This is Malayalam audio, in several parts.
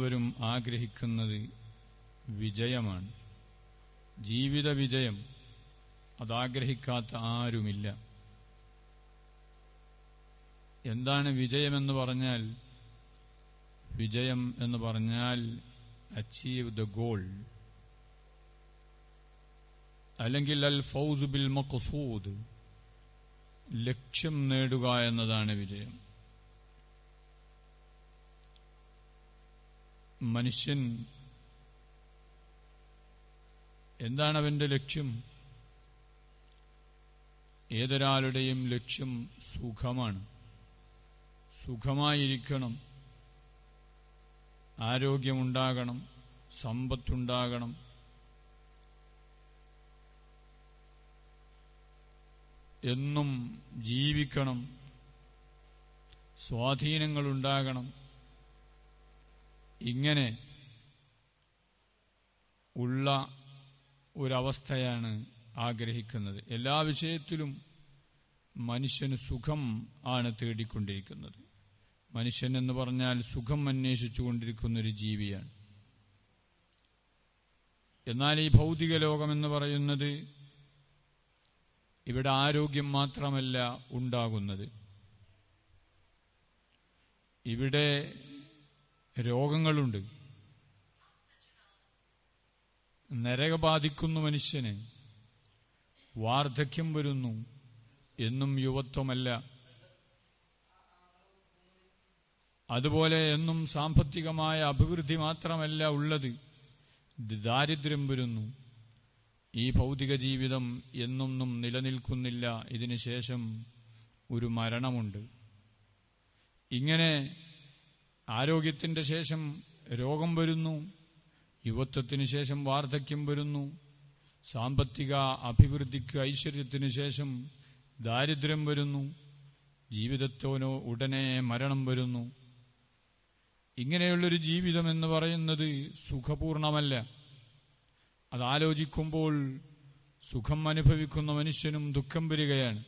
ഏവരും ആഗ്രഹിക്കുന്നത് വിജയമാണ് ജീവിത വിജയം അതാഗ്രഹിക്കാത്ത ആരുമില്ല എന്താണ് വിജയമെന്ന് പറഞ്ഞാൽ വിജയം എന്ന് പറഞ്ഞാൽ അച്ചീവ് ദ ഗോൾ അല്ലെങ്കിൽ അൽ ഫൗസ് ബിൽ മഖസൂദ് ലക്ഷ്യം നേടുക എന്നതാണ് വിജയം മനുഷ്യൻ എന്താണ് അവന്റെ ലക്ഷ്യം ഏതൊരാളുടെയും ലക്ഷ്യം സുഖമാണ് സുഖമായിരിക്കണം ആരോഗ്യമുണ്ടാകണം സമ്പത്തുണ്ടാകണം എന്നും ജീവിക്കണം സ്വാധീനങ്ങളുണ്ടാകണം ഇങ്ങനെ ഉള്ള ഒരവസ്ഥയാണ് ആഗ്രഹിക്കുന്നത് എല്ലാ വിഷയത്തിലും മനുഷ്യന് സുഖം ആണ് തേടിക്കൊണ്ടിരിക്കുന്നത് മനുഷ്യൻ എന്ന് പറഞ്ഞാൽ സുഖം കൊണ്ടിരിക്കുന്ന ഒരു ജീവിയാണ് എന്നാൽ ഈ ഭൗതിക ലോകം എന്ന് പറയുന്നത് ഇവിടെ ആരോഗ്യം മാത്രമല്ല ഉണ്ടാകുന്നത് ഇവിടെ രോഗങ്ങളുണ്ട് നരക ബാധിക്കുന്നു മനുഷ്യന് വാർദ്ധക്യം വരുന്നു എന്നും യുവത്വമല്ല അതുപോലെ എന്നും സാമ്പത്തികമായ അഭിവൃദ്ധി മാത്രമല്ല ഉള്ളത് ദാരിദ്ര്യം വരുന്നു ഈ ഭൗതിക ജീവിതം എന്നൊന്നും നിലനിൽക്കുന്നില്ല ഇതിനുശേഷം ഒരു മരണമുണ്ട് ഇങ്ങനെ ആരോഗ്യത്തിന്റെ ശേഷം രോഗം വരുന്നു യുവത്വത്തിന് ശേഷം വാർദ്ധക്യം വരുന്നു സാമ്പത്തിക അഭിവൃദ്ധിക്ക് ഐശ്വര്യത്തിന് ശേഷം ദാരിദ്ര്യം വരുന്നു ജീവിതത്തോനോ ഉടനെ മരണം വരുന്നു ഇങ്ങനെയുള്ളൊരു ജീവിതം എന്ന് പറയുന്നത് സുഖപൂർണമല്ല അതാലോചിക്കുമ്പോൾ സുഖം അനുഭവിക്കുന്ന മനുഷ്യനും ദുഃഖം വരികയാണ്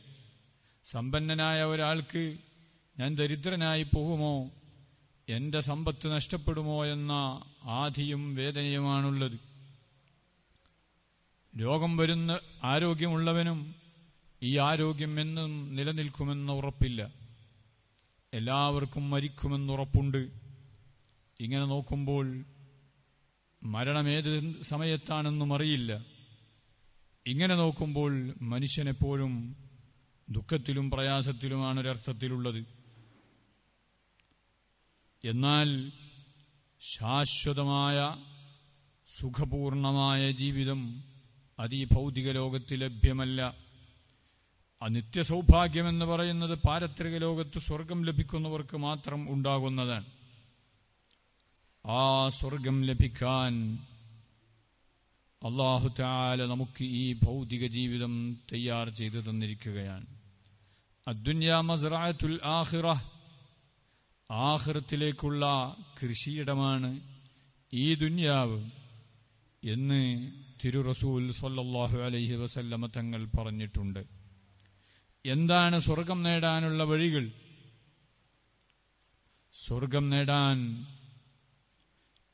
സമ്പന്നനായ ഒരാൾക്ക് ഞാൻ ദരിദ്രനായി പോകുമോ എന്റെ സമ്പത്ത് നഷ്ടപ്പെടുമോ എന്ന ആധിയും വേദനയുമാണുള്ളത് രോഗം വരുന്ന ആരോഗ്യമുള്ളവനും ഈ ആരോഗ്യം എന്നും നിലനിൽക്കുമെന്ന ഉറപ്പില്ല എല്ലാവർക്കും മരിക്കുമെന്നുറപ്പുണ്ട് ഇങ്ങനെ നോക്കുമ്പോൾ മരണമേത് സമയത്താണെന്നും അറിയില്ല ഇങ്ങനെ നോക്കുമ്പോൾ മനുഷ്യനെപ്പോഴും ദുഃഖത്തിലും പ്രയാസത്തിലുമാണ് ഒരർത്ഥത്തിലുള്ളത് എന്നാൽ ശാശ്വതമായ സുഖപൂർണമായ ജീവിതം അത് ലോകത്ത് ഭൗതിക ലോകത്ത് ലഭ്യമല്ല എന്ന് പറയുന്നത് പാരത്രിക ലോകത്ത് സ്വർഗം ലഭിക്കുന്നവർക്ക് മാത്രം ഉണ്ടാകുന്നതാണ് ആ സ്വർഗം ലഭിക്കാൻ അള്ളാഹു താല നമുക്ക് ഈ ഭൗതിക ജീവിതം തയ്യാർ ചെയ്തു തന്നിരിക്കുകയാണ് അദ്ദുന്യ ആഹിറ ആഹൃത്തിലേക്കുള്ള കൃഷിയിടമാണ് ഈ ദുന്യാവ് എന്ന് തിരുറസൂൽ സൊല്ലാഹു അലൈഹി വസല്ലമ തങ്ങൾ പറഞ്ഞിട്ടുണ്ട് എന്താണ് സ്വർഗം നേടാനുള്ള വഴികൾ സ്വർഗം നേടാൻ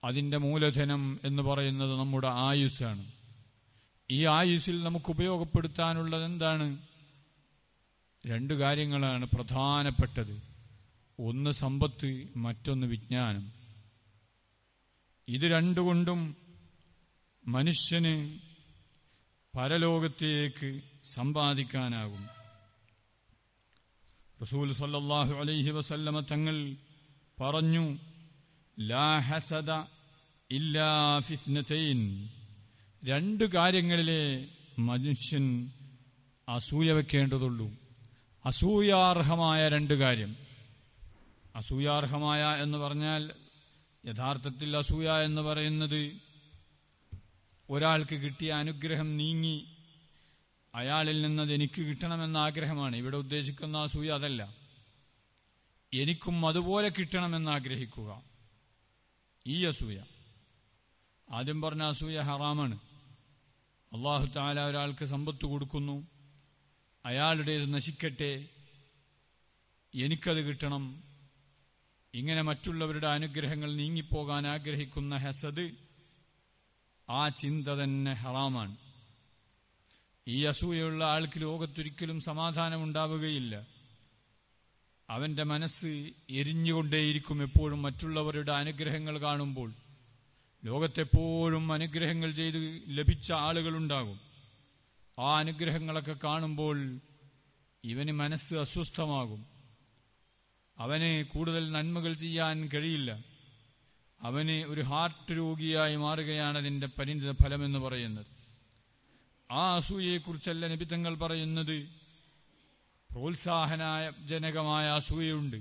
അതിൻ്റെ മൂലധനം എന്ന് പറയുന്നത് നമ്മുടെ ആയുസ്സാണ് ഈ ആയുസ്സിൽ നമുക്ക് ഉപയോഗപ്പെടുത്താനുള്ളത് എന്താണ് രണ്ട് കാര്യങ്ങളാണ് പ്രധാനപ്പെട്ടത് ഒന്ന് സമ്പത്ത് മറ്റൊന്ന് വിജ്ഞാനം ഇത് രണ്ടുകൊണ്ടും മനുഷ്യന് പരലോകത്തേക്ക് സമ്പാദിക്കാനാകും റസൂൽ സല്ലാഹു അലൈഹി വസല്ലമ തങ്ങൾ പറഞ്ഞു ലാ ഹസദ ഇല്ലാ ഫിസ്നതൈൻ രണ്ട് കാര്യങ്ങളിലെ മനുഷ്യൻ അസൂയ വെക്കേണ്ടതുള്ളൂ അസൂയാർഹമായ രണ്ട് കാര്യം അസൂയാർഹമായ എന്ന് പറഞ്ഞാൽ യഥാർത്ഥത്തിൽ അസൂയ എന്ന് പറയുന്നത് ഒരാൾക്ക് കിട്ടിയ അനുഗ്രഹം നീങ്ങി അയാളിൽ നിന്നത് എനിക്ക് കിട്ടണമെന്ന ആഗ്രഹമാണ് ഇവിടെ ഉദ്ദേശിക്കുന്ന അസൂയ അതല്ല എനിക്കും അതുപോലെ കിട്ടണമെന്ന് ആഗ്രഹിക്കുക ഈ അസൂയ ആദ്യം പറഞ്ഞ അസൂയ ഹറാമാണ് അള്ളാഹു താല ഒരാൾക്ക് സമ്പത്ത് കൊടുക്കുന്നു അയാളുടേത് നശിക്കട്ടെ എനിക്കത് കിട്ടണം ഇങ്ങനെ മറ്റുള്ളവരുടെ അനുഗ്രഹങ്ങൾ നീങ്ങിപ്പോകാൻ ആഗ്രഹിക്കുന്ന ഹസദ് ആ ചിന്ത തന്നെ ഹറാമാണ് ഈ അസൂയുള്ള ആൾക്ക് ലോകത്തൊരിക്കലും ഉണ്ടാവുകയില്ല അവന്റെ മനസ്സ് എരിഞ്ഞുകൊണ്ടേയിരിക്കും എപ്പോഴും മറ്റുള്ളവരുടെ അനുഗ്രഹങ്ങൾ കാണുമ്പോൾ ലോകത്തെപ്പോഴും അനുഗ്രഹങ്ങൾ ചെയ്ത് ലഭിച്ച ആളുകളുണ്ടാകും ആ അനുഗ്രഹങ്ങളൊക്കെ കാണുമ്പോൾ ഇവന് മനസ്സ് അസ്വസ്ഥമാകും അവനെ കൂടുതൽ നന്മകൾ ചെയ്യാൻ കഴിയില്ല അവന് ഒരു ഹാർട്ട് രോഗിയായി മാറുകയാണ് അതിന്റെ പരിണിത ഫലമെന്ന് പറയുന്നത് ആ അസൂയയെക്കുറിച്ചല്ല നിബിധങ്ങൾ പറയുന്നത് പ്രോത്സാഹനായ ജനകമായ അസൂയുണ്ട്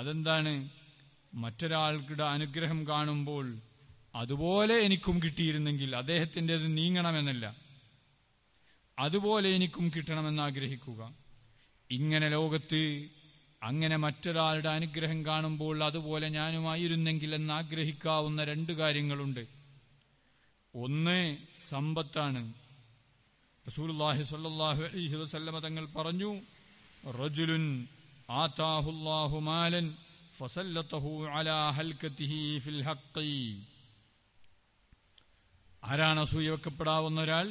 അതെന്താണ് മറ്റൊരാൾക്കിട അനുഗ്രഹം കാണുമ്പോൾ അതുപോലെ എനിക്കും കിട്ടിയിരുന്നെങ്കിൽ അദ്ദേഹത്തിൻ്റെത് നീങ്ങണമെന്നല്ല അതുപോലെ എനിക്കും കിട്ടണമെന്ന് ആഗ്രഹിക്കുക ഇങ്ങനെ ലോകത്ത് അങ്ങനെ മറ്റൊരാളുടെ അനുഗ്രഹം കാണുമ്പോൾ അതുപോലെ ഞാനുമായിരുന്നെങ്കിൽ എന്ന് ആഗ്രഹിക്കാവുന്ന രണ്ട് കാര്യങ്ങളുണ്ട് ഒന്ന് സമ്പത്താണ് റസൂലുല്ലാഹി സല്ലാഹു അലൈഹി വസല്ലമ തങ്ങൾ പറഞ്ഞു റജുലുൻ ആതാഹുല്ലാഹു മാലൻ ഫസല്ലതഹു അലാ ഹൽക്കത്തിഹി ഫിൽ ഹഖി ആരാണ് അസൂയ വെക്കപ്പെടാവുന്ന ഒരാൾ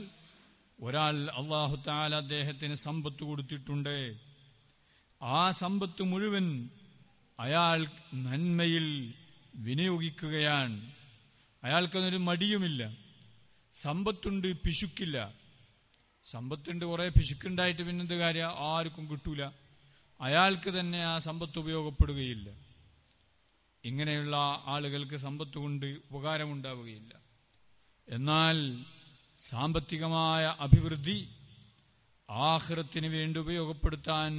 ഒരാൾ അള്ളാഹു താല അദ്ദേഹത്തിന് സമ്പത്ത് കൊടുത്തിട്ടുണ്ട് ആ സമ്പത്ത് മുഴുവൻ അയാൾ നന്മയിൽ വിനിയോഗിക്കുകയാണ് അയാൾക്കതിനൊരു മടിയുമില്ല സമ്പത്തുണ്ട് പിശുക്കില്ല സമ്പത്തുണ്ട് കുറേ പിശുക്കുണ്ടായിട്ട് പിന്നെന്ത് കാര്യം ആർക്കും കിട്ടൂല അയാൾക്ക് തന്നെ ആ സമ്പത്ത് ഉപയോഗപ്പെടുകയില്ല ഇങ്ങനെയുള്ള ആളുകൾക്ക് സമ്പത്ത് കൊണ്ട് ഉപകാരമുണ്ടാവുകയില്ല എന്നാൽ സാമ്പത്തികമായ അഭിവൃദ്ധി ആഹ്റത്തിന് വേണ്ടി ഉപയോഗപ്പെടുത്താൻ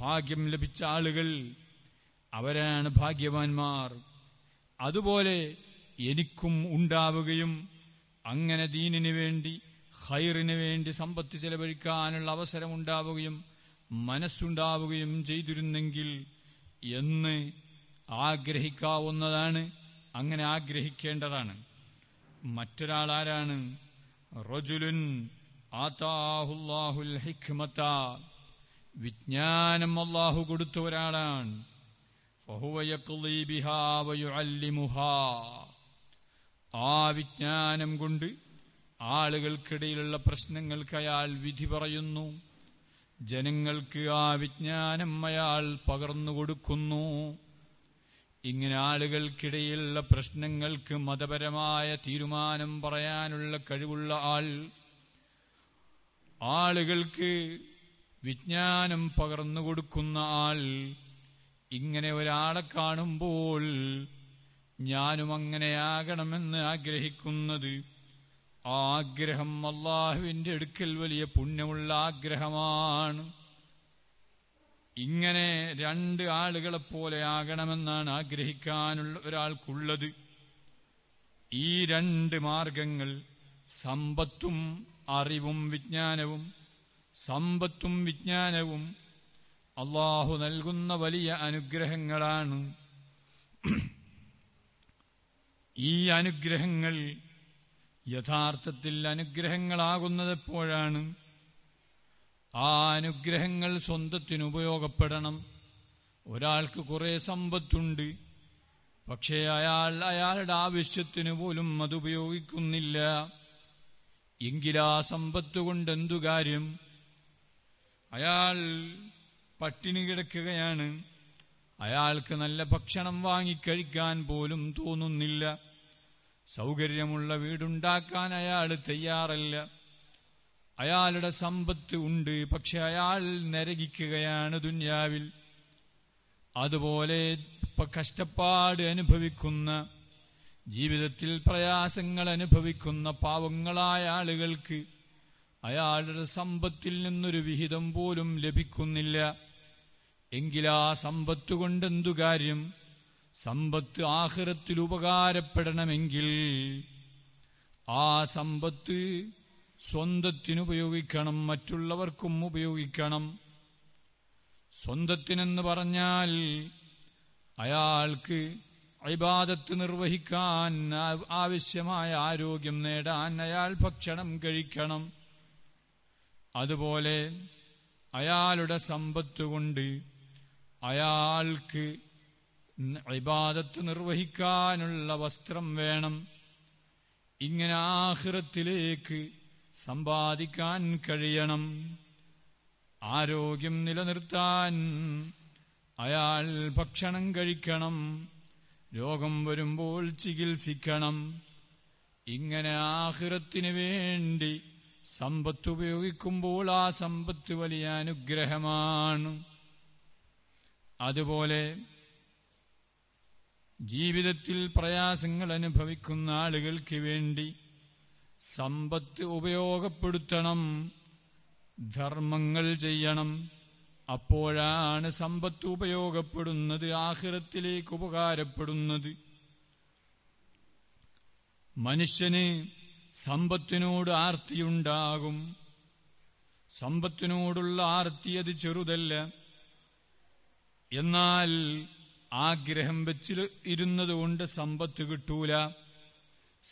ഭാഗ്യം ലഭിച്ച ആളുകൾ അവരാണ് ഭാഗ്യവാന്മാർ അതുപോലെ എനിക്കും ഉണ്ടാവുകയും അങ്ങനെ ദീനിനു വേണ്ടി ഹൈറിനു വേണ്ടി സമ്പത്ത് ചെലവഴിക്കാനുള്ള അവസരം ഉണ്ടാവുകയും മനസ്സുണ്ടാവുകയും ചെയ്തിരുന്നെങ്കിൽ എന്ന് ആഗ്രഹിക്കാവുന്നതാണ് അങ്ങനെ ആഗ്രഹിക്കേണ്ടതാണ് മറ്റൊരാൾ ആരാണ് റജുലുൻ ആതാഹുല്ലാഹുൽ ഹിഖ്മത്താ വിജ്ഞാനം അള്ളാഹു കൊടുത്ത ഒരാളാണ് ആ വിജ്ഞാനം കൊണ്ട് ആളുകൾക്കിടയിലുള്ള പ്രശ്നങ്ങൾക്ക് അയാൾ വിധി പറയുന്നു ജനങ്ങൾക്ക് ആ വിജ്ഞാനം അയാൾ പകർന്നു കൊടുക്കുന്നു ഇങ്ങനെ ആളുകൾക്കിടയിലുള്ള പ്രശ്നങ്ങൾക്ക് മതപരമായ തീരുമാനം പറയാനുള്ള കഴിവുള്ള ആൾ ആളുകൾക്ക് വിജ്ഞാനം പകർന്നു കൊടുക്കുന്ന ആൾ ഇങ്ങനെ ഒരാളെ കാണുമ്പോൾ ഞാനും അങ്ങനെയാകണമെന്ന് ആഗ്രഹിക്കുന്നത് ആഗ്രഹം അള്ളാഹുവിന്റെ അടുക്കൽ വലിയ പുണ്യമുള്ള ആഗ്രഹമാണ് ഇങ്ങനെ രണ്ട് ആളുകളെ പോലെ ആകണമെന്നാണ് ആഗ്രഹിക്കാനുള്ള ഒരാൾക്കുള്ളത് ഈ രണ്ട് മാർഗങ്ങൾ സമ്പത്തും അറിവും വിജ്ഞാനവും സമ്പത്തും വിജ്ഞാനവും അള്ളാഹു നൽകുന്ന വലിയ അനുഗ്രഹങ്ങളാണ് ഈ അനുഗ്രഹങ്ങൾ യഥാർത്ഥത്തിൽ അനുഗ്രഹങ്ങളാകുന്നതെപ്പോഴാണ് ആ അനുഗ്രഹങ്ങൾ സ്വന്തത്തിന് ഒരാൾക്ക് കുറേ സമ്പത്തുണ്ട് പക്ഷേ അയാൾ അയാളുടെ ആവശ്യത്തിന് പോലും അത് ഉപയോഗിക്കുന്നില്ല എങ്കിലാ സമ്പത്ത് കൊണ്ട് എന്തു കാര്യം അയാൾ പട്ടിണി കിടക്കുകയാണ് അയാൾക്ക് നല്ല ഭക്ഷണം വാങ്ങിക്കഴിക്കാൻ പോലും തോന്നുന്നില്ല സൗകര്യമുള്ള വീടുണ്ടാക്കാൻ അയാൾ തയ്യാറല്ല അയാളുടെ സമ്പത്ത് ഉണ്ട് പക്ഷെ അയാൾ നരകിക്കുകയാണ് ദുന്യാവിൽ അതുപോലെ കഷ്ടപ്പാട് അനുഭവിക്കുന്ന ജീവിതത്തിൽ പ്രയാസങ്ങൾ അനുഭവിക്കുന്ന പാവങ്ങളായ ആളുകൾക്ക് അയാളുടെ സമ്പത്തിൽ നിന്നൊരു വിഹിതം പോലും ലഭിക്കുന്നില്ല എങ്കിൽ ആ സമ്പത്ത് കൊണ്ടെന്തു കാര്യം സമ്പത്ത് ആഹ്റത്തിൽ ഉപകാരപ്പെടണമെങ്കിൽ ആ സമ്പത്ത് സ്വന്തത്തിനുപയോഗിക്കണം മറ്റുള്ളവർക്കും ഉപയോഗിക്കണം സ്വന്തത്തിനെന്ന് പറഞ്ഞാൽ അയാൾക്ക് ഇബാദത്ത് നിർവഹിക്കാൻ ആവശ്യമായ ആരോഗ്യം നേടാൻ അയാൾ ഭക്ഷണം കഴിക്കണം അതുപോലെ അയാളുടെ കൊണ്ട് അയാൾക്ക് ഇബാദത്ത് നിർവഹിക്കാനുള്ള വസ്ത്രം വേണം ഇങ്ങനെ ആഹൃത്തിലേക്ക് സമ്പാദിക്കാൻ കഴിയണം ആരോഗ്യം നിലനിർത്താൻ അയാൾ ഭക്ഷണം കഴിക്കണം രോഗം വരുമ്പോൾ ചികിത്സിക്കണം ഇങ്ങനെ ആഹൃത്തിന് വേണ്ടി സമ്പത്ത് ഉപയോഗിക്കുമ്പോൾ ആ സമ്പത്ത് വലിയ അനുഗ്രഹമാണ് അതുപോലെ ജീവിതത്തിൽ പ്രയാസങ്ങൾ അനുഭവിക്കുന്ന ആളുകൾക്ക് വേണ്ടി സമ്പത്ത് ഉപയോഗപ്പെടുത്തണം ധർമ്മങ്ങൾ ചെയ്യണം അപ്പോഴാണ് സമ്പത്ത് ഉപയോഗപ്പെടുന്നത് ആഹ്റത്തിലേക്ക് ഉപകാരപ്പെടുന്നത് മനുഷ്യന് സമ്പത്തിനോട് ആർത്തിയുണ്ടാകും സമ്പത്തിനോടുള്ള ആർത്തി അത് ചെറുതല്ല എന്നാൽ ആഗ്രഹം വെച്ച് ഇരുന്നതുകൊണ്ട് സമ്പത്ത് കിട്ടൂല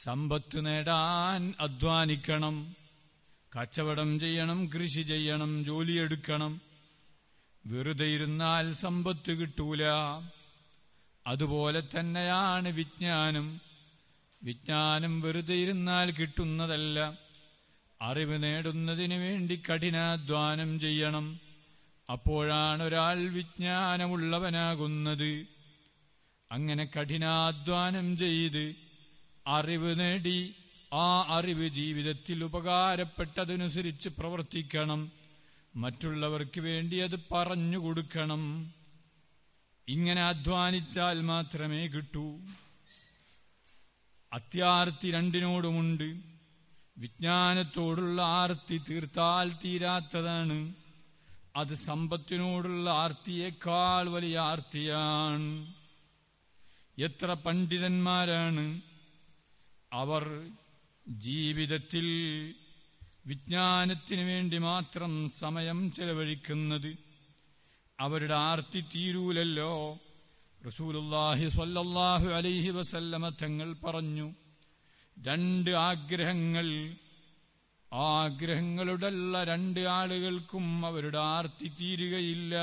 സമ്പത്ത് നേടാൻ അധ്വാനിക്കണം കച്ചവടം ചെയ്യണം കൃഷി ചെയ്യണം ജോലിയെടുക്കണം വെറുതെ ഇരുന്നാൽ സമ്പത്ത് കിട്ടൂല അതുപോലെ തന്നെയാണ് വിജ്ഞാനം വിജ്ഞാനം വെറുതെ ഇരുന്നാൽ കിട്ടുന്നതല്ല അറിവ് നേടുന്നതിന് വേണ്ടി കഠിനാധ്വാനം ചെയ്യണം അപ്പോഴാണ് ഒരാൾ വിജ്ഞാനമുള്ളവനാകുന്നത് അങ്ങനെ കഠിനാധ്വാനം ചെയ്ത് അറിവ് നേടി ആ അറിവ് ജീവിതത്തിൽ ഉപകാരപ്പെട്ടതനുസരിച്ച് പ്രവർത്തിക്കണം മറ്റുള്ളവർക്ക് വേണ്ടി അത് പറഞ്ഞു കൊടുക്കണം ഇങ്ങനെ അധ്വാനിച്ചാൽ മാത്രമേ കിട്ടൂ അത്യാർത്തി രണ്ടിനോടുമുണ്ട് വിജ്ഞാനത്തോടുള്ള ആർത്തി തീർത്താൽ തീരാത്തതാണ് അത് സമ്പത്തിനോടുള്ള ആർത്തിയേക്കാൾ വലിയ ആർത്തിയാണ് എത്ര പണ്ഡിതന്മാരാണ് അവർ ജീവിതത്തിൽ വിജ്ഞാനത്തിനു വേണ്ടി മാത്രം സമയം ചെലവഴിക്കുന്നത് അവരുടെ ആർത്തി തീരൂലല്ലോ റസൂലുല്ലാഹി സ്വല്ലല്ലാഹു അലൈഹി വസല്ലമ തങ്ങൾ പറഞ്ഞു രണ്ട് ആഗ്രഹങ്ങൾ ആഗ്രഹങ്ങളുടെ രണ്ട് ആളുകൾക്കും അവരുടെ ആർത്തി തീരുകയില്ല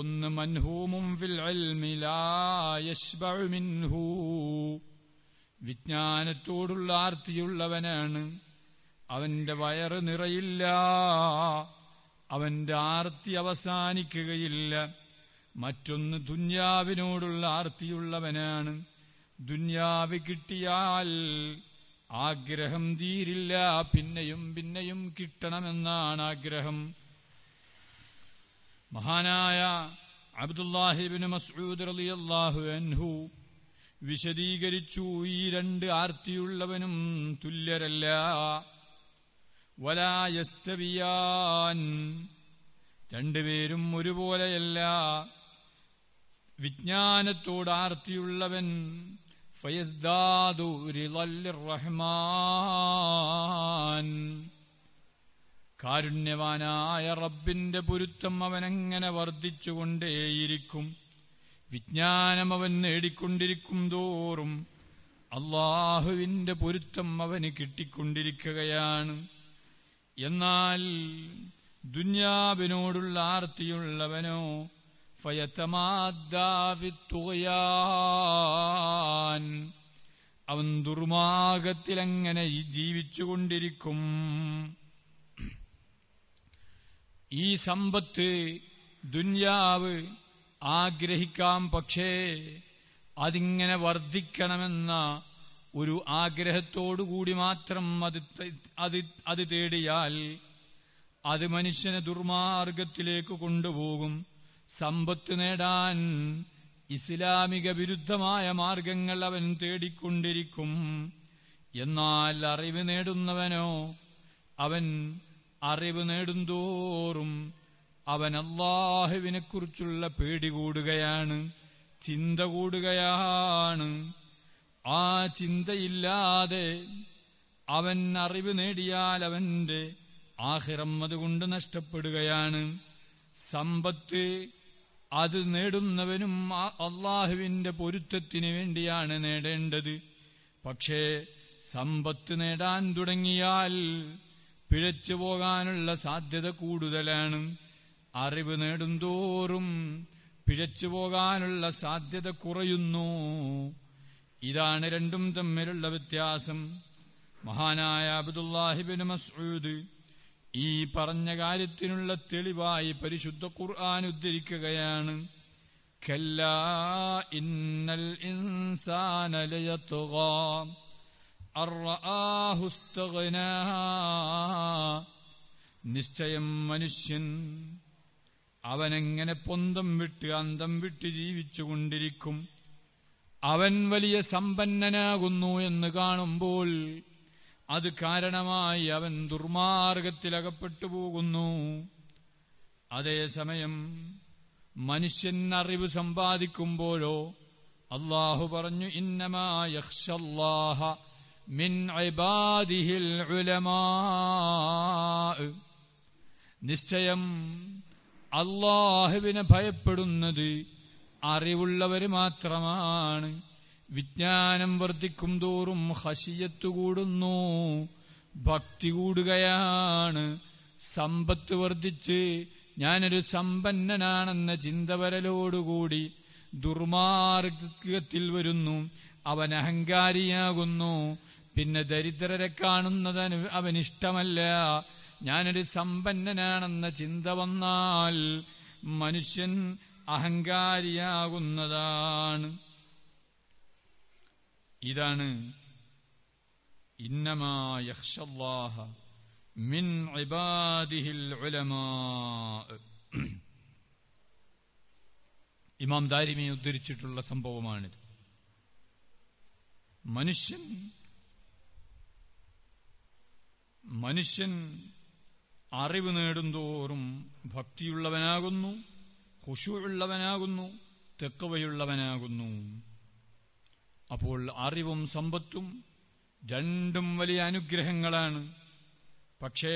ഒന്ന് മൻഹൂമും ഫിൽ മിൻഹു വിജ്ഞാനത്തോടുള്ള ആർത്തിയുള്ളവനാണ് അവന്റെ വയറ് നിറയില്ല അവന്റെ ആർത്തി അവസാനിക്കുകയില്ല മറ്റൊന്ന് ദുന്യാവിനോടുള്ള ആർത്തിയുള്ളവനാണ് ദുന്യാവ് കിട്ടിയാൽ ആഗ്രഹം തീരില്ല പിന്നെയും പിന്നെയും കിട്ടണമെന്നാണ് ആഗ്രഹം മഹാനായ അബ്ദുല്ലാഹിബിന് മസൂദ് അലി അള്ളാഹു അൻഹു വിശദീകരിച്ചു ഈ രണ്ട് ആർത്തിയുള്ളവനും തുല്യരല്ല വലായസ്തവിയാൻ രണ്ടുപേരും ഒരുപോലെയല്ല വിജ്ഞാനത്തോട് റഹ്മാൻ കാരുണ്യവാനായ റബ്ബിന്റെ പൊരുത്തം അവനെങ്ങനെ വർദ്ധിച്ചുകൊണ്ടേയിരിക്കും വിജ്ഞാനം അവൻ നേടിക്കൊണ്ടിരിക്കും തോറും അള്ളാഹുവിന്റെ പൊരുത്തം അവന് കിട്ടിക്കൊണ്ടിരിക്കുകയാണ് എന്നാൽ ദുന്യാവിനോടുള്ള ആർത്തിയുള്ളവനോ അവൻ ദുർമാർഗത്തിൽ അങ്ങനെ ജീവിച്ചുകൊണ്ടിരിക്കും ഈ സമ്പത്ത് ദുന്യാവ് ആഗ്രഹിക്കാം പക്ഷേ അതിങ്ങനെ വർദ്ധിക്കണമെന്ന ഒരു ആഗ്രഹത്തോടുകൂടി മാത്രം അത് അത് അത് തേടിയാൽ അത് മനുഷ്യനെ ദുർമാർഗത്തിലേക്ക് കൊണ്ടുപോകും സമ്പത്ത് നേടാൻ ഇസ്ലാമിക വിരുദ്ധമായ മാർഗങ്ങൾ അവൻ തേടിക്കൊണ്ടിരിക്കും എന്നാൽ അറിവ് നേടുന്നവനോ അവൻ അറിവ് നേടുന്തോറും അവൻ കുറിച്ചുള്ള പേടി കൂടുകയാണ് ചിന്ത കൂടുകയാണ് ആ ചിന്തയില്ലാതെ അവൻ അറിവ് നേടിയാൽ അവന്റെ ആഹിറം അതുകൊണ്ട് നഷ്ടപ്പെടുകയാണ് സമ്പത്ത് അത് നേടുന്നവനും അള്ളാഹുവിന്റെ പൊരുത്തത്തിന് വേണ്ടിയാണ് നേടേണ്ടത് പക്ഷേ സമ്പത്ത് നേടാൻ തുടങ്ങിയാൽ പിഴച്ചു പോകാനുള്ള സാധ്യത കൂടുതലാണ് അറിവ് നേടുംതോറും പിഴച്ചു പോകാനുള്ള സാധ്യത കുറയുന്നു ഇതാണ് രണ്ടും തമ്മിലുള്ള വ്യത്യാസം മഹാനായ അബ്ദുല്ലാഹിബിൻ മസൂദ് ഈ പറഞ്ഞ കാര്യത്തിനുള്ള തെളിവായി പരിശുദ്ധ ഖുർആൻ ഉദ്ധരിക്കുകയാണ് ഇന്നൽ നിശ്ചയം മനുഷ്യൻ അവനെങ്ങനെ പൊന്തം വിട്ട് അന്തം വിട്ട് ജീവിച്ചുകൊണ്ടിരിക്കും അവൻ വലിയ സമ്പന്നനാകുന്നു എന്ന് കാണുമ്പോൾ അത് കാരണമായി അവൻ ദുർമാർഗത്തിലകപ്പെട്ടു പോകുന്നു അതേസമയം മനുഷ്യൻ അറിവ് സമ്പാദിക്കുമ്പോഴോ അള്ളാഹു പറഞ്ഞു മിൻ ഇബാദിഹിൽ നിശ്ചയം അള്ളാഹുവിനെ ഭയപ്പെടുന്നത് അറിവുള്ളവർ മാത്രമാണ് വിജ്ഞാനം വർദ്ധിക്കും തോറും ഹശിയത്തുകൂടുന്നു കൂടുന്നു ഭക്തി കൂടുകയാണ് സമ്പത്ത് വർദ്ധിച്ച് ഞാനൊരു സമ്പന്നനാണെന്ന ചിന്ത വരലോടുകൂടി ദുർമാർഗത്തിൽ വരുന്നു അവൻ അഹങ്കാരിയാകുന്നു പിന്നെ ദരിദ്രരെ കാണുന്നത് അവനിഷ്ടമല്ല ഞാനൊരു സമ്പന്നനാണെന്ന ചിന്ത വന്നാൽ മനുഷ്യൻ അഹങ്കാരിയാകുന്നതാണ് ഇതാണ് മിൻ ഇബാദിഹിൽ ഉലമാ ഇമാം ദാരിമെ ഉദ്ധരിച്ചിട്ടുള്ള സംഭവമാണിത് മനുഷ്യൻ മനുഷ്യൻ അറിവ് നേടുന്തോറും ഭക്തിയുള്ളവനാകുന്നു ഹുഷുള്ളവനാകുന്നു തെക്കവയുള്ളവനാകുന്നു അപ്പോൾ അറിവും സമ്പത്തും രണ്ടും വലിയ അനുഗ്രഹങ്ങളാണ് പക്ഷേ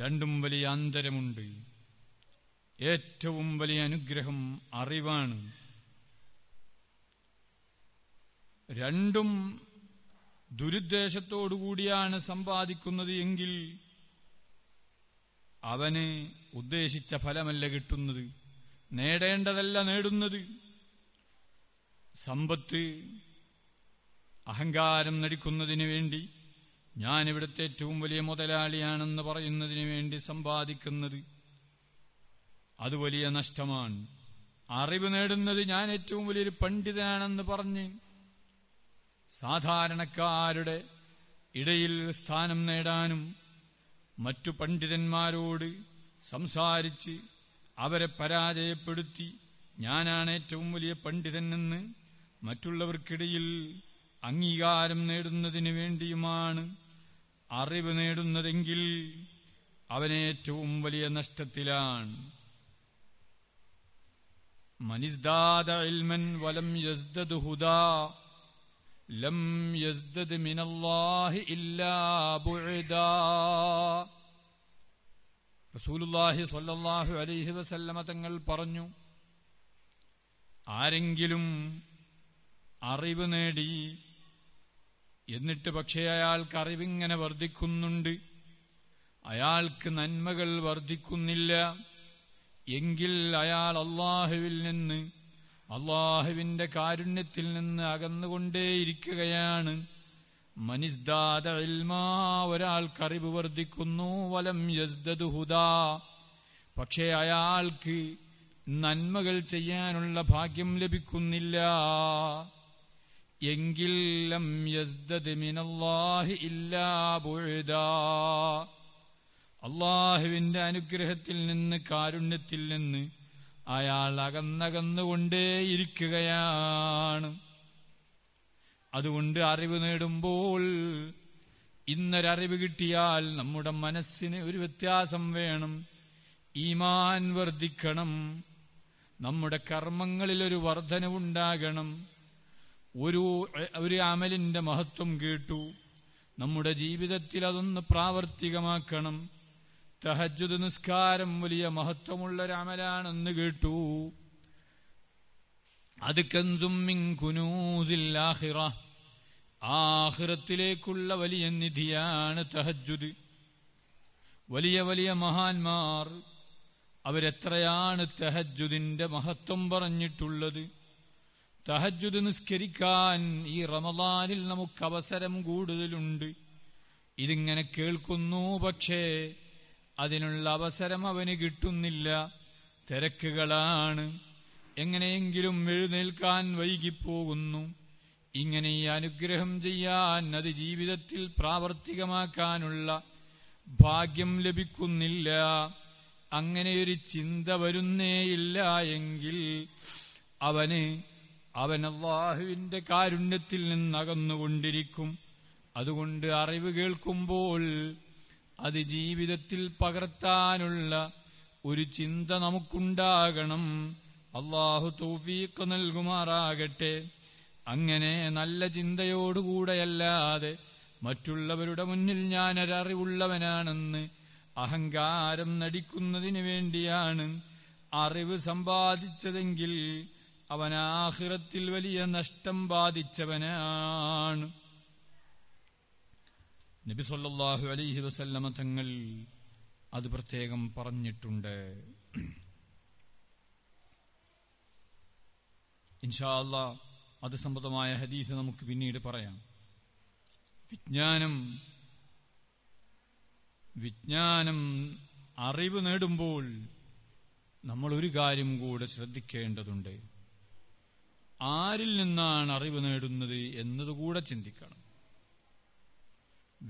രണ്ടും വലിയ അന്തരമുണ്ട് ഏറ്റവും വലിയ അനുഗ്രഹം അറിവാണ് രണ്ടും ദുരുദ്ദേശത്തോടുകൂടിയാണ് സമ്പാദിക്കുന്നത് എങ്കിൽ അവന് ഉദ്ദേശിച്ച ഫലമല്ല കിട്ടുന്നത് നേടേണ്ടതല്ല നേടുന്നത് സമ്പത്ത് അഹങ്കാരം നടിക്കുന്നതിന് വേണ്ടി ഞാൻ ഇവിടുത്തെ ഏറ്റവും വലിയ മുതലാളിയാണെന്ന് പറയുന്നതിന് വേണ്ടി സമ്പാദിക്കുന്നത് അത് വലിയ നഷ്ടമാണ് അറിവ് നേടുന്നത് ഞാൻ ഏറ്റവും വലിയൊരു പണ്ഡിതനാണെന്ന് പറഞ്ഞ് സാധാരണക്കാരുടെ ഇടയിൽ സ്ഥാനം നേടാനും മറ്റു പണ്ഡിതന്മാരോട് സംസാരിച്ച് അവരെ പരാജയപ്പെടുത്തി ഞാനാണ് ഏറ്റവും വലിയ പണ്ഡിതനെന്ന് മറ്റുള്ളവർക്കിടയിൽ അംഗീകാരം നേടുന്നതിന് വേണ്ടിയുമാണ് അറിവ് നേടുന്നതെങ്കിൽ അവനേറ്റവും വലിയ നഷ്ടത്തിലാണ് മനിസ്ദാദ ഇൽമൻ വലം യസ്ദദ് ഹുദാ ലം യസ്ദദ് മിനല്ലാഹി ഇല്ലാ ബുഇദാ റസൂലുള്ളാഹി സ്വല്ലല്ലാഹു അലൈഹി വസല്ലമ തങ്ങൾ പറഞ്ഞു ആരെങ്കിലും അറിവ് നേടി എന്നിട്ട് പക്ഷേ അയാൾക്ക് അറിവിങ്ങനെ വർദ്ധിക്കുന്നുണ്ട് അയാൾക്ക് നന്മകൾ വർദ്ധിക്കുന്നില്ല എങ്കിൽ അയാൾ അള്ളാഹുവിൽ നിന്ന് അള്ളാഹുവിന്റെ കാരുണ്യത്തിൽ നിന്ന് അകന്നുകൊണ്ടേയിരിക്കുകയാണ് മനിസ്ദാദ ഒരാൾക്ക് അറിവ് വർദ്ധിക്കുന്നു വലം യസ്ദദ് ഹുദാ പക്ഷേ അയാൾക്ക് നന്മകൾ ചെയ്യാനുള്ള ഭാഗ്യം ലഭിക്കുന്നില്ല എങ്കിൽ ഇല്ലാ അള്ളാഹുവിന്റെ അനുഗ്രഹത്തിൽ നിന്ന് കാരുണ്യത്തിൽ നിന്ന് അയാൾ അകന്നകന്നുകൊണ്ടേയിരിക്കുകയാണ് അതുകൊണ്ട് അറിവ് നേടുമ്പോൾ ഇന്നൊരറിവ് കിട്ടിയാൽ നമ്മുടെ മനസ്സിന് ഒരു വ്യത്യാസം വേണം ഈമാൻ വർദ്ധിക്കണം നമ്മുടെ കർമ്മങ്ങളിലൊരു വർധനവുണ്ടാകണം ഒരു ഒരു അമലിന്റെ മഹത്വം കേട്ടു നമ്മുടെ ജീവിതത്തിൽ അതൊന്ന് പ്രാവർത്തികമാക്കണം തഹജുദ് നിസ്കാരം വലിയ മഹത്വമുള്ള അമലാണെന്ന് കേട്ടു അത് കൻസുമിൻകുനൂസില്ലാഹിറ ആഹിറത്തിലേക്കുള്ള വലിയ നിധിയാണ് തഹജുദ് വലിയ വലിയ മഹാന്മാർ അവരെത്രയാണ് തഹജുദിന്റെ മഹത്വം പറഞ്ഞിട്ടുള്ളത് തഹജുദ് നിസ്കരിക്കാൻ ഈ റമദാനിൽ നമുക്ക് അവസരം കൂടുതലുണ്ട് ഇതിങ്ങനെ കേൾക്കുന്നു പക്ഷേ അതിനുള്ള അവസരം അവന് കിട്ടുന്നില്ല തിരക്കുകളാണ് എങ്ങനെയെങ്കിലും എഴുന്നേൽക്കാൻ വൈകിപ്പോകുന്നു ഇങ്ങനെ ഈ അനുഗ്രഹം ചെയ്യാൻ അത് ജീവിതത്തിൽ പ്രാവർത്തികമാക്കാനുള്ള ഭാഗ്യം ലഭിക്കുന്നില്ല അങ്ങനെയൊരു ചിന്ത വരുന്നേയില്ല എങ്കിൽ അവന് അവൻ അള്ളാഹുവിന്റെ കാരുണ്യത്തിൽ നിന്നകന്നുകൊണ്ടിരിക്കും അതുകൊണ്ട് അറിവ് കേൾക്കുമ്പോൾ അത് ജീവിതത്തിൽ പകർത്താനുള്ള ഒരു ചിന്ത നമുക്കുണ്ടാകണം അള്ളാഹു തൗഫീഖ് നൽകുമാറാകട്ടെ അങ്ങനെ നല്ല ചിന്തയോടുകൂടെയല്ലാതെ മറ്റുള്ളവരുടെ മുന്നിൽ ഞാനൊരറിവുള്ളവനാണെന്ന് അഹങ്കാരം നടിക്കുന്നതിന് വേണ്ടിയാണ് അറിവ് സമ്പാദിച്ചതെങ്കിൽ അവൻ ആഹിറത്തിൽ വലിയ നഷ്ടം ബാധിച്ചവനാണ് നബി സല്ലാഹു അലൈഹി വസല്ലമ തങ്ങൾ അത് പ്രത്യേകം പറഞ്ഞിട്ടുണ്ട് ഇൻഷാല്ല അത് സംബന്ധമായ ഹദീസ് നമുക്ക് പിന്നീട് പറയാം വിജ്ഞാനം വിജ്ഞാനം അറിവ് നേടുമ്പോൾ നമ്മൾ ഒരു കാര്യം കൂടെ ശ്രദ്ധിക്കേണ്ടതുണ്ട് ആരിൽ നിന്നാണ് അറിവ് നേടുന്നത് എന്നതുകൂടെ ചിന്തിക്കണം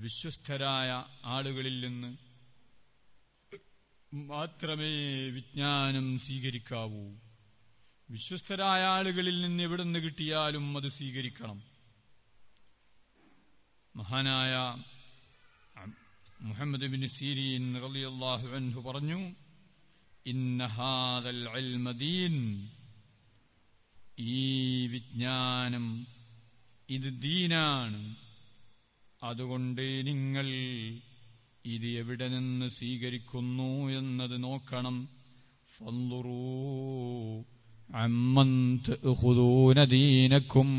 വിശ്വസ്തരായ ആളുകളിൽ നിന്ന് മാത്രമേ വിജ്ഞാനം സ്വീകരിക്കാവൂ വിശ്വസ്തരായ ആളുകളിൽ നിന്ന് എവിടെ നിന്ന് കിട്ടിയാലും അത് സ്വീകരിക്കണം മഹാനായ മുഹമ്മദ് ബിൻ സീരീൻ റളിയല്ലാഹു അൻഹു പറഞ്ഞു ഇന്ന ഹാദൽ ദീൻ ഈ വിജ്ഞാനം ഇത് ദീനാണ് അതുകൊണ്ട് നിങ്ങൾ ഇത് എവിടെ നിന്ന് സ്വീകരിക്കുന്നു എന്നത് നോക്കണം ഫന്തുറൂ അമ്മന്ത് ദീനക്കും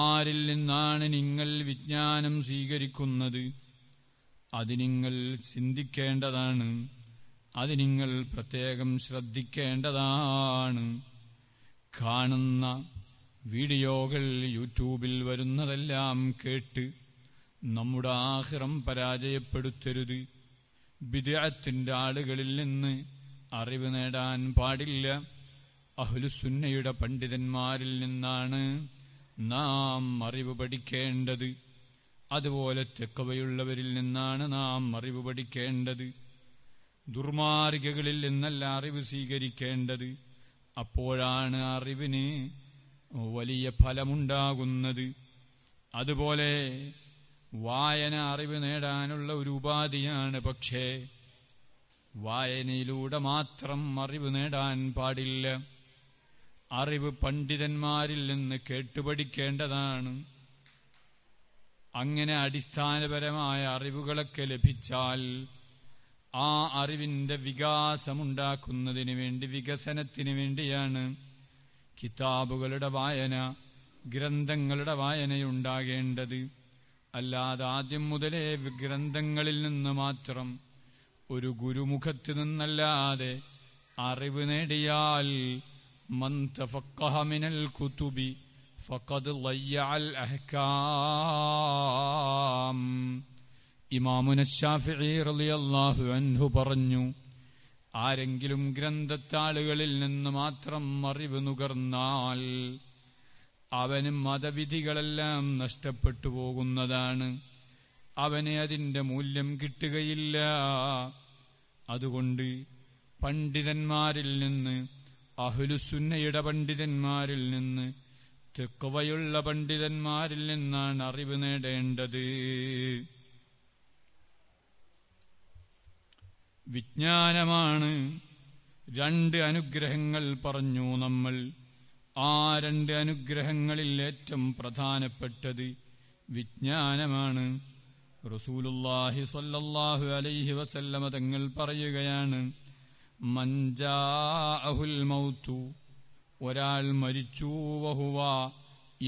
ആരിൽ നിന്നാണ് നിങ്ങൾ വിജ്ഞാനം സ്വീകരിക്കുന്നത് അത് നിങ്ങൾ ചിന്തിക്കേണ്ടതാണ് അത് നിങ്ങൾ പ്രത്യേകം ശ്രദ്ധിക്കേണ്ടതാണ് കാണുന്ന വീഡിയോകൾ യൂട്യൂബിൽ വരുന്നതെല്ലാം കേട്ട് നമ്മുടെ ആഹ്റം പരാജയപ്പെടുത്തരുത് ബിദ്യാത്തിൻ്റെ ആളുകളിൽ നിന്ന് അറിവ് നേടാൻ പാടില്ല അഹ്ലുസുന്നയുടെ പണ്ഡിതന്മാരിൽ നിന്നാണ് നാം അറിവ് പഠിക്കേണ്ടത് അതുപോലെ തെക്കവയുള്ളവരിൽ നിന്നാണ് നാം അറിവ് പഠിക്കേണ്ടത് ദുർമാർഗകളിൽ നിന്നല്ല അറിവ് സ്വീകരിക്കേണ്ടത് അപ്പോഴാണ് അറിവിന് വലിയ ഫലമുണ്ടാകുന്നത് അതുപോലെ വായന അറിവ് നേടാനുള്ള ഒരു ഉപാധിയാണ് പക്ഷേ വായനയിലൂടെ മാത്രം അറിവ് നേടാൻ പാടില്ല അറിവ് പണ്ഡിതന്മാരിൽ നിന്ന് കേട്ടുപഠിക്കേണ്ടതാണ് അങ്ങനെ അടിസ്ഥാനപരമായ അറിവുകളൊക്കെ ലഭിച്ചാൽ ആ അറിവിൻ്റെ വികാസമുണ്ടാക്കുന്നതിന് വേണ്ടി വികസനത്തിന് വേണ്ടിയാണ് കിതാബുകളുടെ വായന ഗ്രന്ഥങ്ങളുടെ വായനയുണ്ടാകേണ്ടത് അല്ലാതെ ആദ്യം മുതലേ ഗ്രന്ഥങ്ങളിൽ നിന്ന് മാത്രം ഒരു ഗുരുമുഖത്ത് നിന്നല്ലാതെ അറിവ് നേടിയാൽ من تفقه من الكتب فقد ضيع الأحكام ഇമാമുന رضي الله അൻഹു പറഞ്ഞു ആരെങ്കിലും ഗ്രന്ഥത്താളുകളിൽ നിന്ന് മാത്രം അറിവ് നുകർന്നാൽ അവന് മതവിധികളെല്ലാം നഷ്ടപ്പെട്ടു പോകുന്നതാണ് അവനെ അതിന്റെ മൂല്യം കിട്ടുകയില്ല അതുകൊണ്ട് പണ്ഡിതന്മാരിൽ നിന്ന് അഹുലുസുന്ന ഇടപണ്ഡിതന്മാരിൽ നിന്ന് തെക്കുവയുള്ള പണ്ഡിതന്മാരിൽ നിന്നാണ് അറിവ് നേടേണ്ടത് വിജ്ഞാനമാണ് രണ്ട് അനുഗ്രഹങ്ങൾ പറഞ്ഞു നമ്മൾ ആ രണ്ട് അനുഗ്രഹങ്ങളിൽ ഏറ്റവും പ്രധാനപ്പെട്ടത് വിജ്ഞാനമാണ് റസൂലുല്ലാഹി സല്ലാഹു അലൈഹി വസല്ലമതങ്ങൾ തങ്ങൾ പറയുകയാണ് മഞ്ചാഅഹുൽ മൗത്തു ഒരാൾ മരിച്ചു വഹുവ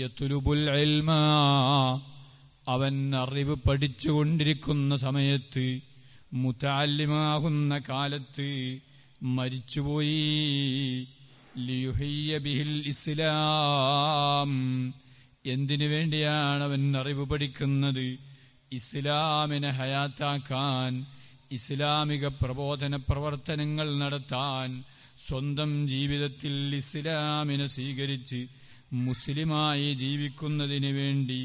യത്തുലുബുൽ അവൻ അറിവ് പഠിച്ചുകൊണ്ടിരിക്കുന്ന സമയത്ത് മുത്താലിമാകുന്ന കാലത്ത് മരിച്ചുപോയി ലിയുഹയ്യ ബിഹിൽ ഇസ്ലാം എന്തിനു വേണ്ടിയാണ് അവൻ അറിവ് പഠിക്കുന്നത് ഇസ്ലാമിനെ ഹയാത്താക്കാൻ ഇസ്ലാമിക പ്രബോധന പ്രവർത്തനങ്ങൾ നടത്താൻ സ്വന്തം ജീവിതത്തിൽ ഇസ്ലാമിനെ സ്വീകരിച്ച് മുസ്ലിമായി ജീവിക്കുന്നതിന് വേണ്ടി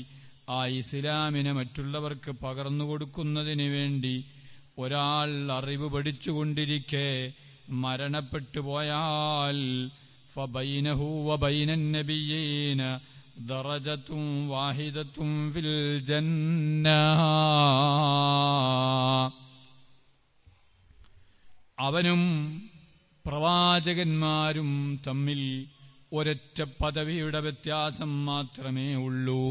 ആ ഇസ്ലാമിനെ മറ്റുള്ളവർക്ക് പകർന്നു കൊടുക്കുന്നതിന് വേണ്ടി ഒരാൾ അറിവ് പഠിച്ചുകൊണ്ടിരിക്കെ മരണപ്പെട്ടു പോയാൽ വാഹിദത്തും ഫിൽ ജന്ന അവനും പ്രവാചകന്മാരും തമ്മിൽ ഒരൊറ്റ പദവിയുടെ വ്യത്യാസം മാത്രമേ ഉള്ളൂ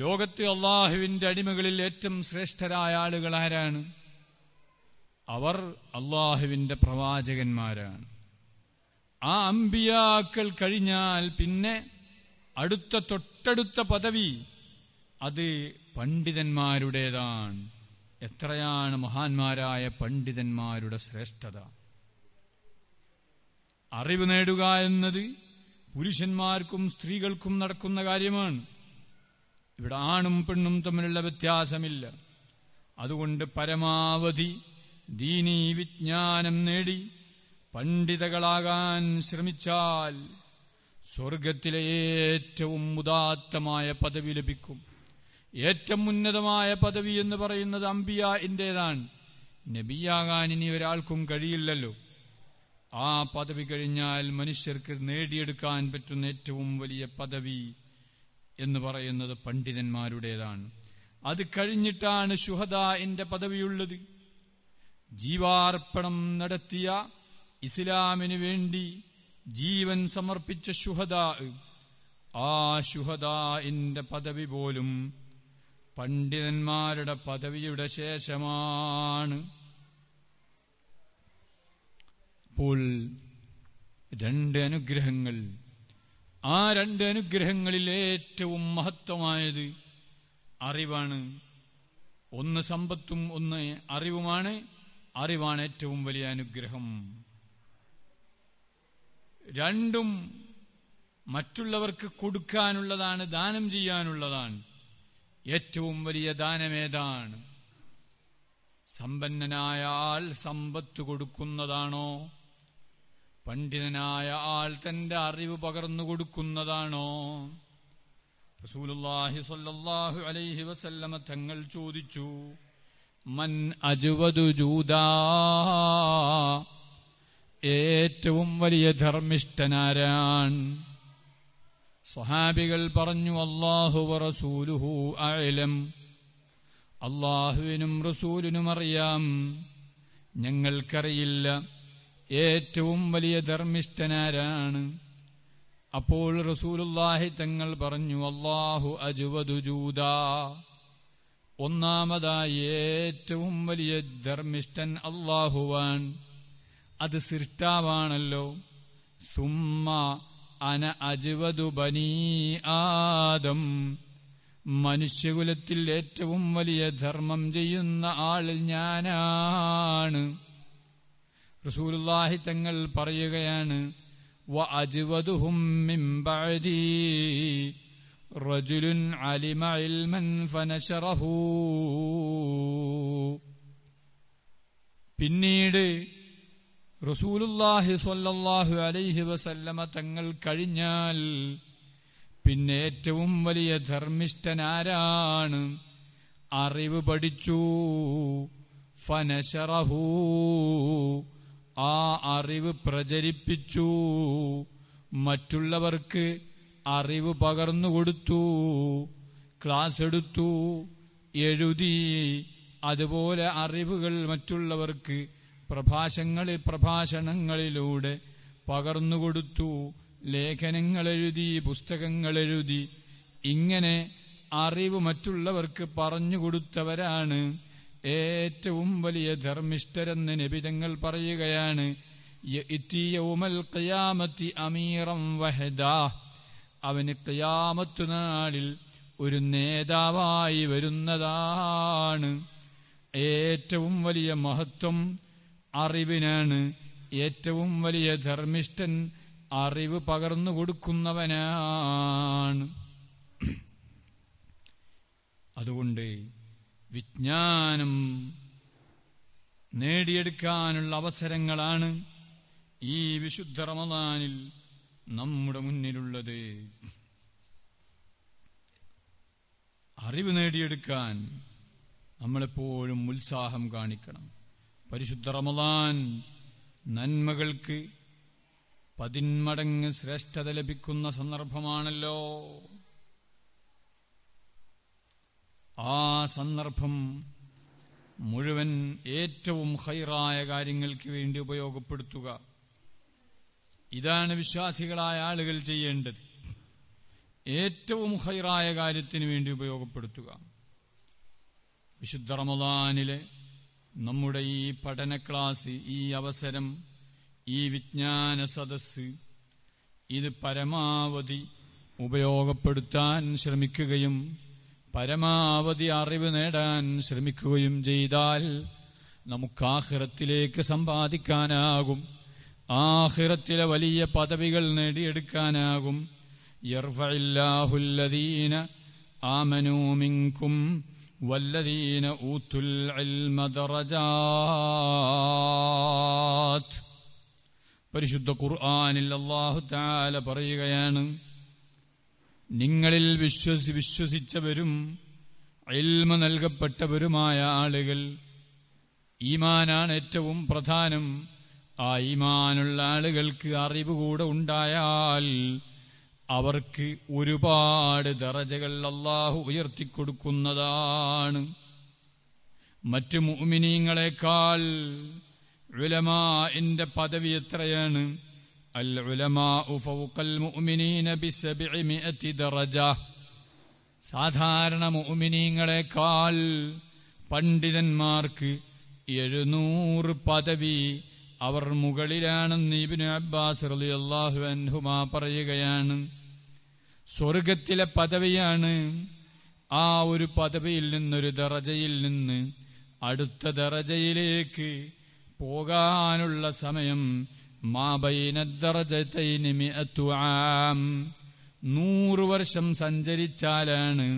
ലോകത്ത് അള്ളാഹുവിന്റെ അടിമകളിൽ ഏറ്റവും ശ്രേഷ്ഠരായ ആളുകൾ ആരാണ് അവർ അള്ളാഹുവിന്റെ പ്രവാചകന്മാരാണ് ആ അമ്പിയാക്കൾ കഴിഞ്ഞാൽ പിന്നെ അടുത്ത തൊട്ടടുത്ത പദവി അത് പണ്ഡിതന്മാരുടേതാണ് എത്രയാണ് മഹാന്മാരായ പണ്ഡിതന്മാരുടെ ശ്രേഷ്ഠത അറിവ് നേടുക എന്നത് പുരുഷന്മാർക്കും സ്ത്രീകൾക്കും നടക്കുന്ന കാര്യമാണ് ഇവിടെ ആണും പെണ്ണും തമ്മിലുള്ള വ്യത്യാസമില്ല അതുകൊണ്ട് പരമാവധി ദീനീ വിജ്ഞാനം നേടി പണ്ഡിതകളാകാൻ ശ്രമിച്ചാൽ സ്വർഗത്തിലെ ഏറ്റവും ഉദാത്തമായ പദവി ലഭിക്കും ഏറ്റവും ഉന്നതമായ പദവി എന്ന് പറയുന്നത് അമ്പിയ എന്റേതാണ് നബിയാകാൻ ഇനി ഒരാൾക്കും കഴിയില്ലല്ലോ ആ പദവി കഴിഞ്ഞാൽ മനുഷ്യർക്ക് നേടിയെടുക്കാൻ പറ്റുന്ന ഏറ്റവും വലിയ പദവി എന്ന് പറയുന്നത് പണ്ഡിതന്മാരുടേതാണ് അത് കഴിഞ്ഞിട്ടാണ് ശുഹദ എന്റെ പദവിയുള്ളത് ജീവാർപ്പണം നടത്തിയ ഇസ്ലാമിനു വേണ്ടി ജീവൻ സമർപ്പിച്ച ശുഹദ ആ ശുഹദ എന്റെ പദവി പോലും പണ്ഡിതന്മാരുടെ പദവിയുടെ ശേഷമാണ് അപ്പോൾ രണ്ട് അനുഗ്രഹങ്ങൾ ആ രണ്ട് അനുഗ്രഹങ്ങളിൽ ഏറ്റവും മഹത്വമായത് അറിവാണ് ഒന്ന് സമ്പത്തും ഒന്ന് അറിവുമാണ് അറിവാണ് ഏറ്റവും വലിയ അനുഗ്രഹം രണ്ടും മറ്റുള്ളവർക്ക് കൊടുക്കാനുള്ളതാണ് ദാനം ചെയ്യാനുള്ളതാണ് ഏറ്റവും വലിയ ദാനമേതാണ് സമ്പന്നനായാൽ സമ്പത്ത് കൊടുക്കുന്നതാണോ പണ്ഡിതനായ ആൾ തന്റെ അറിവ് പകർന്നു കൊടുക്കുന്നതാണോ റസൂലുള്ളാഹി സ്വല്ലല്ലാഹു അലൈഹി വസല്ലമ തങ്ങൾ ചോദിച്ചു മൻ അജുവതു ജൂദാ ഏറ്റവും വലിയ ധർമ്മിഷ്ഠനാരാണ് സ്വഹാബികൾ പറഞ്ഞു അള്ളാഹു റസൂലുഹു അഴലം അള്ളാഹുവിനും റസൂലിനും അറിയാം ഞങ്ങൾക്കറിയില്ല ഏറ്റവും വലിയ ധർമ്മിഷ്ഠനാരാണ് അപ്പോൾ റസൂലുല്ലാഹി തങ്ങൾ പറഞ്ഞു അള്ളാഹു ജൂദാ ഒന്നാമതായി ഏറ്റവും വലിയ ധർമ്മിഷ്ഠൻ അള്ളാഹുവാൻ അത് സിർട്ടാവാണല്ലോ സുമ്മ അന അജുവതു ബനീ ആദം മനുഷ്യകുലത്തിൽ ഏറ്റവും വലിയ ധർമ്മം ചെയ്യുന്ന ആൾ ഞാനാണ് റസൂലുല്ലാഹി തങ്ങൾ പറയുകയാണ് വ അജുവതുഹും റജുലുൻ അലിമ ഇൽമൻ ഫനശറഹൂ പിന്നീട് റസൂലുല്ലാഹി സ്വല്ലല്ലാഹു അലൈഹി വസല്ലമ തങ്ങൾ കഴിഞ്ഞാൽ പിന്നെ ഏറ്റവും വലിയ ധർമ്മിഷ്ഠനാരാണ് അറിവ് പഠിച്ചു ഫനശറഹു ആ അറിവ് പ്രചരിപ്പിച്ചു മറ്റുള്ളവർക്ക് അറിവ് പകർന്നു കൊടുത്തു ക്ലാസ് എടുത്തു എഴുതി അതുപോലെ അറിവുകൾ മറ്റുള്ളവർക്ക് പ്രഭാഷങ്ങളിൽ പ്രഭാഷണങ്ങളിലൂടെ പകർന്നുകൊടുത്തു ലേഖനങ്ങളെഴുതി പുസ്തകങ്ങളെഴുതി ഇങ്ങനെ അറിവ് മറ്റുള്ളവർക്ക് പറഞ്ഞുകൊടുത്തവരാണ് ഏറ്റവും വലിയ ധർമ്മിഷ്ഠരെന്ന് നബിതങ്ങൾ പറയുകയാണ് അമീറം വഹദാ അവന് കയാമത്തു നാളിൽ ഒരു നേതാവായി വരുന്നതാണ് ഏറ്റവും വലിയ മഹത്വം അറിവിനാണ് ഏറ്റവും വലിയ ധർമ്മിഷ്ഠൻ അറിവ് പകർന്നു കൊടുക്കുന്നവനാണ് അതുകൊണ്ട് വിജ്ഞാനം നേടിയെടുക്കാനുള്ള അവസരങ്ങളാണ് ഈ വിശുദ്ധ റമദാനിൽ നമ്മുടെ മുന്നിലുള്ളത് അറിവ് നേടിയെടുക്കാൻ നമ്മളെപ്പോഴും ഉത്സാഹം കാണിക്കണം പരിശുദ്ധ റമലാൻ നന്മകൾക്ക് പതിന്മടങ്ങ് ശ്രേഷ്ഠത ലഭിക്കുന്ന സന്ദർഭമാണല്ലോ ആ സന്ദർഭം മുഴുവൻ ഏറ്റവും ഹൈറായ കാര്യങ്ങൾക്ക് വേണ്ടി ഉപയോഗപ്പെടുത്തുക ഇതാണ് വിശ്വാസികളായ ആളുകൾ ചെയ്യേണ്ടത് ഏറ്റവും ഹൈറായ കാര്യത്തിന് വേണ്ടി ഉപയോഗപ്പെടുത്തുക വിശുദ്ധ റമദാനിലെ നമ്മുടെ ഈ പഠന ക്ലാസ് ഈ അവസരം ഈ വിജ്ഞാന സദസ് ഇത് പരമാവധി ഉപയോഗപ്പെടുത്താൻ ശ്രമിക്കുകയും പരമാവധി അറിവ് നേടാൻ ശ്രമിക്കുകയും ചെയ്താൽ നമുക്ക് ആഹ്റത്തിലേക്ക് സമ്പാദിക്കാനാകും ആഹ്റത്തിലെ വലിയ പദവികൾ നേടിയെടുക്കാനാകും യർഫ ഇല്ലാഹുല്ലദീന ആമനൂമിങ്കും والذين أوتوا العلم درجات പരിശുദ്ധ ഖുർആാനിൽ അള്ളാഹു താല പറയുകയാണ് നിങ്ങളിൽ വിശ്വസി വിശ്വസിച്ചവരും എൽമ നൽകപ്പെട്ടവരുമായ ആളുകൾ ഈമാനാണ് ഏറ്റവും പ്രധാനം ആ ഈമാനുള്ള ആളുകൾക്ക് അറിവ് കൂടെ ഉണ്ടായാൽ അവർക്ക് ഒരുപാട് ദറജകൾ അള്ളാഹു ഉയർത്തിക്കൊടുക്കുന്നതാണ് മറ്റു മുഅ്മിനീങ്ങളെക്കാൾ ഉലമാ എന്റെ പദവി എത്രയാണ് അൽ ഉലമാ ഉഫൗക്കൽ മുഅ്മിനീന ദറജ സാധാരണ മുഅ്മിനീങ്ങളെക്കാൾ പണ്ഡിതന്മാർക്ക് എഴുന്നൂറ് പദവി അവർ മുകളിലാണെന്ന് ഇബിന് അബ്ബാസ് റളിയല്ലാഹു അൻഹുമാ പറയുകയാണ് സ്വർഗത്തിലെ പദവിയാണ് ആ ഒരു പദവിയിൽ നിന്നൊരു ദറജയിൽ നിന്ന് അടുത്ത ദറജയിലേക്ക് പോകാനുള്ള സമയം മാബൈനദ്ദറജത്തൈനിമിഅത്വാം നൂറ് വർഷം സഞ്ചരിച്ചാലാണ്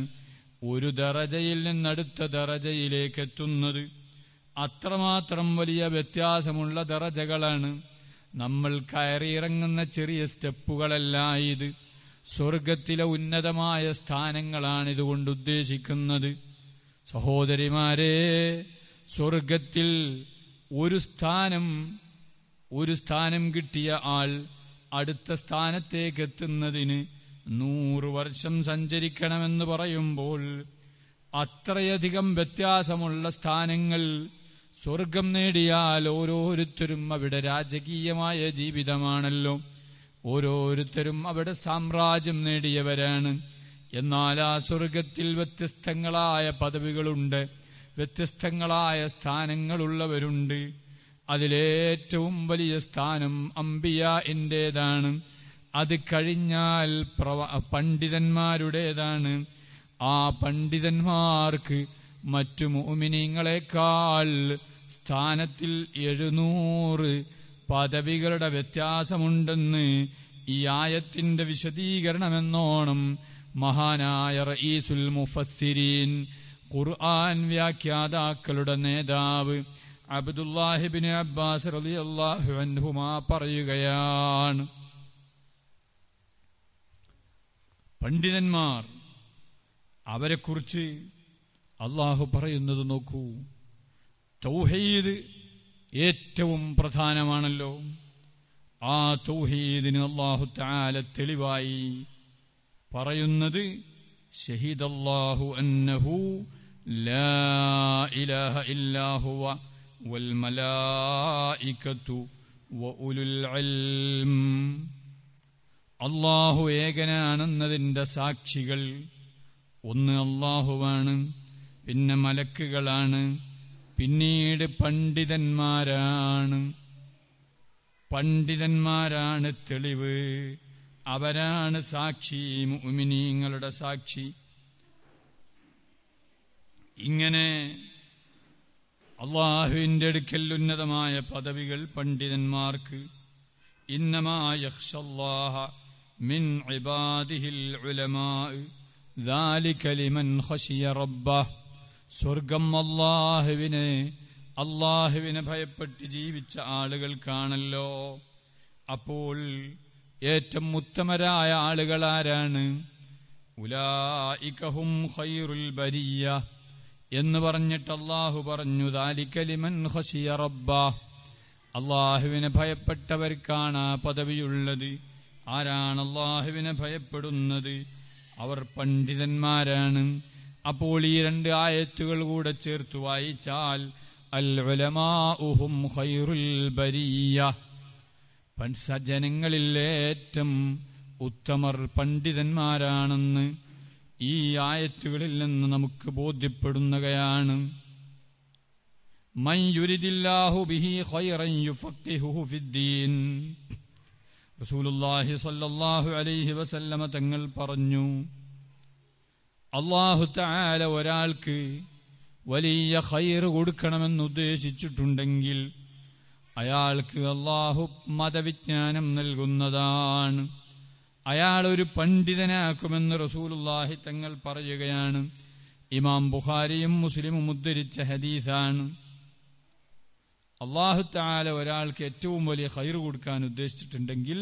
ഒരു ദറജയിൽ നിന്നടുത്ത ദറജയിലേക്ക് എത്തുന്നത് അത്രമാത്രം വലിയ വ്യത്യാസമുള്ള ദറജകളാണ് നമ്മൾ കയറിയിറങ്ങുന്ന ചെറിയ സ്റ്റെപ്പുകളല്ല ഇത് സ്വർഗത്തിലെ ഉന്നതമായ സ്ഥാനങ്ങളാണ് ഇതുകൊണ്ട് ഉദ്ദേശിക്കുന്നത് സഹോദരിമാരെ സ്വർഗത്തിൽ ഒരു സ്ഥാനം ഒരു സ്ഥാനം കിട്ടിയ ആൾ അടുത്ത സ്ഥാനത്തേക്ക് എത്തുന്നതിന് നൂറ് വർഷം സഞ്ചരിക്കണമെന്ന് പറയുമ്പോൾ അത്രയധികം വ്യത്യാസമുള്ള സ്ഥാനങ്ങൾ സ്വർഗം നേടിയാൽ ഓരോരുത്തരും അവിടെ രാജകീയമായ ജീവിതമാണല്ലോ ഓരോരുത്തരും അവിടെ സാമ്രാജ്യം നേടിയവരാണ് എന്നാൽ ആ സ്വർഗത്തിൽ വ്യത്യസ്തങ്ങളായ പദവികളുണ്ട് വ്യത്യസ്തങ്ങളായ സ്ഥാനങ്ങളുള്ളവരുണ്ട് അതിലേറ്റവും വലിയ സ്ഥാനം അമ്പിയ എന്റേതാണ് അത് കഴിഞ്ഞാൽ പ്രവ പണ്ഡിതന്മാരുടേതാണ് ആ പണ്ഡിതന്മാർക്ക് മറ്റു മോമിനിങ്ങളെക്കാൾ സ്ഥാനത്തിൽ എഴുന്നൂറ് പദവികളുടെ വ്യത്യാസമുണ്ടെന്ന് ഈ ആയത്തിന്റെ വിശദീകരണമെന്നോണം മഹാനായ റഈസുൽ മുഫസിരീൻ ഖുർആൻ വ്യാഖ്യാതാക്കളുടെ നേതാവ് അബ്ദുല്ലാഹിബിൻ അബ്ബാസ് റലി അള്ളാഹു അൻഹുമാ പറയുകയാണ് പണ്ഡിതന്മാർ അവരെക്കുറിച്ച് അള്ളാഹു പറയുന്നത് നോക്കൂ തൗഹീദ് ഏറ്റവും പ്രധാനമാണല്ലോ ആ തൗഹീദിന് അള്ളാഹു താല തെളിവായി പറയുന്നത് ഷഹീദ് അള്ളാഹു അന്നഹു لا إله അള്ളാഹു ഏകനാണെന്നതിന്റെ സാക്ഷികൾ ഒന്ന് അള്ളാഹുവാണ് പിന്നെ മലക്കുകളാണ് പിന്നീട് പണ്ഡിതന്മാരാണ് പണ്ഡിതന്മാരാണ് തെളിവ് അവരാണ് സാക്ഷി മുമിനീങ്ങളുടെ സാക്ഷി ഇങ്ങനെ അള്ളാഹുവിൻ്റെ അടുക്കൽ ഉന്നതമായ പദവികൾ പണ്ഡിതന്മാർക്ക് ഇന്നമായ മിൻ ഇബാദിഹിൽ ഉലമാ ذلك لمن خشي ربه സ്വർഗം അള്ളാഹുവിനെ അള്ളാഹുവിനെ ഭയപ്പെട്ട് ജീവിച്ച ആളുകൾക്കാണല്ലോ അപ്പോൾ ഏറ്റവും ഉത്തമരായ ആളുകൾ ആരാണ് ഉലായിക്കഹും ഹൈറുൽ ബരിയ എന്ന് പറഞ്ഞിട്ട് അള്ളാഹു പറഞ്ഞു ദാലിക്കലിമൻ ഹസിയ റബ്ബ അള്ളാഹുവിനെ ഭയപ്പെട്ടവർക്കാണ് ആ പദവിയുള്ളത് ആരാണ് അള്ളാഹുവിനെ ഭയപ്പെടുന്നത് അവർ പണ്ഡിതന്മാരാണ് അപ്പോൾ ഈ രണ്ട് ആയത്തുകൾ കൂടെ ചേർത്ത് വായിച്ചാൽ അൽ ഉലമാഉഹും ഖൈറുൽ ജനങ്ങളിൽ ഏറ്റവും ഉത്തമർ പണ്ഡിതന്മാരാണെന്ന് ഈ ആയത്തുകളിൽ നിന്ന് നമുക്ക് ബോധ്യപ്പെടുന്നവയാണ് തങ്ങൾ പറഞ്ഞു അള്ളാഹു താല ഒരാൾക്ക് വലിയ ഹൈറ് കൊടുക്കണമെന്ന് ഉദ്ദേശിച്ചിട്ടുണ്ടെങ്കിൽ അയാൾക്ക് അള്ളാഹു മതവിജ്ഞാനം നൽകുന്നതാണ് അയാൾ ഒരു പണ്ഡിതനാക്കുമെന്ന് റസൂലുല്ലാഹി തങ്ങൾ പറയുകയാണ് ഇമാം ബുഖാരിയും മുസ്ലിമും ഉദ്ധരിച്ച ഹദീസാണ് അള്ളാഹു താല ഒരാൾക്ക് ഏറ്റവും വലിയ ഹൈർ കൊടുക്കാൻ ഉദ്ദേശിച്ചിട്ടുണ്ടെങ്കിൽ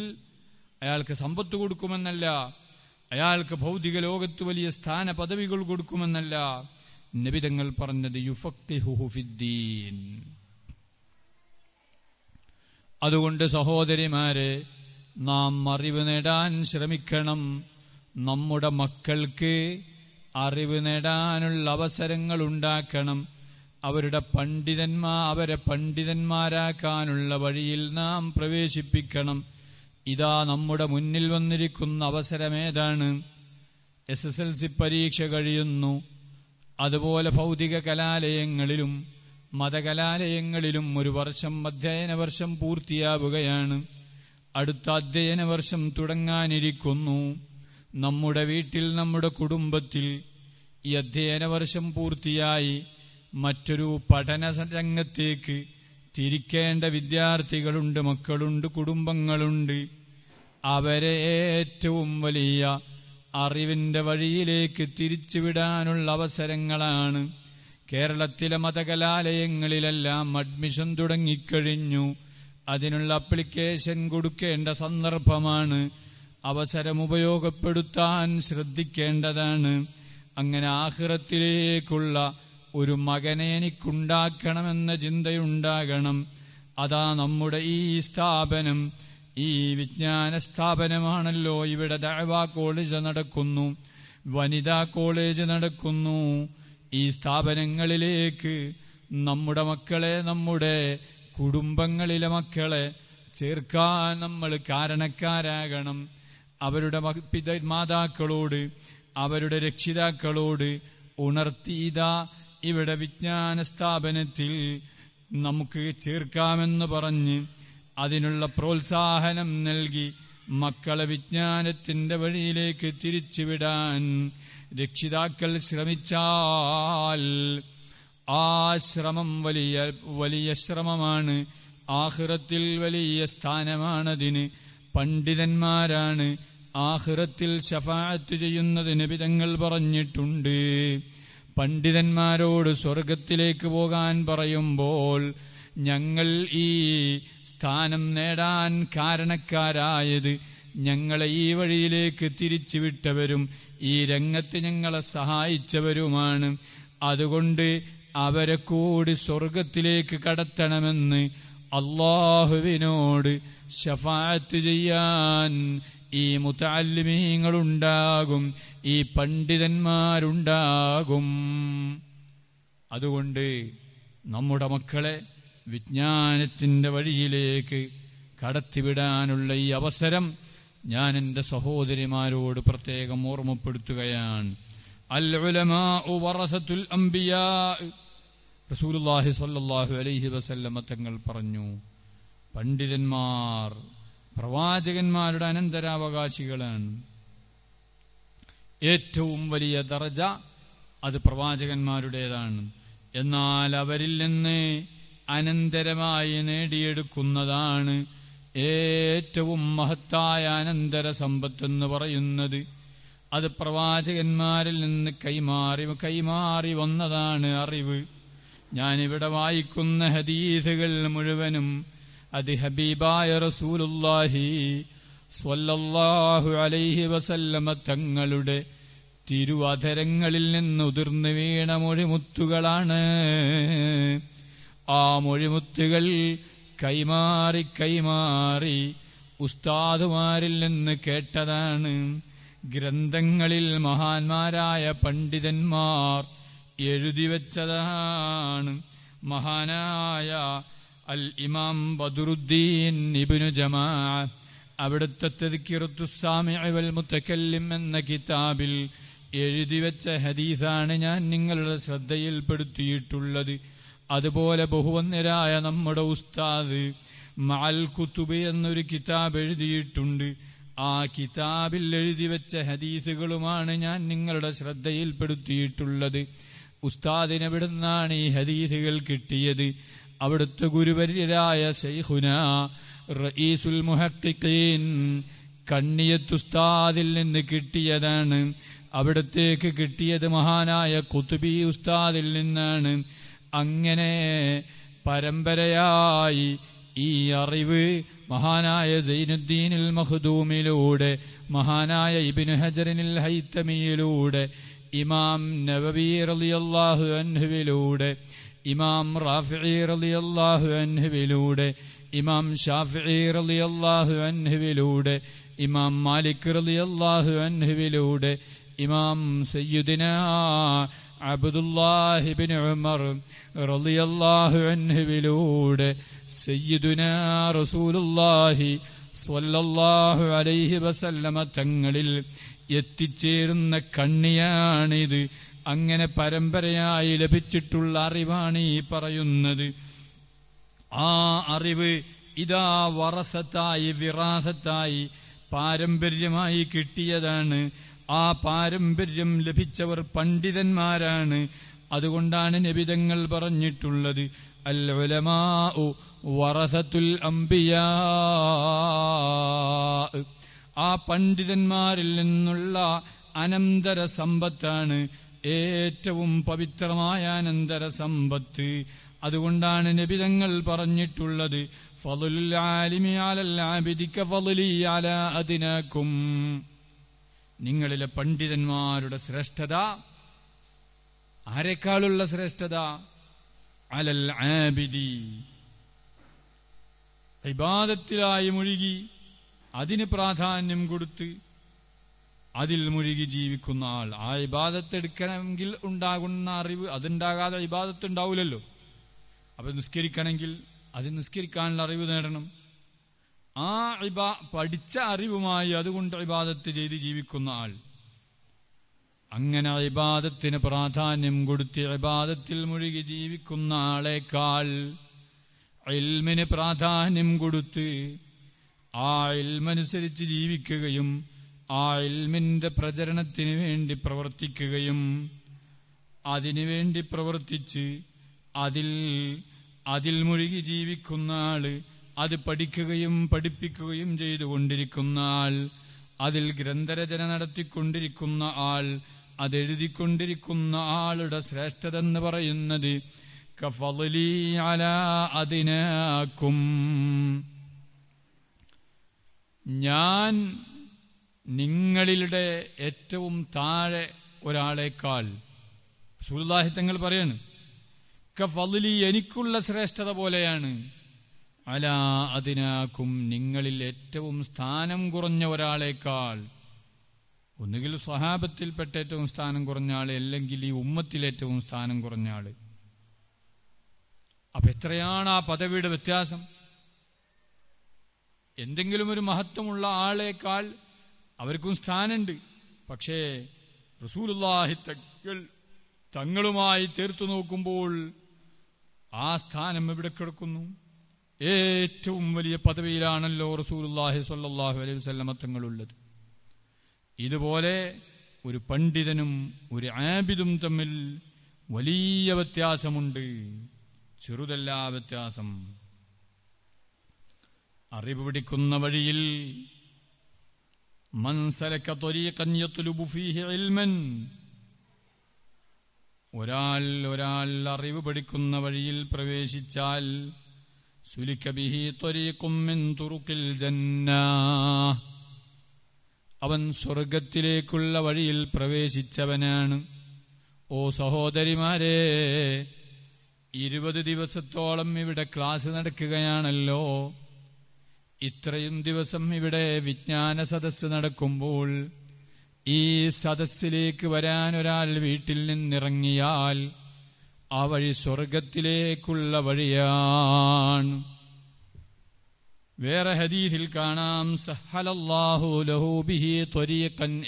അയാൾക്ക് സമ്പത്ത് കൊടുക്കുമെന്നല്ല അയാൾക്ക് ഭൗതിക ലോകത്ത് വലിയ സ്ഥാന പദവികൾ കൊടുക്കുമെന്നല്ല നബിതങ്ങൾ പറഞ്ഞത് യുഫക്തിഹുഹുഫിദ്ദീൻ അതുകൊണ്ട് സഹോദരിമാരെ നാം അറിവ് നേടാൻ ശ്രമിക്കണം നമ്മുടെ മക്കൾക്ക് അറിവ് നേടാനുള്ള അവസരങ്ങൾ ഉണ്ടാക്കണം അവരുടെ പണ്ഡിതന്മാ അവരെ പണ്ഡിതന്മാരാക്കാനുള്ള വഴിയിൽ നാം പ്രവേശിപ്പിക്കണം ഇതാ നമ്മുടെ മുന്നിൽ വന്നിരിക്കുന്ന അവസരമേതാണ് എസ് എസ് എൽ സി പരീക്ഷ കഴിയുന്നു അതുപോലെ ഭൗതിക കലാലയങ്ങളിലും മതകലാലയങ്ങളിലും ഒരു വർഷം അധ്യയന വർഷം പൂർത്തിയാവുകയാണ് അടുത്ത അധ്യയന വർഷം തുടങ്ങാനിരിക്കുന്നു നമ്മുടെ വീട്ടിൽ നമ്മുടെ കുടുംബത്തിൽ ഈ അധ്യയന വർഷം പൂർത്തിയായി മറ്റൊരു പഠന രംഗത്തേക്ക് തിരിക്കേണ്ട വിദ്യാർത്ഥികളുണ്ട് മക്കളുണ്ട് കുടുംബങ്ങളുണ്ട് അവരെ ഏറ്റവും വലിയ അറിവിന്റെ വഴിയിലേക്ക് തിരിച്ചുവിടാനുള്ള അവസരങ്ങളാണ് കേരളത്തിലെ മതകലാലയങ്ങളിലെല്ലാം അഡ്മിഷൻ തുടങ്ങിക്കഴിഞ്ഞു അതിനുള്ള അപ്ലിക്കേഷൻ കൊടുക്കേണ്ട സന്ദർഭമാണ് അവസരം ഉപയോഗപ്പെടുത്താൻ ശ്രദ്ധിക്കേണ്ടതാണ് അങ്ങനെ ആഹ്റത്തിലേക്കുള്ള ഒരു മകനെ എനിക്കുണ്ടാക്കണമെന്ന ചിന്തയുണ്ടാകണം അതാ നമ്മുടെ ഈ സ്ഥാപനം ഈ വിജ്ഞാന സ്ഥാപനമാണല്ലോ ഇവിടെ ദഅവ കോളേജ് നടക്കുന്നു വനിതാ കോളേജ് നടക്കുന്നു ഈ സ്ഥാപനങ്ങളിലേക്ക് നമ്മുടെ മക്കളെ നമ്മുടെ കുടുംബങ്ങളിലെ മക്കളെ ചേർക്കാൻ നമ്മൾ കാരണക്കാരാകണം അവരുടെ പിത മാതാക്കളോട് അവരുടെ രക്ഷിതാക്കളോട് ഉണർത്തിയത ഇവിടെ വിജ്ഞാന സ്ഥാപനത്തിൽ നമുക്ക് ചേർക്കാമെന്ന് പറഞ്ഞ് അതിനുള്ള പ്രോത്സാഹനം നൽകി മക്കളെ വിജ്ഞാനത്തിന്റെ വഴിയിലേക്ക് തിരിച്ചുവിടാൻ രക്ഷിതാക്കൾ ശ്രമിച്ചാൽ ആ ശ്രമം വലിയ വലിയ ശ്രമമാണ് ആഹ്റത്തിൽ വലിയ സ്ഥാനമാണതിന് പണ്ഡിതന്മാരാണ് ആഹ്റത്തിൽ ശഫാത്ത് ചെയ്യുന്നതിന് വിധങ്ങൾ പറഞ്ഞിട്ടുണ്ട് പണ്ഡിതന്മാരോട് സ്വർഗത്തിലേക്ക് പോകാൻ പറയുമ്പോൾ ഞങ്ങൾ ഈ സ്ഥാനം നേടാൻ കാരണക്കാരായത് ഞങ്ങളെ ഈ വഴിയിലേക്ക് തിരിച്ചുവിട്ടവരും ഈ രംഗത്ത് ഞങ്ങളെ സഹായിച്ചവരുമാണ് അതുകൊണ്ട് അവരെ കൂടി സ്വർഗത്തിലേക്ക് കടത്തണമെന്ന് അള്ളാഹുവിനോട് ഷഫാത്ത് ചെയ്യാൻ ഈ മുത്താലിമീങ്ങളുണ്ടാകും ഈ പണ്ഡിതന്മാരുണ്ടാകും അതുകൊണ്ട് നമ്മുടെ മക്കളെ വിജ്ഞാനത്തിൻ്റെ വഴിയിലേക്ക് കടത്തിവിടാനുള്ള ഈ അവസരം ഞാൻ എൻ്റെ സഹോദരിമാരോട് പ്രത്യേകം ഓർമ്മപ്പെടുത്തുകയാണ് അൽ ഉലമാ വറസത്തുൽ അലൈഹി വസല്ലമ തങ്ങൾ പറഞ്ഞു പണ്ഡിതന്മാർ പ്രവാചകന്മാരുടെ അനന്തരാവകാശികളാണ് ഏറ്റവും വലിയ ദർജ അത് പ്രവാചകന്മാരുടേതാണ് എന്നാൽ അവരിൽ നിന്ന് അനന്തരമായി നേടിയെടുക്കുന്നതാണ് ഏറ്റവും മഹത്തായ അനന്തര സമ്പത്തെന്ന് പറയുന്നത് അത് പ്രവാചകന്മാരിൽ നിന്ന് കൈമാറി കൈമാറി വന്നതാണ് അറിവ് ഞാനിവിടെ വായിക്കുന്ന ഹദീസുകൾ മുഴുവനും അത് ഹബീബായ റസൂലുല്ലാഹി സ്വല്ലല്ലാഹു അലൈഹി വസല്ലമ തങ്ങളുടെ തിരുവധരങ്ങളിൽ നിന്നുതിർന്നു വീണ മൊഴിമുത്തുകളാണ് ആ മൊഴിമുത്തുകൾ കൈമാറി കൈമാറി ഉസ്താദുമാരിൽ നിന്ന് കേട്ടതാണ് ഗ്രന്ഥങ്ങളിൽ മഹാന്മാരായ പണ്ഡിതന്മാർ എഴുതിവെച്ചതാണ് മഹാനായ അൽ ഇമാം ബദുറുദ്ദീൻ ഇബിനു ജമാ അവിടുത്തെ അവൽ മുത്തക്കല്ലിം എന്ന കിതാബിൽ എഴുതിവെച്ച ഹദീസാണ് ഞാൻ നിങ്ങളുടെ ശ്രദ്ധയിൽപ്പെടുത്തിയിട്ടുള്ളത് അതുപോലെ ബഹുവന്യരായ നമ്മുടെ ഉസ്താദ് മഅൽ എന്നൊരു കിതാബ് എഴുതിയിട്ടുണ്ട് ആ കിതാബിൽ എഴുതി വെച്ച ഹദീസുകളുമാണ് ഞാൻ നിങ്ങളുടെ ശ്രദ്ധയിൽപ്പെടുത്തിയിട്ടുള്ളത് ഉസ്താദിനെ വിടുന്നാണ് ഈ ഹദീസുകൾ കിട്ടിയത് അവിടുത്തെ ഗുരുവര്യരായ ശൈഖുന റഈസുൽ മുഹക്കിഖീൻ ഉസ്താദിൽ നിന്ന് കിട്ടിയതാണ് അവിടത്തേക്ക് കിട്ടിയത് മഹാനായ കുത്തുബി ഉസ്താദിൽ നിന്നാണ് അങ്ങനെ പരമ്പരയായി ഈ അറിവ് മഹാനായ ജൈനുദ്ദീനിൽ മഹദൂമിലൂടെ മഹാനായ ഇബിനു ഹജറിനിൽ ഹൈത്തമിയിലൂടെ ഇമാം അലി അള്ളാഹു അൻഹുവിലൂടെ ഇമാം റാഫി അള്ളാഹു അൻഹുവിലൂടെ ഇമാം ഷാഫി അള്ളാഹു അൻഹുവിലൂടെ ഇമാം മാലിക് അള്ളാഹു അൻഹുവിലൂടെ ഇമാം സയ്യുദിനാ അബ്ദുല്ലാഹിബിൻ ഉമർ റളിയല്ലാഹു അൻഹുവിലൂടെ സയ്യിദുനാ റസൂലുള്ളാഹി സ്വല്ലല്ലാഹു അലൈഹി വസല്ലമ തങ്ങളിൽ എത്തിച്ചേരുന്ന കണ്ണിയാണിത് അങ്ങനെ പരമ്പരയായി ലഭിച്ചിട്ടുള്ള അറിവാണ് ഈ പറയുന്നത് ആ അറിവ് ഇതാ വറസത്തായി വിറാസത്തായി പാരമ്പര്യമായി കിട്ടിയതാണ് ആ പാരമ്പര്യം ലഭിച്ചവർ പണ്ഡിതന്മാരാണ് അതുകൊണ്ടാണ് നബിതങ്ങൾ പറഞ്ഞിട്ടുള്ളത് അൽ ഉലമാഉ വറസത്തുൽ അംബിയാ ആ പണ്ഡിതന്മാരിൽ നിന്നുള്ള അനന്തര സമ്പത്താണ് ഏറ്റവും പവിത്രമായ അനന്തര സമ്പത്ത് അതുകൊണ്ടാണ് നബിതങ്ങൾ പറഞ്ഞിട്ടുള്ളത് ഫലുൽ ആലിമി അലൽ ആബിദിക്ക അതിനക്കും നിങ്ങളിലെ പണ്ഡിതന്മാരുടെ ശ്രേഷ്ഠത ആരെക്കാളുള്ള ശ്രേഷ്ഠത അലൽ ആബിദി ഇബാദത്തിലായി മുഴുകി അതിന് പ്രാധാന്യം കൊടുത്ത് അതിൽ മുഴുകി ജീവിക്കുന്ന ആൾ ആ ഇബാദത്ത് ഉണ്ടാകുന്ന അറിവ് അതുണ്ടാകാതെ ഇബാദത്ത് ഉണ്ടാവില്ലല്ലോ നിസ്കരിക്കണമെങ്കിൽ അത് നിസ്കരിക്കാനുള്ള അറിവ് നേടണം ആ ഇബ പഠിച്ച അറിവുമായി അതുകൊണ്ട് ഇബാദത്ത് ചെയ്ത് ജീവിക്കുന്ന ആൾ അങ്ങനെ ഇബാദത്തിന് പ്രാധാന്യം കൊടുത്ത് ഇബാദത്തിൽ മുഴുകി ജീവിക്കുന്ന ആളേക്കാൾ ഇൽമിന് പ്രാധാന്യം കൊടുത്ത് ആ ഇൽമനുസരിച്ച് ജീവിക്കുകയും ആ ഇൽമിന്റെ പ്രചരണത്തിന് വേണ്ടി പ്രവർത്തിക്കുകയും അതിനുവേണ്ടി പ്രവർത്തിച്ച് അതിൽ അതിൽ മുഴുകി ജീവിക്കുന്ന ആള് അത് പഠിക്കുകയും പഠിപ്പിക്കുകയും ചെയ്തുകൊണ്ടിരിക്കുന്ന ആൾ അതിൽ ഗ്രന്ഥരചന നടത്തിക്കൊണ്ടിരിക്കുന്ന ആൾ അതെഴുതിക്കൊണ്ടിരിക്കുന്ന ആളുടെ ശ്രേഷ്ഠത എന്ന് പറയുന്നത് അതിനാക്കും ഞാൻ നിങ്ങളിലെ ഏറ്റവും താഴെ ഒരാളേക്കാൾ സൂല്ലാഹിത്തങ്ങൾ പറയാണ് കഫലി എനിക്കുള്ള ശ്രേഷ്ഠത പോലെയാണ് അല അതിനാക്കും നിങ്ങളിൽ ഏറ്റവും സ്ഥാനം കുറഞ്ഞ ഒരാളേക്കാൾ ഒന്നുകിൽ സ്വഹാബത്തിൽപ്പെട്ട ഏറ്റവും സ്ഥാനം കുറഞ്ഞ ആൾ അല്ലെങ്കിൽ ഈ ഉമ്മത്തിൽ ഏറ്റവും സ്ഥാനം കുറഞ്ഞ ആൾ അപ്പൊ എത്രയാണ് ആ പദവിയുടെ വ്യത്യാസം എന്തെങ്കിലും ഒരു മഹത്വമുള്ള ആളേക്കാൾ അവർക്കും സ്ഥാനമുണ്ട് പക്ഷേ റസൂലുല്ലാഹി തങ്ങളുമായി ചേർത്തു നോക്കുമ്പോൾ ആ സ്ഥാനം എവിടെ കിടക്കുന്നു ഏറ്റവും വലിയ പദവിയിലാണല്ലോ റസൂലുല്ലാഹി സ്വല്ലല്ലാഹു അലൈഹി തങ്ങൾ തങ്ങളുള്ളത് ഇതുപോലെ ഒരു പണ്ഡിതനും ഒരു ആബിദും തമ്മിൽ വലിയ വ്യത്യാസമുണ്ട് ചെറുതല്ല വ്യത്യാസം അറിവ് പിടിക്കുന്ന വഴിയിൽ മൻസലക്ക ഒരാൾ ഒരാൾ അറിവ് പഠിക്കുന്ന വഴിയിൽ പ്രവേശിച്ചാൽ സുലിക്ക ബിഹി ത്വരീക്കും തുറുക്കിൽ ജന്നാ അവൻ സ്വർഗത്തിലേക്കുള്ള വഴിയിൽ പ്രവേശിച്ചവനാണ് ഓ സഹോദരിമാരെ ഇരുപത് ദിവസത്തോളം ഇവിടെ ക്ലാസ് നടക്കുകയാണല്ലോ ഇത്രയും ദിവസം ഇവിടെ വിജ്ഞാന സദസ് നടക്കുമ്പോൾ ഈ സദസ്സിലേക്ക് വരാൻ ഒരാൾ വീട്ടിൽ നിന്നിറങ്ങിയാൽ ആ വഴി സ്വർഗത്തിലേക്കുള്ള വഴിയാണ് വേറെ ഹദീഥിൽ കാണാം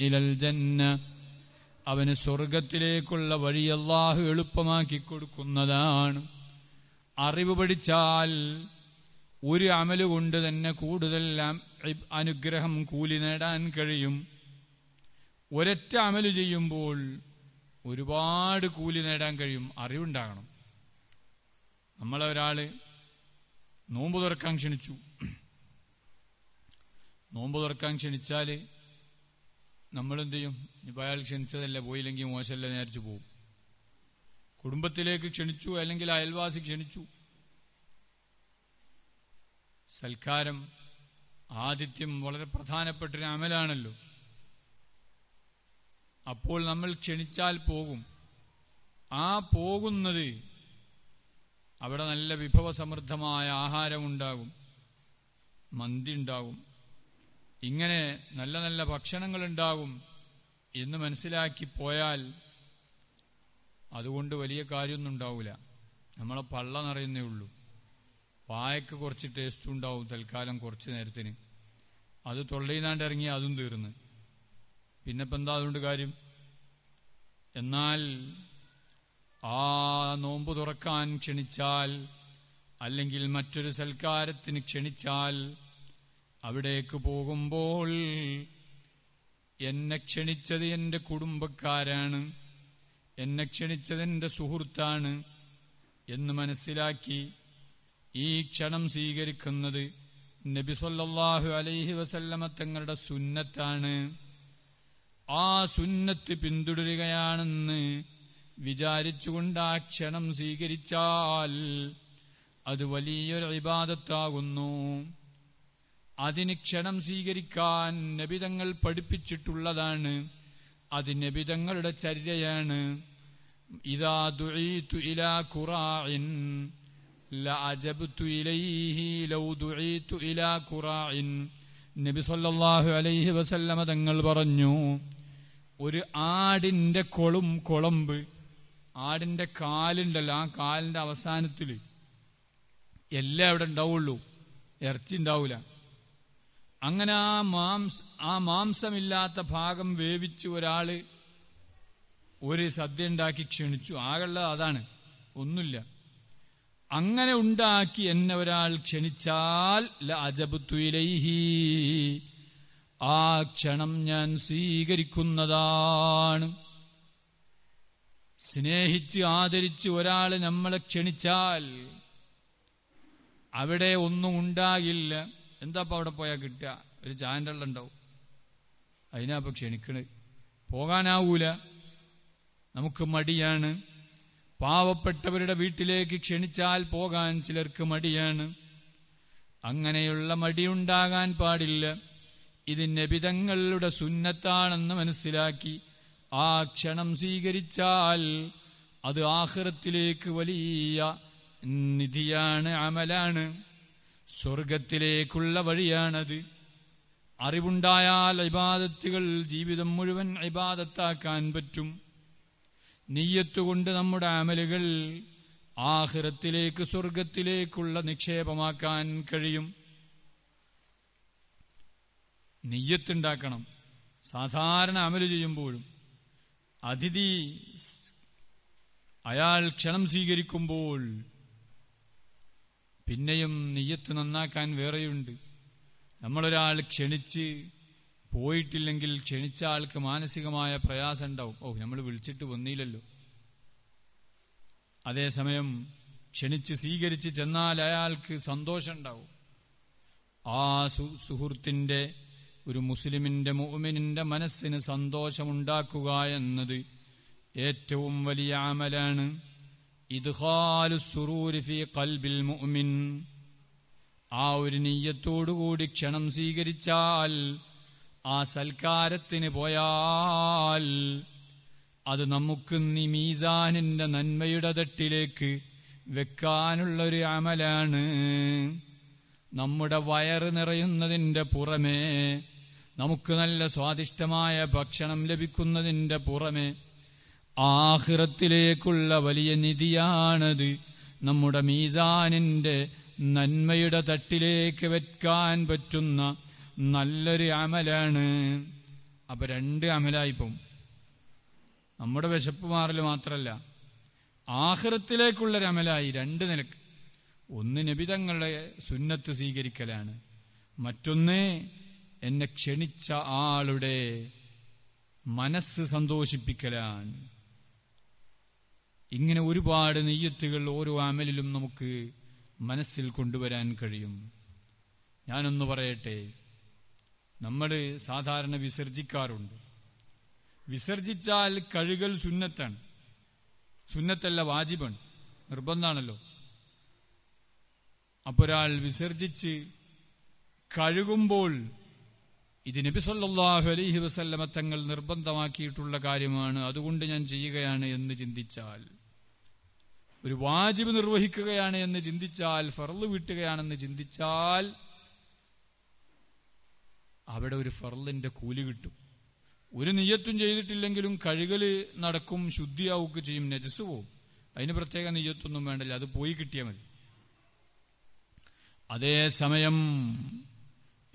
ഇലൽ ജന്ന അവന് സ്വർഗത്തിലേക്കുള്ള വഴി അള്ളാഹു എളുപ്പമാക്കി കൊടുക്കുന്നതാണ് അറിവ് പഠിച്ചാൽ ഒരു അമലുകൊണ്ട് തന്നെ കൂടുതൽ അനുഗ്രഹം കൂലി നേടാൻ കഴിയും ഒരൊറ്റ അമലു ചെയ്യുമ്പോൾ ഒരുപാട് കൂലി നേടാൻ കഴിയും അറിവുണ്ടാകണം നമ്മളെ ഒരാള് നോമ്പ് തുറക്കാൻ ക്ഷണിച്ചു നോമ്പ് തുറക്കാൻ നമ്മൾ നമ്മളെന്ത് ചെയ്യും ഇപ്പൊ അയാൾ ക്ഷണിച്ചതല്ല പോയില്ലെങ്കിൽ മോശമല്ല നേരിച്ചു പോകും കുടുംബത്തിലേക്ക് ക്ഷണിച്ചു അല്ലെങ്കിൽ അയൽവാസി ക്ഷണിച്ചു സൽക്കാരം ആദിത്യം വളരെ പ്രധാനപ്പെട്ട ഒരു അമലാണല്ലോ അപ്പോൾ നമ്മൾ ക്ഷണിച്ചാൽ പോകും ആ പോകുന്നത് അവിടെ നല്ല വിഭവസമൃദ്ധമായ ആഹാരമുണ്ടാകും മന്തി ഉണ്ടാകും ഇങ്ങനെ നല്ല നല്ല ഭക്ഷണങ്ങൾ ഉണ്ടാകും എന്ന് മനസ്സിലാക്കി പോയാൽ അതുകൊണ്ട് വലിയ കാര്യമൊന്നും ഉണ്ടാവില്ല നമ്മളെ പള്ള നിറയുന്നേ ഉള്ളൂ പായക്ക് കുറച്ച് ടേസ്റ്റ് ഉണ്ടാവും തൽക്കാലം കുറച്ച് നേരത്തിന് അത് തൊള്ളയിലാണ്ട് ഇറങ്ങി അതും തീർന്ന് പിന്നെ ഇപ്പം എന്താ അതുകൊണ്ട് കാര്യം എന്നാൽ ആ നോമ്പ് തുറക്കാൻ ക്ഷണിച്ചാൽ അല്ലെങ്കിൽ മറ്റൊരു സൽക്കാരത്തിന് ക്ഷണിച്ചാൽ അവിടേക്ക് പോകുമ്പോൾ എന്നെ ക്ഷണിച്ചത് എൻ്റെ കുടുംബക്കാരാണ് എന്നെ ക്ഷണിച്ചത് എൻ്റെ സുഹൃത്താണ് എന്ന് മനസ്സിലാക്കി ഈ ക്ഷണം സ്വീകരിക്കുന്നത് നബിസൊല്ലാഹു അലൈഹി വസല്ലമ തങ്ങളുടെ സുന്നത്താണ് ആ സുന്നത്ത് പിന്തുടരുകയാണെന്ന് വിചാരിച്ചുകൊണ്ട് ആ ക്ഷണം സ്വീകരിച്ചാൽ അത് വലിയൊരു ഇബാദത്താകുന്നു അതിന് ക്ഷണം സ്വീകരിക്കാൻ നബിതങ്ങൾ പഠിപ്പിച്ചിട്ടുള്ളതാണ് അത് നബിതങ്ങളുടെ ചര്യയാണ് ഇതാ ദുഴീത്തു ഇലാ ഖുറാഇൻ ലഅജബ്തു ഇലൈഹി ലൗ ഇലാ ഖുറാഇൻ നബി സല്ലല്ലാഹു അലൈഹി വസല്ലമ തങ്ങൾ പറഞ്ഞു ഒരു ആടിന്റെ കൊളും കൊളമ്പ് ആടിന്റെ കാലുണ്ടല്ലോ ആ കാലിന്റെ അവസാനത്തിൽ എല്ലാം അവിടെ ഉണ്ടാവുള്ളൂ ഇറച്ചി ഉണ്ടാവൂല അങ്ങനെ ആ മാംസ ആ മാംസമില്ലാത്ത ഭാഗം വേവിച്ച് ഒരാള് ഒരു സദ്യ ഉണ്ടാക്കി ക്ഷണിച്ചു ആകെയുള്ളത് അതാണ് ഒന്നുമില്ല അങ്ങനെ ഉണ്ടാക്കി എന്നെ ഒരാൾ ക്ഷണിച്ചാൽ അജബുത്തുലൈഹി ആ ക്ഷണം ഞാൻ സ്വീകരിക്കുന്നതാണ് സ്നേഹിച്ച് ആദരിച്ച് ഒരാൾ നമ്മളെ ക്ഷണിച്ചാൽ അവിടെ ഒന്നും ഉണ്ടാകില്ല എന്താപ്പ അവിടെ പോയാൽ കിട്ടുക ഒരു ചാൻഡൽ ഉണ്ടാവും അതിനാപ്പം ക്ഷണിക്കണ് പോകാനാവൂല നമുക്ക് മടിയാണ് പാവപ്പെട്ടവരുടെ വീട്ടിലേക്ക് ക്ഷണിച്ചാൽ പോകാൻ ചിലർക്ക് മടിയാണ് അങ്ങനെയുള്ള മടിയുണ്ടാകാൻ പാടില്ല ഇത് നബിതങ്ങളുടെ സുന്നത്താണെന്ന് മനസ്സിലാക്കി ആ ക്ഷണം സ്വീകരിച്ചാൽ അത് ആഹ്റത്തിലേക്ക് വലിയ നിധിയാണ് അമലാണ് സ്വർഗത്തിലേക്കുള്ള വഴിയാണത് അറിവുണ്ടായാൽ ഇബാദത്തുകൾ ജീവിതം മുഴുവൻ ഇബാദത്താക്കാൻ പറ്റും നെയ്യത്തുകൊണ്ട് നമ്മുടെ അമലുകൾ ആഹ്റത്തിലേക്ക് സ്വർഗത്തിലേക്കുള്ള നിക്ഷേപമാക്കാൻ കഴിയും നെയ്യത്തുണ്ടാക്കണം സാധാരണ അമല് ചെയ്യുമ്പോഴും അതിഥി അയാൾ ക്ഷണം സ്വീകരിക്കുമ്പോൾ പിന്നെയും നെയ്യത്ത് നന്നാക്കാൻ വേറെയുണ്ട് നമ്മളൊരാൾ ക്ഷണിച്ച് പോയിട്ടില്ലെങ്കിൽ ക്ഷണിച്ച ആൾക്ക് മാനസികമായ പ്രയാസം ഉണ്ടാവും ഓ നമ്മൾ വിളിച്ചിട്ട് വന്നില്ലല്ലോ അതേസമയം ക്ഷണിച്ച് സ്വീകരിച്ച് ചെന്നാൽ അയാൾക്ക് സന്തോഷം ഉണ്ടാവും ആ സുഹൃത്തിൻ്റെ ഒരു മുസ്ലിമിന്റെ മുഅ്മിനിന്റെ മനസ്സിന് സന്തോഷമുണ്ടാക്കുക എന്നത് ഏറ്റവും വലിയ അമലാണ് ഫി ഖൽബിൽ മുഅ്മിൻ ആ ഒരു നെയ്യത്തോടുകൂടി ക്ഷണം സ്വീകരിച്ചാൽ ആ സൽക്കാരത്തിന് പോയാൽ അത് നമുക്ക് നി മീസാനിന്റെ നന്മയുടെ തട്ടിലേക്ക് വെക്കാനുള്ളൊരു അമലാണ് നമ്മുടെ വയറ് നിറയുന്നതിൻ്റെ പുറമേ നമുക്ക് നല്ല സ്വാദിഷ്ടമായ ഭക്ഷണം ലഭിക്കുന്നതിൻ്റെ പുറമെ ആഹ്റത്തിലേക്കുള്ള വലിയ നിധിയാണത് നമ്മുടെ മീസാനിൻ്റെ നന്മയുടെ തട്ടിലേക്ക് വെക്കാൻ പറ്റുന്ന നല്ലൊരു അമലാണ് അപ്പൊ രണ്ട് അമലായിപ്പം നമ്മുടെ വിശപ്പ് മാറൽ മാത്രല്ല ആഹൃത്തിലേക്കുള്ളൊരു അമലായി രണ്ട് നിലക്ക് ഒന്ന് നബിതങ്ങളുടെ സുന്നത്ത് സ്വീകരിക്കലാണ് മറ്റൊന്ന് എന്നെ ക്ഷണിച്ച ആളുടെ മനസ്സ് സന്തോഷിപ്പിക്കലാൻ ഇങ്ങനെ ഒരുപാട് നെയ്യത്തുകൾ ഓരോ അമലിലും നമുക്ക് മനസ്സിൽ കൊണ്ടുവരാൻ കഴിയും ഞാനൊന്ന് പറയട്ടെ നമ്മൾ സാധാരണ വിസർജിക്കാറുണ്ട് വിസർജിച്ചാൽ കഴുകൽ സുന്നത്താണ് സുന്നത്തല്ല വാജിബാണ് നിർബന്ധമാണല്ലോ അപ്പൊരാൾ വിസർജിച്ച് കഴുകുമ്പോൾ ഇത് നബി സല്ലാഹു അലൈഹി വസല്ലമ തങ്ങൾ നിർബന്ധമാക്കിയിട്ടുള്ള കാര്യമാണ് അതുകൊണ്ട് ഞാൻ ചെയ്യുകയാണ് എന്ന് ചിന്തിച്ചാൽ ഒരു വാജിബ് നിർവഹിക്കുകയാണ് എന്ന് ചിന്തിച്ചാൽ ഫർള് വീട്ടുകയാണെന്ന് ചിന്തിച്ചാൽ അവിടെ ഒരു ഫർളിന്റെ കൂലി കിട്ടും ഒരു നെയ്യത്തും ചെയ്തിട്ടില്ലെങ്കിലും കഴുകല് നടക്കും ശുദ്ധിയാവുക ചെയ്യും നജസ് പോവും അതിന് പ്രത്യേക നെയ്യത്തൊന്നും വേണ്ടല്ല അത് പോയി കിട്ടിയാൽ മതി അതേസമയം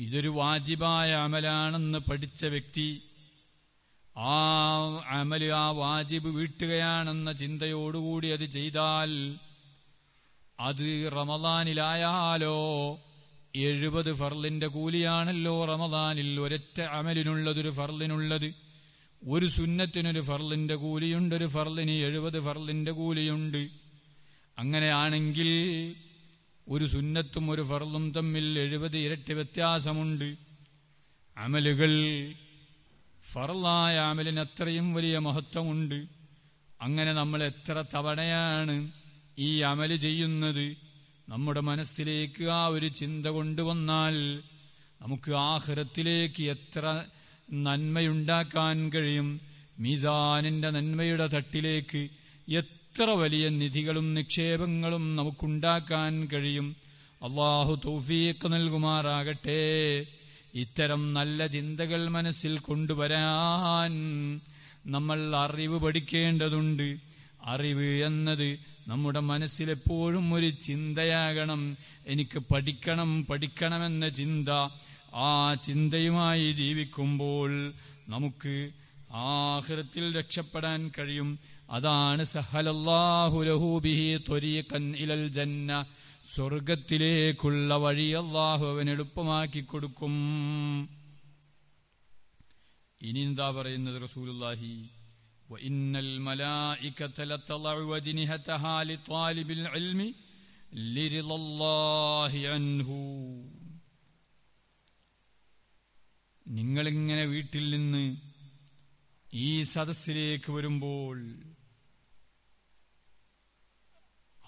ഇതൊരു വാജിബായ അമലാണെന്ന് പഠിച്ച വ്യക്തി ആ അമല് ആ വാജിബ് വീട്ടുകയാണെന്ന ചിന്തയോടുകൂടി അത് ചെയ്താൽ അത് റമദാനിലായാലോ എഴുപത് ഫർലിന്റെ കൂലിയാണല്ലോ റമദാനിൽ ഒരൊറ്റ ഒരു ഫർലിനുള്ളത് ഒരു സുന്നത്തിനൊരു ഫർലിന്റെ കൂലിയുണ്ട് ഒരു ഫർലിന് എഴുപത് ഫർലിന്റെ കൂലിയുണ്ട് അങ്ങനെയാണെങ്കിൽ ഒരു സുന്നത്തും ഒരു ഫർളും തമ്മിൽ എഴുപത് ഇരട്ടി വ്യത്യാസമുണ്ട് അമലുകൾ ഫർളായ അമലിന് അത്രയും വലിയ മഹത്വമുണ്ട് അങ്ങനെ നമ്മൾ എത്ര തവണയാണ് ഈ അമല് ചെയ്യുന്നത് നമ്മുടെ മനസ്സിലേക്ക് ആ ഒരു ചിന്ത കൊണ്ടുവന്നാൽ നമുക്ക് ആഹ്റത്തിലേക്ക് എത്ര നന്മയുണ്ടാക്കാൻ കഴിയും മീസാനിന്റെ നന്മയുടെ തട്ടിലേക്ക് എത്ര വലിയ നിധികളും നിക്ഷേപങ്ങളും നമുക്കുണ്ടാക്കാൻ കഴിയും അള്ളാഹു തൗഫീഖ് നൽകുമാറാകട്ടെ ഇത്തരം നല്ല ചിന്തകൾ മനസ്സിൽ കൊണ്ടുവരാൻ നമ്മൾ അറിവ് പഠിക്കേണ്ടതുണ്ട് അറിവ് എന്നത് നമ്മുടെ മനസ്സിലെപ്പോഴും ഒരു ചിന്തയാകണം എനിക്ക് പഠിക്കണം പഠിക്കണമെന്ന ചിന്ത ആ ചിന്തയുമായി ജീവിക്കുമ്പോൾ നമുക്ക് ആഹൃത്തിൽ രക്ഷപ്പെടാൻ കഴിയും അതാണ് ഇലൽ ജന്ന സ്വർഗത്തിലേക്കുള്ള വഴി അള്ളാഹു അവൻ എളുപ്പമാക്കി കൊടുക്കും ഇനി എന്താ പറയുന്നത് റസൂലുല്ലാഹി وإن الملائكة لتضع وجنهتها لطالب العلم لرضا الله عنه ഇങ്ങനെ വീട്ടിൽ നിന്ന് ഈ സദസ്സിലേക്ക് വരുമ്പോൾ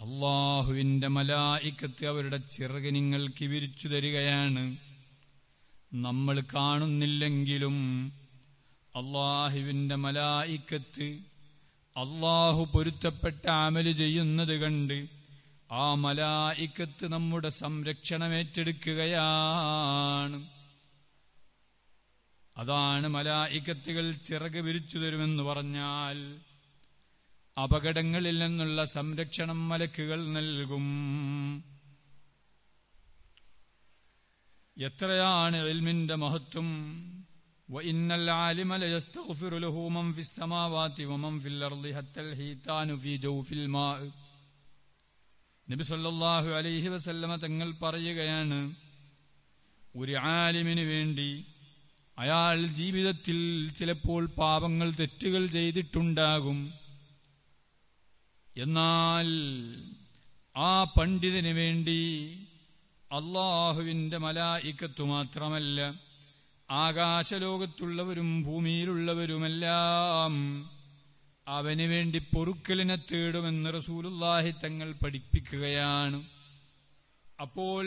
അള്ളാഹുവിന്റെ മലായിക്കത്ത് അവരുടെ ചിറകിനിങ്ങൾക്ക് വിരിച്ചു തരികയാണ് നമ്മൾ കാണുന്നില്ലെങ്കിലും അള്ളാഹുവിന്റെ മലായിക്കത്ത് അള്ളാഹു പൊരുത്തപ്പെട്ട അമല് ചെയ്യുന്നത് കണ്ട് ആ മലായിക്കത്ത് നമ്മുടെ സംരക്ഷണമേറ്റെടുക്കുകയാണ് അതാണ് മലായിക്കത്തുകൾ ചിറക് വിരിച്ചു തരുമെന്ന് പറഞ്ഞാൽ അപകടങ്ങളിൽ നിന്നുള്ള സംരക്ഷണം മലക്കുകൾ നൽകും എത്രയാണ് എൽമിന്റെ മഹത്വം وإن العالم ليستغفر നബി സല്ലല്ലാഹു അലൈഹി വസല്ലമ തങ്ങൾ പറയുകയാണ് ഒരു ആലിമിന് വേണ്ടി അയാൾ ജീവിതത്തിൽ ചിലപ്പോൾ പാപങ്ങൾ തെറ്റുകൾ ചെയ്തിട്ടുണ്ടാകും എന്നാൽ ആ പണ്ഡിതന് വേണ്ടി അള്ളാഹുവിൻ്റെ മലായിക്കത്തു മാത്രമല്ല ആകാശലോകത്തുള്ളവരും ഭൂമിയിലുള്ളവരുമെല്ലാം അവന് വേണ്ടി പൊറുക്കലിനെ തേടുമെന്ന് റസൂലുല്ലാഹി തങ്ങൾ പഠിപ്പിക്കുകയാണ് അപ്പോൾ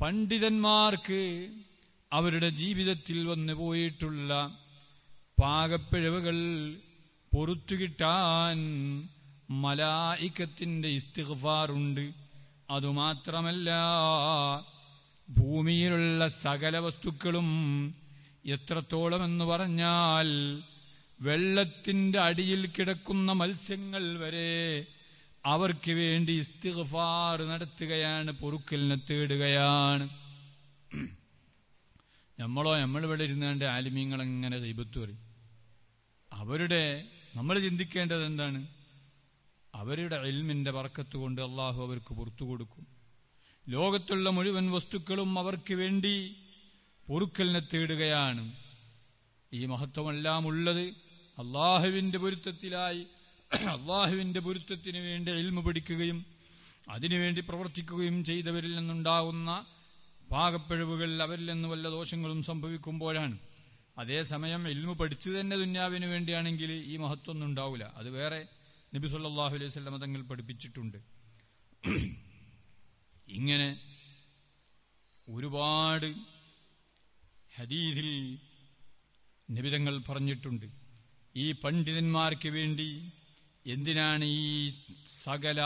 പണ്ഡിതന്മാർക്ക് അവരുടെ ജീവിതത്തിൽ വന്നു പോയിട്ടുള്ള പാകപ്പിഴവുകൾ പൊറത്തുകിട്ടാൻ മലായിക്കത്തിന്റെ ഇസ്തിഹാറുണ്ട് അതുമാത്രമല്ല ഭൂമിയിലുള്ള സകല വസ്തുക്കളും എത്രത്തോളം എന്ന് പറഞ്ഞാൽ വെള്ളത്തിന്റെ അടിയിൽ കിടക്കുന്ന മത്സ്യങ്ങൾ വരെ അവർക്ക് വേണ്ടി ഇസ്തിഗ്ഫാർ നടത്തുകയാണ് പൊറുക്കലിനെ തേടുകയാണ് നമ്മളോ നമ്മൾ ഇവിടെ ഇരുന്നാണ്ട് ആലിമ്യങ്ങൾ എങ്ങനെ കൈപത്തു പറയും അവരുടെ നമ്മൾ ചിന്തിക്കേണ്ടത് എന്താണ് അവരുടെ എൽമിന്റെ വർക്കത്ത് കൊണ്ട് അള്ളാഹു അവർക്ക് പുറത്തു കൊടുക്കും ലോകത്തുള്ള മുഴുവൻ വസ്തുക്കളും അവർക്ക് വേണ്ടി പൊറുക്കലിനെ തേടുകയാണ് ഈ മഹത്വമെല്ലാം ഉള്ളത് അള്ളാഹുവിന്റെ പൊരുത്തത്തിലായി അള്ളാഹുവിന്റെ പൊരുത്തത്തിന് വേണ്ടി എൽമ പഠിക്കുകയും അതിനുവേണ്ടി പ്രവർത്തിക്കുകയും ചെയ്തവരിൽ നിന്നുണ്ടാകുന്ന പാകപ്പിഴവുകൾ അവരിൽ നിന്ന് വല്ല ദോഷങ്ങളും സംഭവിക്കുമ്പോഴാണ് അതേസമയം എൽമു പഠിച്ചു തന്നെ ദുന്യാവിന് വേണ്ടിയാണെങ്കിൽ ഈ മഹത്വമൊന്നും ഉണ്ടാവില്ല അത് വേറെ നബി സല്ലാഹു അലൈഹി സ്വലം തങ്ങൾ പഠിപ്പിച്ചിട്ടുണ്ട് ഇങ്ങനെ ഒരുപാട് ഹദീദിൽ നിബിതങ്ങൾ പറഞ്ഞിട്ടുണ്ട് ഈ പണ്ഡിതന്മാർക്ക് വേണ്ടി എന്തിനാണ് ഈ സകല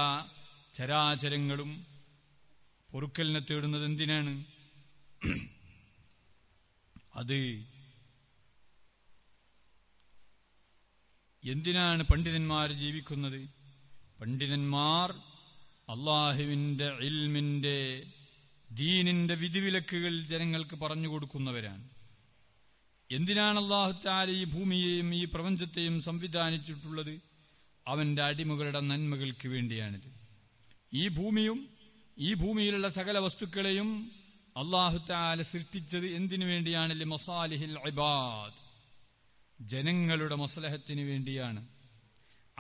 ചരാചരങ്ങളും പൊറുക്കലിനെ തേടുന്നത് എന്തിനാണ് അത് എന്തിനാണ് പണ്ഡിതന്മാർ ജീവിക്കുന്നത് പണ്ഡിതന്മാർ അള്ളാഹുവിന്റെ ഇൽമിൻ്റെ ദീനിൻ്റെ വിധിവിലക്കുകൾ ജനങ്ങൾക്ക് പറഞ്ഞു കൊടുക്കുന്നവരാണ് എന്തിനാണ് അള്ളാഹുത്താല ഈ ഭൂമിയെയും ഈ പ്രപഞ്ചത്തെയും സംവിധാനിച്ചിട്ടുള്ളത് അവന്റെ അടിമകളുടെ നന്മകൾക്ക് വേണ്ടിയാണിത് ഈ ഭൂമിയും ഈ ഭൂമിയിലുള്ള സകല വസ്തുക്കളെയും അള്ളാഹുത്താല സൃഷ്ടിച്ചത് എന്തിനു വേണ്ടിയാണല്ലേ മസാലിഹിൽ അബാദ് ജനങ്ങളുടെ മസലഹത്തിന് വേണ്ടിയാണ്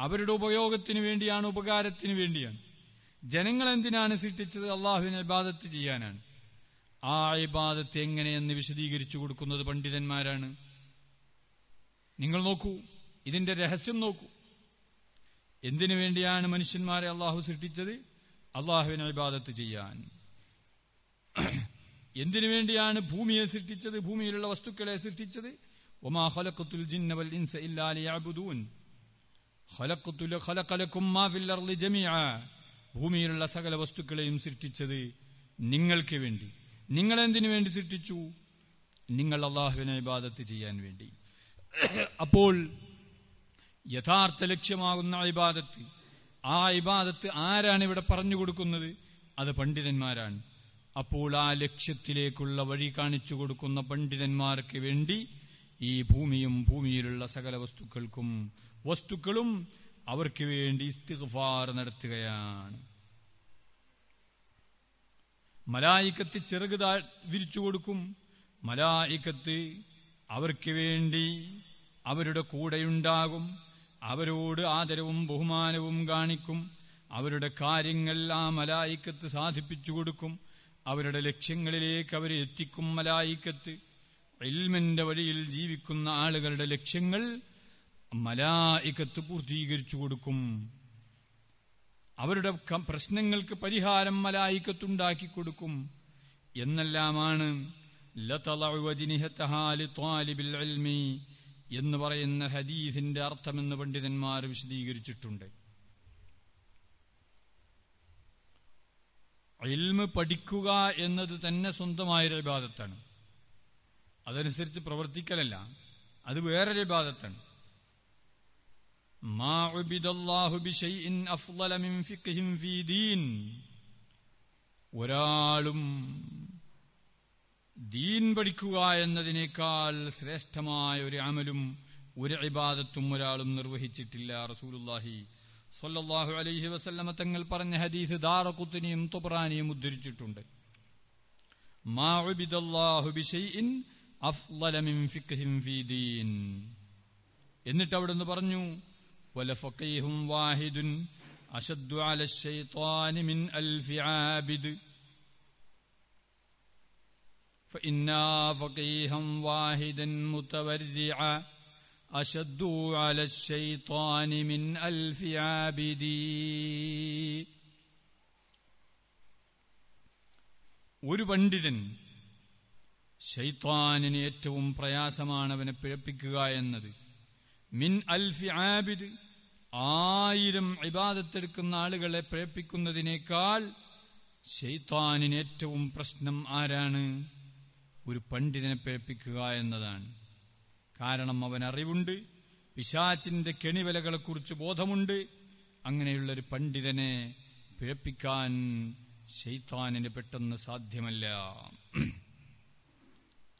അവരുടെ ഉപയോഗത്തിന് വേണ്ടിയാണ് ഉപകാരത്തിന് വേണ്ടിയാണ് ജനങ്ങൾ എന്തിനാണ് സൃഷ്ടിച്ചത് അള്ളാഹുവിനെ ഇബാദത്ത് ചെയ്യാനാണ് ആ ഇബാദത്ത് എങ്ങനെയെന്ന് വിശദീകരിച്ചു കൊടുക്കുന്നത് പണ്ഡിതന്മാരാണ് നിങ്ങൾ നോക്കൂ ഇതിന്റെ രഹസ്യം നോക്കൂ എന്തിനു വേണ്ടിയാണ് മനുഷ്യന്മാരെ അള്ളാഹു സൃഷ്ടിച്ചത് അള്ളാഹുവിനെ ഇബാദത്ത് ചെയ്യാൻ എന്തിനു വേണ്ടിയാണ് ഭൂമിയെ സൃഷ്ടിച്ചത് ഭൂമിയിലുള്ള വസ്തുക്കളെ സൃഷ്ടിച്ചത് وما خلقت الجن والإنس إلا ليعبدون خلقت خلق لكم ما في الأرض جميعا ഭൂമിയിലുള്ള സകല വസ്തുക്കളെയും സൃഷ്ടിച്ചത് നിങ്ങൾക്ക് വേണ്ടി നിങ്ങൾ എന്തിനു വേണ്ടി സൃഷ്ടിച്ചു നിങ്ങൾ അള്ളാഹുവിനെ ഇബാദത്ത് ചെയ്യാൻ വേണ്ടി അപ്പോൾ യഥാർത്ഥ ലക്ഷ്യമാകുന്ന ഇബാദത്ത് ആ ഇബാദത്ത് ആരാണ് ഇവിടെ പറഞ്ഞു കൊടുക്കുന്നത് അത് പണ്ഡിതന്മാരാണ് അപ്പോൾ ആ ലക്ഷ്യത്തിലേക്കുള്ള വഴി കാണിച്ചു കൊടുക്കുന്ന പണ്ഡിതന്മാർക്ക് വേണ്ടി ഈ ഭൂമിയും ഭൂമിയിലുള്ള സകല വസ്തുക്കൾക്കും വസ്തുക്കളും അവർക്ക് വേണ്ടി ഇസ്തിഗ്ഫാർ നടത്തുകയാണ് മലായിക്കത്ത് ചിറക് വിരിച്ചു കൊടുക്കും മലായിക്കത്ത് അവർക്ക് വേണ്ടി അവരുടെ കൂടെയുണ്ടാകും അവരോട് ആദരവും ബഹുമാനവും കാണിക്കും അവരുടെ കാര്യങ്ങൾ ആ മലായിക്കത്ത് സാധിപ്പിച്ചു കൊടുക്കും അവരുടെ ലക്ഷ്യങ്ങളിലേക്ക് അവരെ എത്തിക്കും മലായിക്കത്ത് ഇൽമിന്റെ വഴിയിൽ ജീവിക്കുന്ന ആളുകളുടെ ലക്ഷ്യങ്ങൾ മലായിക്കത്ത് പൂർത്തീകരിച്ചു കൊടുക്കും അവരുടെ പ്രശ്നങ്ങൾക്ക് പരിഹാരം മലായിക്കത്തുണ്ടാക്കി കൊടുക്കും എന്നെല്ലാമാണ് എന്ന് പറയുന്ന ഹദീഫിന്റെ അർത്ഥമെന്ന് പണ്ഡിതന്മാർ വിശദീകരിച്ചിട്ടുണ്ട് ഇൽമ് പഠിക്കുക എന്നത് തന്നെ സ്വന്തമായൊരു വിവാദത്താണ് അതനുസരിച്ച് പ്രവർത്തിക്കലല്ല അത് വേറൊരു ഇബാദത്താണ് ഒരാളും ദീൻ പഠിക്കുക എന്നതിനേക്കാൾ ശ്രേഷ്ഠമായ ഒരു അമലും ഒരു അഭിബാദത്തും ഒരാളും നിർവഹിച്ചിട്ടില്ല റസൂലുല്ലാഹി സൊല്ലാഹു അലൈഹി വസല്ലമ തങ്ങൾ പറഞ്ഞ ഹദീസ് ദാറക്കുത്തിനെയും തുബറാനെയും ഉദ്ധരിച്ചിട്ടുണ്ട് മാ ബിദല്ലാഹു ബിശൈഇൻ എന്നിട്ട് അവിടെ നിന്ന് പറഞ്ഞു വാഹിദുൻ മിൻ على الشيطان من ഒരു പണ്ഡിതൻ ഷെയ്ത്താനിന് ഏറ്റവും പ്രയാസമാണ് അവനെ പിഴപ്പിക്കുക എന്നത് മിൻ അൽഫി ആബിദ് ആയിരം ഇബാദത്തെടുക്കുന്ന ആളുകളെ പിഴപ്പിക്കുന്നതിനേക്കാൾ ഷെയ്ത്താനിന് ഏറ്റവും പ്രശ്നം ആരാണ് ഒരു പണ്ഡിതനെ പിഴപ്പിക്കുക എന്നതാണ് കാരണം അവൻ അറിവുണ്ട് പിശാചിന്റെ കെണിവലകളെക്കുറിച്ച് ബോധമുണ്ട് അങ്ങനെയുള്ള ഒരു പണ്ഡിതനെ പിഴപ്പിക്കാൻ ശൈത്താനിന് പെട്ടെന്ന് സാധ്യമല്ല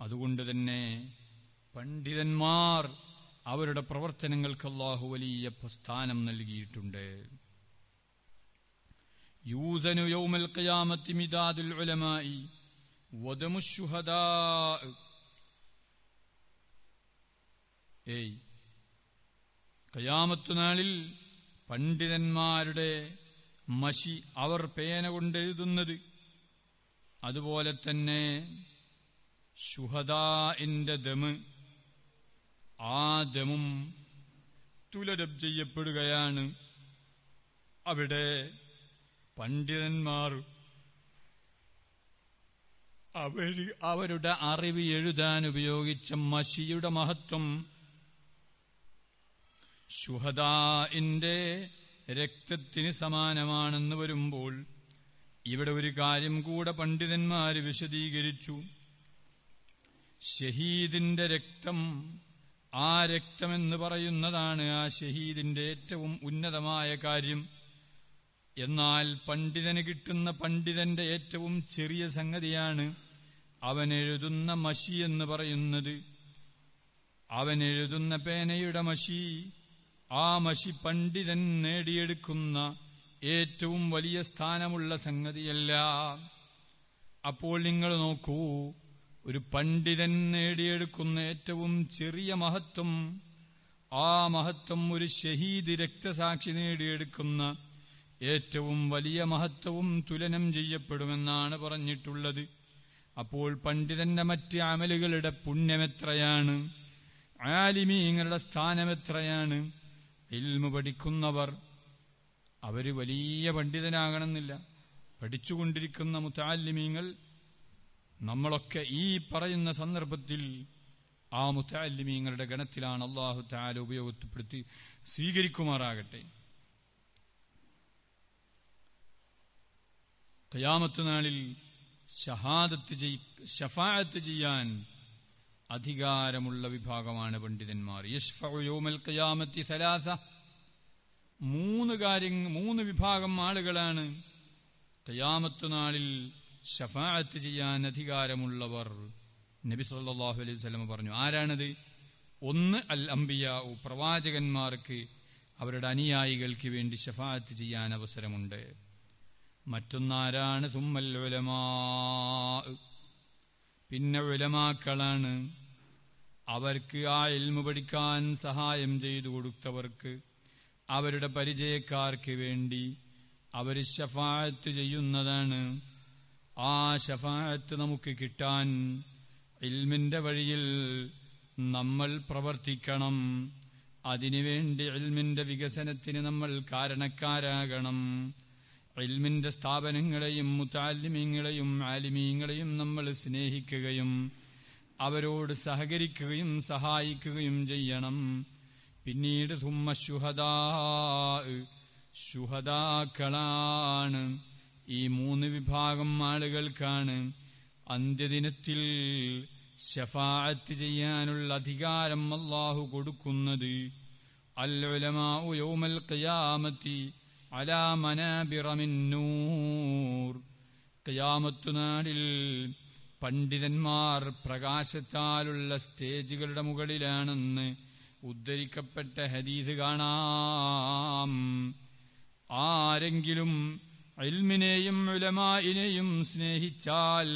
അതുകൊണ്ട് തന്നെ പണ്ഡിതന്മാർ അവരുടെ പ്രവർത്തനങ്ങൾക്ക് അള്ളാഹു വലിയ പ്രസ്ഥാനം നൽകിയിട്ടുണ്ട് യൂസനു യൗമൽ ഖിയാമത്തി മിദാദുൽ പണ്ഡിതന്മാരുടെ മഷി അവർ പേന കൊണ്ടെഴുതുന്നത് അതുപോലെ തന്നെ ശുഹദാഇന്റെ ദമ് ആ ദമും തുലരബ് ചെയ്യപ്പെടുകയാണ് അവിടെ പണ്ഡിതന്മാർ അവര് അവരുടെ അറിവ് എഴുതാൻ ഉപയോഗിച്ച മഷിയുടെ മഹത്വം ശുഹദാഇന്റെ രക്തത്തിന് സമാനമാണെന്ന് വരുമ്പോൾ ഇവിടെ ഒരു കാര്യം കൂടെ പണ്ഡിതന്മാര് വിശദീകരിച്ചു ഷഹീദിന്റെ രക്തം ആ രക്തമെന്ന് പറയുന്നതാണ് ആ ഷഹീദിന്റെ ഏറ്റവും ഉന്നതമായ കാര്യം എന്നാൽ പണ്ഡിതന് കിട്ടുന്ന പണ്ഡിതന്റെ ഏറ്റവും ചെറിയ സംഗതിയാണ് അവനെഴുതുന്ന മഷി എന്ന് പറയുന്നത് അവനെഴുതുന്ന പേനയുടെ മഷി ആ മഷി പണ്ഡിതൻ നേടിയെടുക്കുന്ന ഏറ്റവും വലിയ സ്ഥാനമുള്ള സംഗതിയല്ല അപ്പോൾ നിങ്ങൾ നോക്കൂ ഒരു പണ്ഡിതൻ നേടിയെടുക്കുന്ന ഏറ്റവും ചെറിയ മഹത്വം ആ മഹത്വം ഒരു ഷഹീദ് രക്തസാക്ഷി നേടിയെടുക്കുന്ന ഏറ്റവും വലിയ മഹത്വവും തുലനം ചെയ്യപ്പെടുമെന്നാണ് പറഞ്ഞിട്ടുള്ളത് അപ്പോൾ പണ്ഡിതന്റെ മറ്റ് അമലുകളുടെ പുണ്യമെത്രയാണ് ആലിമീങ്ങളുടെ സ്ഥാനമെത്രയാണ് ഇൽമു പഠിക്കുന്നവർ അവര് വലിയ പണ്ഡിതനാകണമെന്നില്ല പഠിച്ചുകൊണ്ടിരിക്കുന്ന മുത്താലിമീങ്ങൾ നമ്മളൊക്കെ ഈ പറയുന്ന സന്ദർഭത്തിൽ ആ മുത്താലിമീങ്ങളുടെ ഗണത്തിലാണ് അള്ളാഹു താല ഉപയോഗപ്പെടുത്തി സ്വീകരിക്കുമാറാകട്ടെ കയാമത്ത് നാളിൽ ഷഹാദത്ത് ഷഫായത്ത് ചെയ്യാൻ അധികാരമുള്ള വിഭാഗമാണ് പണ്ഡിതന്മാർ യോമൽ സലാസ മൂന്ന് കാര്യങ്ങൾ മൂന്ന് വിഭാഗം ആളുകളാണ് കയാമത്ത് നാളിൽ ഷഫാഅത്ത് ചെയ്യാൻ അധികാരമുള്ളവർ നബി സല്ലാഹു അലൈഹി വസല്ലം പറഞ്ഞു ആരാണത് ഒന്ന് അൽ അംബിയാവു പ്രവാചകന്മാർക്ക് അവരുടെ അനുയായികൾക്ക് വേണ്ടി ഷഫാഅത്ത് ചെയ്യാൻ അവസരമുണ്ട് മറ്റൊന്നാരാണ് തുമ്മൽ ഉലമാ പിന്നെ ഉലമാക്കളാണ് അവർക്ക് ആ എൽമ പഠിക്കാൻ സഹായം ചെയ്തു കൊടുത്തവർക്ക് അവരുടെ പരിചയക്കാർക്ക് വേണ്ടി അവർ ശഫാഅത്ത് ചെയ്യുന്നതാണ് ആ ശഫാത്ത് നമുക്ക് കിട്ടാൻ ഇൽമിന്റെ വഴിയിൽ നമ്മൾ പ്രവർത്തിക്കണം അതിനുവേണ്ടി ഇൽമിന്റെ വികസനത്തിന് നമ്മൾ കാരണക്കാരാകണം ഇൽമിന്റെ സ്ഥാപനങ്ങളെയും മുത്താലിമീങ്ങളെയും ആലിമീങ്ങളെയും നമ്മൾ സ്നേഹിക്കുകയും അവരോട് സഹകരിക്കുകയും സഹായിക്കുകയും ചെയ്യണം പിന്നീട് തുമ്മ ശുഹദാ ശുഹദാക്കളാണ് ഈ മൂന്ന് വിഭാഗം ആളുകൾക്കാണ് അന്ത്യദിനത്തിൽ ഷഫാഅത്ത് ചെയ്യാനുള്ള അധികാരം അള്ളാഹു കൊടുക്കുന്നത് യൗമൽ ഖിയാമത്തി അലാ പണ്ഡിതന്മാർ പ്രകാശത്താലുള്ള സ്റ്റേജുകളുടെ മുകളിലാണെന്ന് ഉദ്ധരിക്കപ്പെട്ട ഹദീദ് കാണാം ആരെങ്കിലും അൽമിനെയും ഉലമായിനെയും സ്നേഹിച്ചാൽ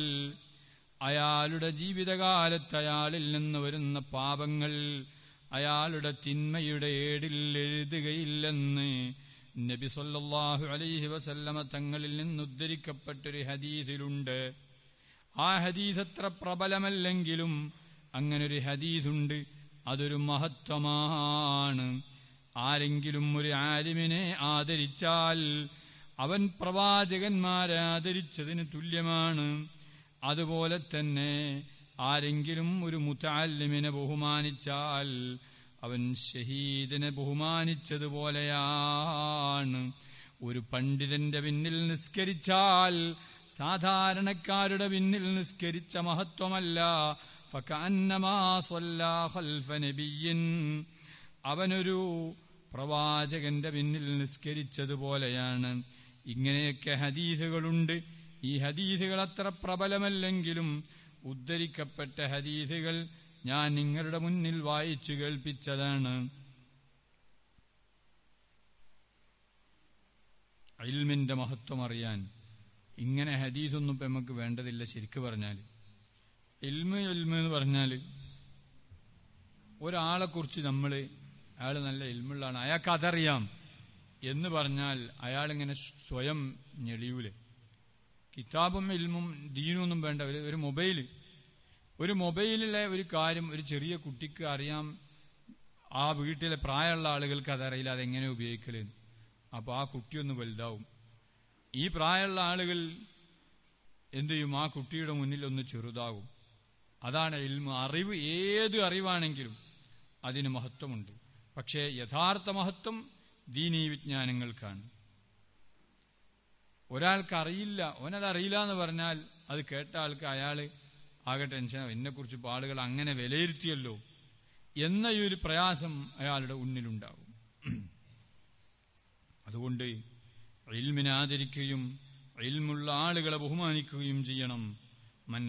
അയാളുടെ ജീവിതകാലത്ത് അയാളിൽ നിന്ന് വരുന്ന പാപങ്ങൾ അയാളുടെ തിന്മയുടെ ഏടിൽ എഴുതുകയില്ലെന്ന് നബി സൊല്ലാഹു അലൈഹി വസല്ലമ തങ്ങളിൽ നിന്ന് ഉദ്ധരിക്കപ്പെട്ടൊരു ഹദീസിലുണ്ട് ആ ഹദീസ് എത്ര പ്രബലമല്ലെങ്കിലും അങ്ങനൊരു ഹദീസുണ്ട് അതൊരു മഹത്വമാണ് ആരെങ്കിലും ഒരു ആരിമിനെ ആദരിച്ചാൽ അവൻ പ്രവാചകന്മാരാദരിച്ചതിന് തുല്യമാണ് അതുപോലെ തന്നെ ആരെങ്കിലും ഒരു മുത്താലിമിനെ ബഹുമാനിച്ചാൽ അവൻ ഷഹീദിനെ ബഹുമാനിച്ചതുപോലെയാണ് ഒരു പണ്ഡിതന്റെ പിന്നിൽ നിസ്കരിച്ചാൽ സാധാരണക്കാരുടെ പിന്നിൽ നിസ്കരിച്ച മഹത്വമല്ല അവനൊരു പ്രവാചകന്റെ പിന്നിൽ നിസ്കരിച്ചതുപോലെയാണ് ഇങ്ങനെയൊക്കെ ഹദീസുകളുണ്ട് ഈ ഹദീസുകൾ അത്ര പ്രബലമല്ലെങ്കിലും ഉദ്ധരിക്കപ്പെട്ട ഹദീസുകൾ ഞാൻ നിങ്ങളുടെ മുന്നിൽ വായിച്ചു കേൾപ്പിച്ചതാണ് ഇൽമിന്റെ മഹത്വം അറിയാൻ ഇങ്ങനെ ഹദീസൊന്നും ഇപ്പൊ നമുക്ക് വേണ്ടതില്ല ശരിക്കു പറഞ്ഞാൽ ഇൽമ എൽമ എന്ന് ഒരാളെ ഒരാളെക്കുറിച്ച് നമ്മൾ അയാള് നല്ല ഇൽമുള്ളതാണ് അയാൾക്ക് അതറിയാം എന്ന് പറഞ്ഞാൽ അയാളിങ്ങനെ സ്വയം ഞെളിയൂലേ കിതാബും ഇൽമും ദീനൊന്നും വേണ്ട ഒരു ഒരു മൊബൈൽ ഒരു മൊബൈലിലെ ഒരു കാര്യം ഒരു ചെറിയ കുട്ടിക്ക് അറിയാം ആ വീട്ടിലെ പ്രായമുള്ള ആളുകൾക്ക് അതറിയില്ല അതെങ്ങനെ ഉപയോഗിക്കലെന്ന് അപ്പോൾ ആ കുട്ടി ഒന്ന് വലുതാവും ഈ പ്രായമുള്ള ആളുകൾ എന്ത് ചെയ്യും ആ കുട്ടിയുടെ മുന്നിൽ ഒന്ന് ചെറുതാകും അതാണ് ഇൽമ അറിവ് ഏത് അറിവാണെങ്കിലും അതിന് മഹത്വമുണ്ട് പക്ഷേ യഥാർത്ഥ മഹത്വം ദീനീ വിജ്ഞാനങ്ങൾക്കാണ് ഒരാൾക്ക് അറിയില്ല ഓനത് അറിയില്ല എന്ന് പറഞ്ഞാൽ അത് കേട്ട ആൾക്ക് അയാൾ ആകെ ടെൻഷൻ എന്നെക്കുറിച്ച് ഇപ്പോൾ ആളുകൾ അങ്ങനെ വിലയിരുത്തിയല്ലോ എന്ന ഈ ഒരു പ്രയാസം അയാളുടെ ഉന്നിലുണ്ടാവും അതുകൊണ്ട് ഇൽമിനെ ആദരിക്കുകയും റിൽമുള്ള ആളുകളെ ബഹുമാനിക്കുകയും ചെയ്യണം മൻ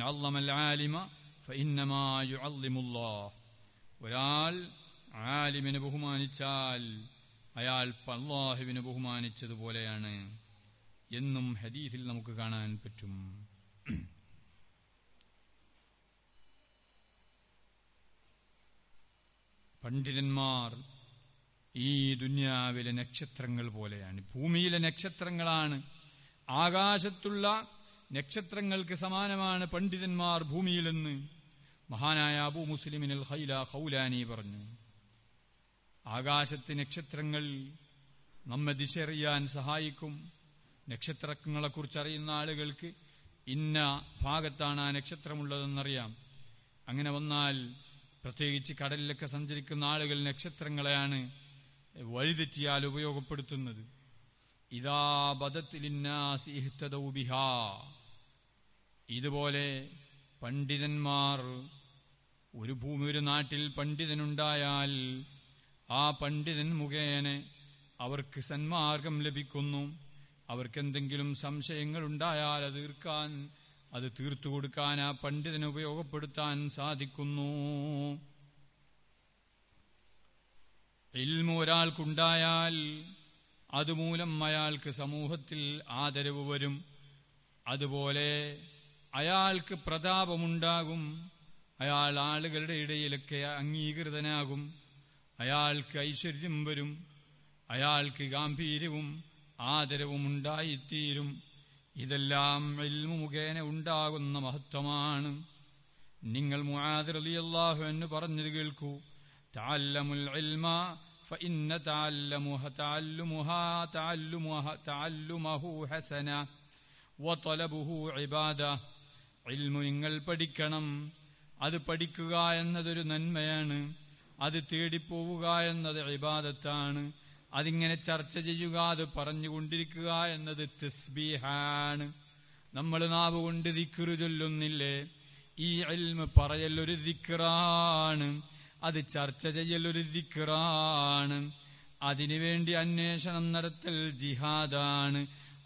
ഒരാൾ ആലിമിനെ ബഹുമാനിച്ചാൽ അയാൾ അള്ളാഹുവിനെ ബഹുമാനിച്ചതുപോലെയാണ് എന്നും ഹദീസിൽ നമുക്ക് കാണാൻ പറ്റും പണ്ഡിതന്മാർ ഈ ദുന്യാവിലെ നക്ഷത്രങ്ങൾ പോലെയാണ് ഭൂമിയിലെ നക്ഷത്രങ്ങളാണ് ആകാശത്തുള്ള നക്ഷത്രങ്ങൾക്ക് സമാനമാണ് പണ്ഡിതന്മാർ ഭൂമിയിലെന്ന് മഹാനായ അബു മുസ്ലിമിനൽ ഹൈല ഖൗലാനി പറഞ്ഞു ആകാശത്തെ നക്ഷത്രങ്ങൾ നമ്മെ ദിശറിയാൻ സഹായിക്കും നക്ഷത്രങ്ങളെക്കുറിച്ച് അറിയുന്ന ആളുകൾക്ക് ഇന്ന ഭാഗത്താണ് ആ നക്ഷത്രമുള്ളതെന്നറിയാം അങ്ങനെ വന്നാൽ പ്രത്യേകിച്ച് കടലിലൊക്കെ സഞ്ചരിക്കുന്ന ആളുകൾ നക്ഷത്രങ്ങളെയാണ് വഴിതെറ്റിയാൽ ഉപയോഗപ്പെടുത്തുന്നത് ഇതാ ബദത്തിലിന്നാസിഹിത്തതൗബിഹ ഇതുപോലെ പണ്ഡിതന്മാർ ഒരു ഭൂമി ഒരു നാട്ടിൽ പണ്ഡിതനുണ്ടായാൽ ആ പണ്ഡിതൻ മുഖേനെ അവർക്ക് സന്മാർഗം ലഭിക്കുന്നു അവർക്കെന്തെങ്കിലും സംശയങ്ങൾ ഉണ്ടായാൽ അത് തീർക്കാൻ അത് തീർത്തു കൊടുക്കാൻ ആ പണ്ഡിതനെ ഉപയോഗപ്പെടുത്താൻ സാധിക്കുന്നു ഇൽമ ഒരാൾക്കുണ്ടായാൽ അതുമൂലം അയാൾക്ക് സമൂഹത്തിൽ ആദരവ് വരും അതുപോലെ അയാൾക്ക് പ്രതാപമുണ്ടാകും അയാൾ ആളുകളുടെ ഇടയിലൊക്കെ അംഗീകൃതനാകും അയാൾക്ക് ഐശ്വര്യം വരും അയാൾക്ക് ഗാംഭീര്യവും ആദരവും ഉണ്ടായിത്തീരും ഇതെല്ലാം എൽമു മുഖേന ഉണ്ടാകുന്ന മഹത്വമാണ് നിങ്ങൾ മുആദറിയാഹു എന്ന് പറഞ്ഞത് കേൾക്കൂ താല്ലമുൽ ഇൽമ ഫഇന്ന ഹസന ഇബാദ ഇൽമു നിങ്ങൾ പഠിക്കണം അത് പഠിക്കുക എന്നതൊരു നന്മയാണ് അത് തേടിപ്പോവുക എന്നത് ഇബാദത്താണ് അതിങ്ങനെ ചർച്ച ചെയ്യുക അത് പറഞ്ഞുകൊണ്ടിരിക്കുക എന്നത് തസ്ബീഹാണ് നമ്മൾ നാവ് കൊണ്ട് ദിക്കറ് ചൊല്ലുന്നില്ലേ ഈ അൽമ പറയലൊരു ദിക്റാണ് ദിക്കറാണ് അത് ചർച്ച ചെയ്യലൊരു ദിക്റാണ് ദിക്കറാണ് അതിനുവേണ്ടി അന്വേഷണം നടത്തൽ ജിഹാദാണ്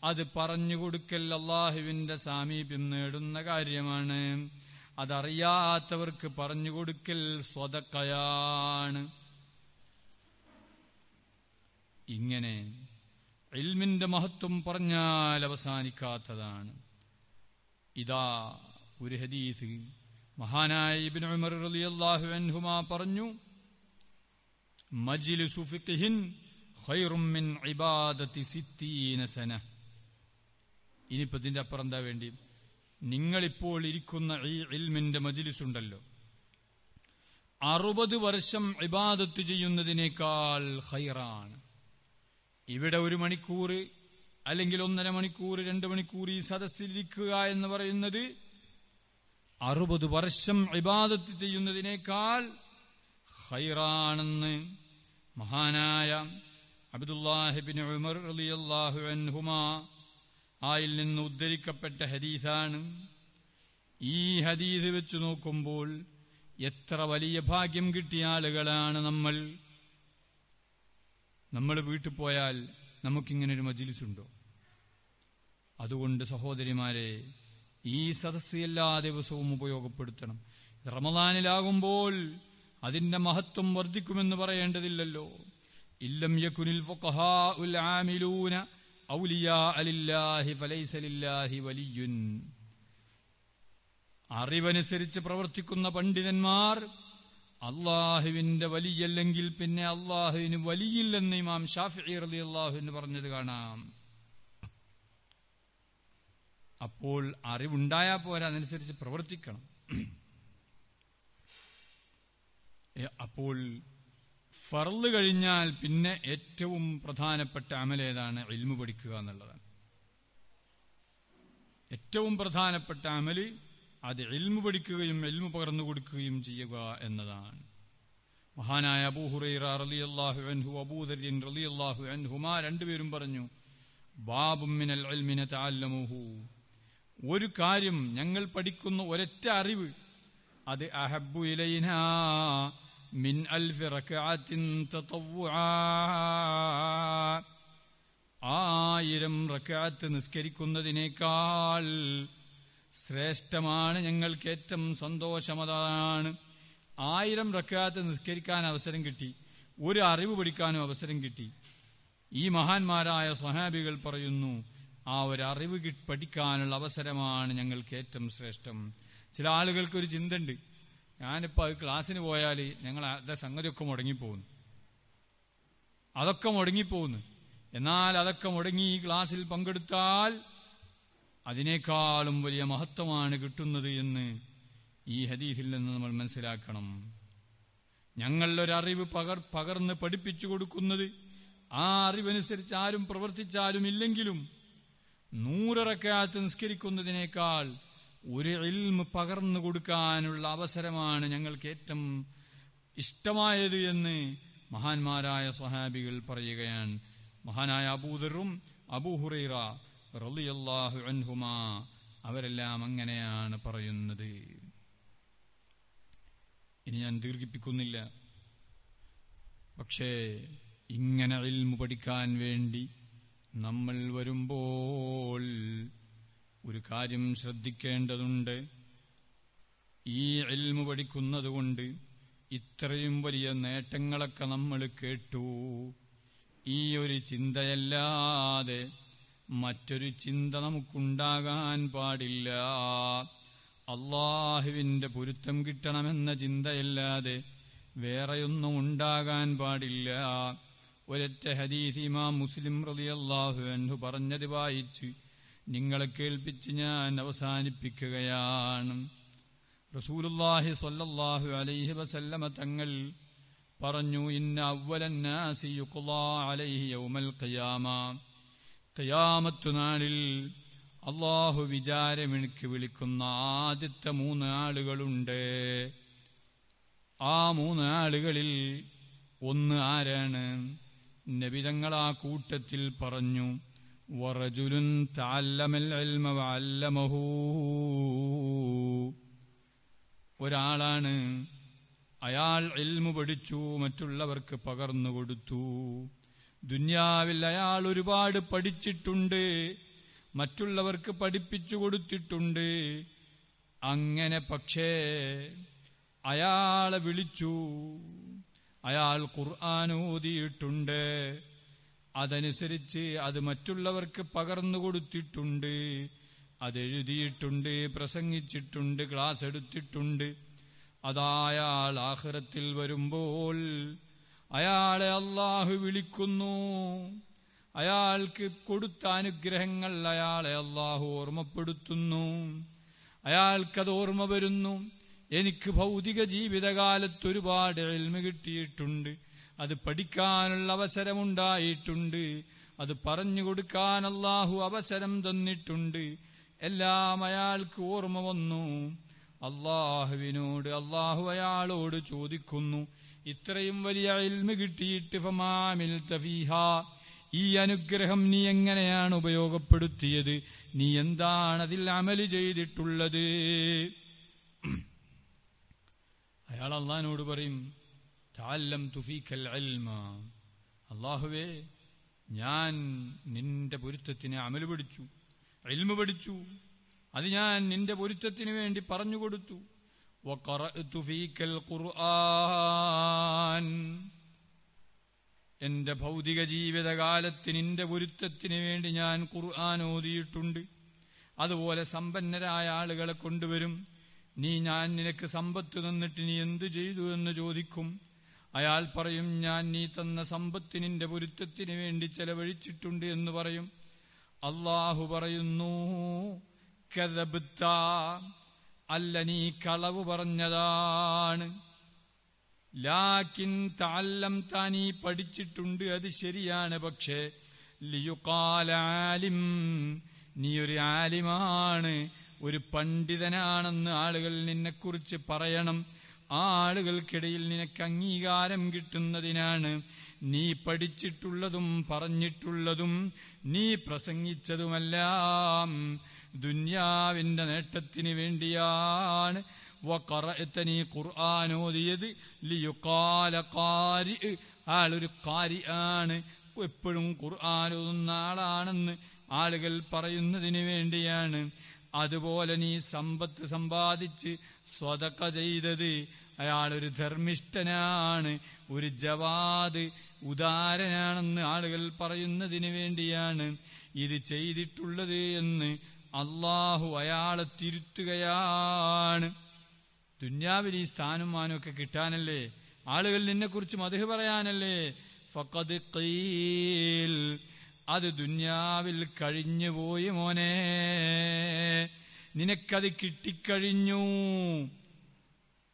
അത് പറഞ്ഞു കൊടുക്കൽ അള്ളാഹുവിന്റെ സാമീപ്യം നേടുന്ന കാര്യമാണ് അതറിയാത്തവർക്ക് പറഞ്ഞു കൊടുക്കൽ സ്വതക്കയാണ് ഇങ്ങനെ ഇൽമിന്റെ മഹത്വം പറഞ്ഞാൽ അവസാനിക്കാത്തതാണ് ഇതാ ഒരു ഹദീസ് മഹാനായ ഇബിൻ ഉമർ റളിയല്ലാഹു അൻഹുമാ പറഞ്ഞു മജ്ലിസു ഫിഖ്ഹിൻ മിൻ ഇബാദത്തി സന ഇനിയിപ്പതിന്റെ അപ്പുറം എന്താ വേണ്ടിയും നിങ്ങളിപ്പോൾ ഇരിക്കുന്ന ഈ ഇൽമിന്റെ മജിലിസുണ്ടല്ലോ അറുപത് വർഷം ഇബാദത്ത് ചെയ്യുന്നതിനേക്കാൾ ഹൈറാണ് ഇവിടെ ഒരു മണിക്കൂർ അല്ലെങ്കിൽ ഒന്നര മണിക്കൂർ രണ്ട് മണിക്കൂർ ഈ സദസ്സിലിരിക്കുക എന്ന് പറയുന്നത് അറുപത് വർഷം ഇബാദത്ത് ചെയ്യുന്നതിനേക്കാൾ ഹൈറാണെന്ന് മഹാനായ അബ്ദുല്ലാഹിബിൻ ഉമർ അള്ളാഹു അൻഹുമാ ആയിൽ നിന്ന് ഉദ്ധരിക്കപ്പെട്ട ഹദീസാണ് ഈ ഹദീസ് വെച്ച് നോക്കുമ്പോൾ എത്ര വലിയ ഭാഗ്യം കിട്ടിയ ആളുകളാണ് നമ്മൾ നമ്മൾ വീട്ടിൽ പോയാൽ നമുക്കിങ്ങനൊരു മജിലിസുണ്ടോ അതുകൊണ്ട് സഹോദരിമാരെ ഈ സദസ് എല്ലാ ദിവസവും ഉപയോഗപ്പെടുത്തണം റമദാനിലാകുമ്പോൾ അതിന്റെ മഹത്വം വർദ്ധിക്കുമെന്ന് പറയേണ്ടതില്ലല്ലോ ഇല്ലം യകുനിൽ ഫുഖഹാ ഉൽ ആമിലൂന അറിവനുസരിച്ച് പ്രവർത്തിക്കുന്ന പണ്ഡിതന്മാർ അള്ളാഹുവിന്റെ വലിയല്ലെങ്കിൽ പിന്നെ അള്ളാഹുവിന് വലിയില്ലെന്ന് ഇമാം ഷാഫി അലി അള്ളാഹുവിന് പറഞ്ഞത് കാണാം അപ്പോൾ അറിവുണ്ടായാൽ പോരാ അതനുസരിച്ച് പ്രവർത്തിക്കണം അപ്പോൾ ഫർള് കഴിഞ്ഞാൽ പിന്നെ ഏറ്റവും പ്രധാനപ്പെട്ട അമലേതാണ് ഇൽമു പഠിക്കുക എന്നുള്ളതാണ് ഏറ്റവും പ്രധാനപ്പെട്ട അമല് അത് എൽമു പഠിക്കുകയും എൽമു പകർന്നു കൊടുക്കുകയും ചെയ്യുക എന്നതാണ് മഹാനായ അബൂഹുറൈറ റലി അൻഹു അൻഹുമാ രണ്ടുപേരും പറഞ്ഞു ബാബുമിനൽ ഒരു കാര്യം ഞങ്ങൾ പഠിക്കുന്ന ഒരൊറ്റ അറിവ് അത് അഹബു ഇലൈനാ من ألف ركعة تطوعا ആയിരം റക്കാത്ത് നിസ്കരിക്കുന്നതിനേക്കാൾ ശ്രേഷ്ഠമാണ് ഞങ്ങൾക്ക് ഏറ്റവും സന്തോഷമതാണ് ആയിരം റക്കാത്ത് നിസ്കരിക്കാൻ അവസരം കിട്ടി ഒരു അറിവ് പഠിക്കാനും അവസരം കിട്ടി ഈ മഹാന്മാരായ സ്വഹാബികൾ പറയുന്നു ആ ഒരു അറിവ് പഠിക്കാനുള്ള അവസരമാണ് ഞങ്ങൾക്ക് ഏറ്റവും ശ്രേഷ്ഠം ചില ആളുകൾക്ക് ഒരു ചിന്തയുണ്ട് ഞാനിപ്പോൾ അത് ക്ലാസ്സിന് പോയാൽ ഞങ്ങൾ അത് സംഗതിയൊക്കെ മുടങ്ങിപ്പോകുന്നു അതൊക്കെ മുടങ്ങിപ്പോകുന്നു എന്നാൽ അതൊക്കെ മുടങ്ങി ഈ ക്ലാസ്സിൽ പങ്കെടുത്താൽ അതിനേക്കാളും വലിയ മഹത്വമാണ് കിട്ടുന്നത് എന്ന് ഈ ഹദീഹിൽ നിന്ന് നമ്മൾ മനസ്സിലാക്കണം ഞങ്ങളിലൊരറിവ് പകർ പകർന്ന് പഠിപ്പിച്ചു കൊടുക്കുന്നത് ആ അറിവനുസരിച്ച് ആരും പ്രവർത്തിച്ചാലും ഇല്ലെങ്കിലും നൂററക്കാത്ത് നിസ്കരിക്കുന്നതിനേക്കാൾ ഒരു ഇൽമ് പകർന്നു കൊടുക്കാനുള്ള അവസരമാണ് ഞങ്ങൾക്ക് ഏറ്റവും ഇഷ്ടമായത് എന്ന് മഹാന്മാരായ സഹാബികൾ പറയുകയാണ് മഹാനായ അബൂദറും അബൂഹുറൈറ റളിയല്ലാഹു അൻഹുമാ അവരെല്ലാം അങ്ങനെയാണ് പറയുന്നത് ഇനി ഞാൻ ദീർഘിപ്പിക്കുന്നില്ല പക്ഷേ ഇങ്ങനെ ഇൽമു പഠിക്കാൻ വേണ്ടി നമ്മൾ വരുമ്പോൾ ഒരു കാര്യം ശ്രദ്ധിക്കേണ്ടതുണ്ട് ഈ എൽമു പഠിക്കുന്നതുകൊണ്ട് ഇത്രയും വലിയ നേട്ടങ്ങളൊക്കെ നമ്മൾ കേട്ടു ഈ ഒരു ചിന്തയല്ലാതെ മറ്റൊരു ചിന്ത നമുക്കുണ്ടാകാൻ പാടില്ല അള്ളാഹുവിൻ്റെ പൊരുത്തം കിട്ടണമെന്ന ചിന്തയല്ലാതെ വേറെയൊന്നും ഉണ്ടാകാൻ പാടില്ല ഒരൊറ്റ ഹദീസ് ഇമാം മുസ്ലിം റളിയല്ലാഹു അൻഹു പറഞ്ഞത് വായിച്ച് നിങ്ങളെ കേൾപ്പിച്ച് ഞാൻ അവസാനിപ്പിക്കുകയാണ് റസൂലുല്ലാഹി സ്വല്ലല്ലാഹു അലൈഹി വസല്ലമ തങ്ങൾ പറഞ്ഞു ഇന്ന അവലന്നാസി അലൈഹി യൗമൽ ഖിയാമ ഖിയാമത്തു നാളിൽ അള്ളാഹു വിചാരമെനിക്ക് വിളിക്കുന്ന ആദ്യത്തെ മൂന്ന് ആളുകളുണ്ട് ആ മൂന്ന് ആളുകളിൽ ഒന്ന് ആരാണ് നബിതങ്ങൾ ആ കൂട്ടത്തിൽ പറഞ്ഞു ورجل تعلم العلم وعلمه ഒരാളാണ് അയാൾ ഇൽമു പഠിച്ചു മറ്റുള്ളവർക്ക് പകർന്നു കൊടുത്തു ദുന്യാവിൽ അയാൾ ഒരുപാട് പഠിച്ചിട്ടുണ്ട് മറ്റുള്ളവർക്ക് പഠിപ്പിച്ചു കൊടുത്തിട്ടുണ്ട് അങ്ങനെ പക്ഷേ അയാളെ വിളിച്ചു അയാൾ ഖുർആൻ ഓതിയിട്ടുണ്ട് അതനുസരിച്ച് അത് മറ്റുള്ളവർക്ക് പകർന്നു കൊടുത്തിട്ടുണ്ട് അതെഴുതിയിട്ടുണ്ട് പ്രസംഗിച്ചിട്ടുണ്ട് ക്ലാസ് എടുത്തിട്ടുണ്ട് അതായാൽ ആഹ്റത്തിൽ വരുമ്പോൾ അയാളെ അള്ളാഹു വിളിക്കുന്നു അയാൾക്ക് കൊടുത്ത അനുഗ്രഹങ്ങൾ അയാളെ അള്ളാഹു ഓർമ്മപ്പെടുത്തുന്നു അയാൾക്കത് ഓർമ്മ വരുന്നു എനിക്ക് ഭൗതിക ജീവിതകാലത്ത് ഒരുപാട് എൽമ കിട്ടിയിട്ടുണ്ട് അത് പഠിക്കാനുള്ള അവസരമുണ്ടായിട്ടുണ്ട് അത് പറഞ്ഞു കൊടുക്കാൻ അള്ളാഹു അവസരം തന്നിട്ടുണ്ട് എല്ലാം അയാൾക്ക് ഓർമ്മ വന്നു അള്ളാഹുവിനോട് അള്ളാഹു അയാളോട് ചോദിക്കുന്നു ഇത്രയും വലിയ അയൽമ കിട്ടിയിട്ട് ഫമാമിൽ തഫീഹ ഈ അനുഗ്രഹം നീ എങ്ങനെയാണ് ഉപയോഗപ്പെടുത്തിയത് നീ എന്താണ് അതിൽ അമല് ചെയ്തിട്ടുള്ളത് അയാൾ അള്ളഹാനോട് പറയും അള്ളാഹുവേ ഞാൻ നിന്റെ പൊരുത്തത്തിന് അമല് പഠിച്ചു അൽമ പഠിച്ചു അത് ഞാൻ നിന്റെ പൊരുത്തത്തിന് വേണ്ടി പറഞ്ഞു കൊടുത്തു എന്റെ ഭൗതിക ജീവിതകാലത്ത് നിന്റെ പൊരുത്തത്തിന് വേണ്ടി ഞാൻ ഖുർആൻ ഓതിയിട്ടുണ്ട് അതുപോലെ സമ്പന്നരായ ആളുകളെ കൊണ്ടുവരും നീ ഞാൻ നിനക്ക് സമ്പത്ത് തന്നിട്ട് നീ എന്ത് ചെയ്തു എന്ന് ചോദിക്കും അയാൾ പറയും ഞാൻ നീ തന്ന സമ്പത്തിനിന്റെ പൊരുത്തത്തിന് വേണ്ടി ചെലവഴിച്ചിട്ടുണ്ട് എന്ന് പറയും അള്ളാഹു പറയുന്നു അല്ല നീ കളവ് പറഞ്ഞതാണ് ലാക്കിൻ താല്ലം താൻ ഈ പഠിച്ചിട്ടുണ്ട് അത് ശരിയാണ് പക്ഷേ ലിയുക്കാലാലിം നീ ഒരു ആലിമാണ് ഒരു പണ്ഡിതനാണെന്ന് ആളുകൾ നിന്നെക്കുറിച്ച് പറയണം ആളുകൾക്കിടയിൽ നിനക്ക് അംഗീകാരം കിട്ടുന്നതിനാണ് നീ പഠിച്ചിട്ടുള്ളതും പറഞ്ഞിട്ടുള്ളതും നീ പ്രസംഗിച്ചതുമെല്ലാം ദുന്യാവിന്റെ നേട്ടത്തിന് വേണ്ടിയാണ് നീ ഖുർആാനോദിയത് ലിയുക്കാല കാരി ആളൊരു കാരി ആണ് എപ്പോഴും ഖുർആാനോതുന്ന ആളാണെന്ന് ആളുകൾ പറയുന്നതിന് വേണ്ടിയാണ് അതുപോലെ നീ സമ്പത്ത് സമ്പാദിച്ച് സ്വതക്ക ചെയ്തത് അയാൾ ഒരു ധർമ്മിഷ്ഠനാണ് ഒരു ജവാദ് ഉദാരനാണെന്ന് ആളുകൾ പറയുന്നതിന് വേണ്ടിയാണ് ഇത് ചെയ്തിട്ടുള്ളത് എന്ന് അള്ളാഹു അയാളെ തിരുത്തുകയാണ് ദുന്യാവിൽ ഈ സ്ഥാനം മാനൊക്കെ കിട്ടാനല്ലേ ആളുകൾ നിന്നെക്കുറിച്ച് മധു പറയാനല്ലേ ഫക്കത് കീൽ അത് ദുന്യാവിൽ കഴിഞ്ഞുപോയി മോനെ നിനക്കത് കിട്ടിക്കഴിഞ്ഞു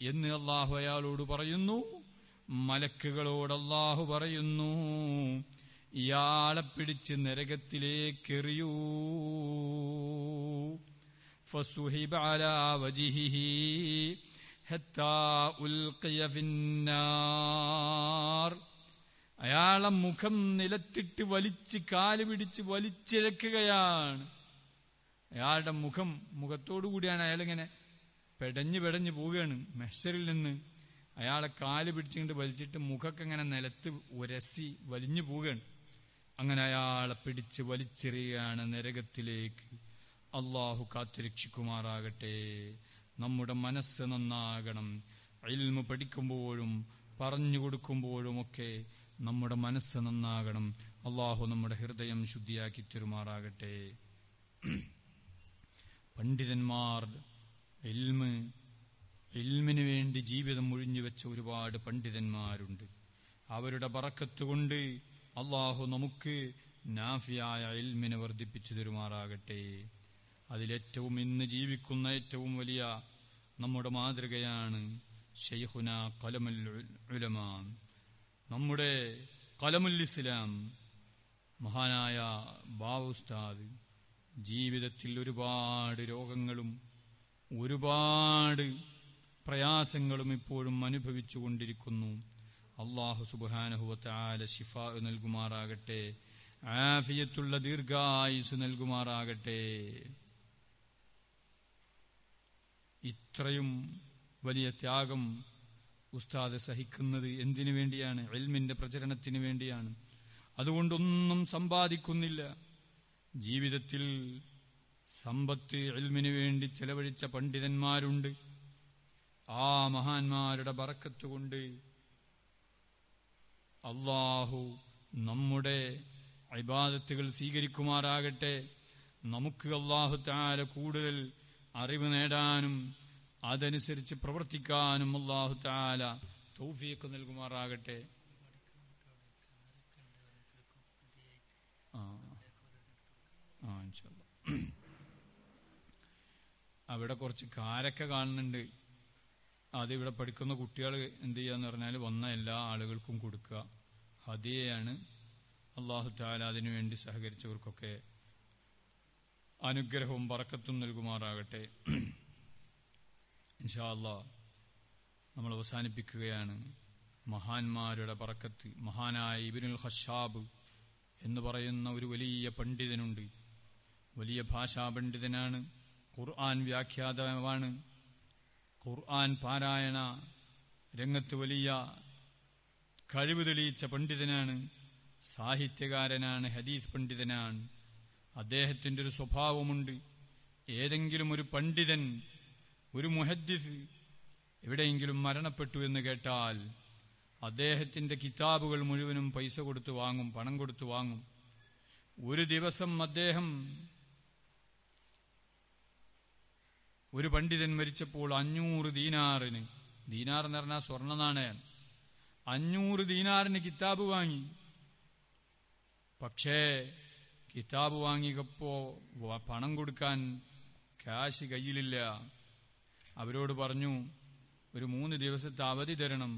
എന്ന് അള്ളാഹു അയാളോട് പറയുന്നു മലക്കുകളോട് അള്ളാഹു പറയുന്നു ഇയാളെ പിടിച്ച് നരകത്തിലേക്ക് എറിയൂ فصحب على وجهه അയാളെ മുഖം നിലത്തിട്ട് വലിച്ച് കാല് പിടിച്ച് വലിച്ചിഴക്കുകയാണ് അയാളുടെ മുഖം മുഖത്തോടു കൂടിയാണ് അയാളിങ്ങനെ പെടഞ്ഞു പെടഞ്ഞു പോവുകയാണ് മെഷറിൽ നിന്ന് അയാളെ കാല് പിടിച്ചുകൊണ്ട് വലിച്ചിട്ട് മുഖമൊക്കെ ഇങ്ങനെ നിലത്ത് ഉരസി വലിഞ്ഞു പോവുകയാണ് അങ്ങനെ അയാളെ പിടിച്ച് വലിച്ചെറിയുകയാണ് നരകത്തിലേക്ക് അള്ളാഹു കാത്തുരക്ഷിക്കുമാറാകട്ടെ നമ്മുടെ മനസ്സ് നന്നാകണം ഇൽമു പഠിക്കുമ്പോഴും പറഞ്ഞു കൊടുക്കുമ്പോഴുമൊക്കെ നമ്മുടെ മനസ്സ് നന്നാകണം അള്ളാഹു നമ്മുടെ ഹൃദയം ശുദ്ധിയാക്കി തെരുമാറാകട്ടെ പണ്ഡിതന്മാർ എൽമ് എൽമിന് വേണ്ടി ജീവിതം ഒഴിഞ്ഞു വെച്ച ഒരുപാട് പണ്ഡിതന്മാരുണ്ട് അവരുടെ പറക്കത്തുകൊണ്ട് അള്ളാഹു നമുക്ക് നാഫിയായ എൽമിനെ വർദ്ധിപ്പിച്ചു തരുമാറാകട്ടെ അതിലേറ്റവും ഇന്ന് ജീവിക്കുന്ന ഏറ്റവും വലിയ നമ്മുടെ മാതൃകയാണ് ഷെയ്ഹുന കലമൽ ഉലമാൻ നമ്മുടെ കലമുൽ ഇസ്ലാം മഹാനായ ബാവുസ്താദ് ജീവിതത്തിൽ ഒരുപാട് രോഗങ്ങളും ഒരുപാട് പ്രയാസങ്ങളും ഇപ്പോഴും അനുഭവിച്ചു കൊണ്ടിരിക്കുന്നു അള്ളാഹു സുബാനഹുവത്താല ശിഫ നൽകുമാറാകട്ടെ ആഫിയത്തുള്ള ദീർഘായുസ് നൽകുമാറാകട്ടെ ഇത്രയും വലിയ ത്യാഗം ഉസ്താദ് സഹിക്കുന്നത് എന്തിനു വേണ്ടിയാണ് എൽമിന്റെ പ്രചരണത്തിന് വേണ്ടിയാണ് അതുകൊണ്ടൊന്നും സമ്പാദിക്കുന്നില്ല ജീവിതത്തിൽ സമ്പത്ത് എൽമിനു വേണ്ടി ചെലവഴിച്ച പണ്ഡിതന്മാരുണ്ട് ആ മഹാന്മാരുടെ പറക്കത്തുകൊണ്ട് അള്ളാഹു നമ്മുടെ ഇബാദത്തുകൾ സ്വീകരിക്കുമാറാകട്ടെ നമുക്ക് അള്ളാഹു താര കൂടുതൽ അറിവ് നേടാനും അതനുസരിച്ച് പ്രവർത്തിക്കാനും അള്ളാഹു താല തൗഫീക്ക് നൽകുമാറാകട്ടെ അവിടെ കുറച്ച് കാരൊക്കെ കാണുന്നുണ്ട് അതിവിടെ പഠിക്കുന്ന കുട്ടികൾ എന്ത് ചെയ്യാന്ന് പറഞ്ഞാൽ വന്ന എല്ലാ ആളുകൾക്കും കൊടുക്കുക ഹദിയയാണ് അള്ളാഹു താല അതിനുവേണ്ടി സഹകരിച്ചവർക്കൊക്കെ അനുഗ്രഹവും പറക്കത്തും നൽകുമാറാകട്ടെ ഇൻഷാല്ല നമ്മൾ അവസാനിപ്പിക്കുകയാണ് മഹാന്മാരുടെ പറക്കത്ത് മഹാനായ ഇബിനുൽ ഖഷാബ് എന്ന് പറയുന്ന ഒരു വലിയ പണ്ഡിതനുണ്ട് വലിയ ഭാഷാ പണ്ഡിതനാണ് ഖുർആൻ വ്യാഖ്യാതമാണ് ഖുർആൻ പാരായണ രംഗത്ത് വലിയ കഴിവ് തെളിയിച്ച പണ്ഡിതനാണ് സാഹിത്യകാരനാണ് ഹദീസ് പണ്ഡിതനാണ് അദ്ദേഹത്തിൻ്റെ ഒരു സ്വഭാവമുണ്ട് ഏതെങ്കിലും ഒരു പണ്ഡിതൻ ഒരു മുഹദ്ദിഫ് എവിടെയെങ്കിലും മരണപ്പെട്ടു എന്ന് കേട്ടാൽ അദ്ദേഹത്തിൻ്റെ കിതാബുകൾ മുഴുവനും പൈസ കൊടുത്ത് വാങ്ങും പണം കൊടുത്ത് വാങ്ങും ഒരു ദിവസം അദ്ദേഹം ഒരു പണ്ഡിതൻ മരിച്ചപ്പോൾ അഞ്ഞൂറ് ദീനാറിന് ദീനാർ എന്ന് പറഞ്ഞാൽ സ്വർണ്ണ അഞ്ഞൂറ് ദീനാറിന് കിതാബ് വാങ്ങി പക്ഷേ കിതാബ് വാങ്ങിയപ്പോ പണം കൊടുക്കാൻ ക്യാഷ് കയ്യിലില്ല അവരോട് പറഞ്ഞു ഒരു മൂന്ന് ദിവസത്തെ അവധി തരണം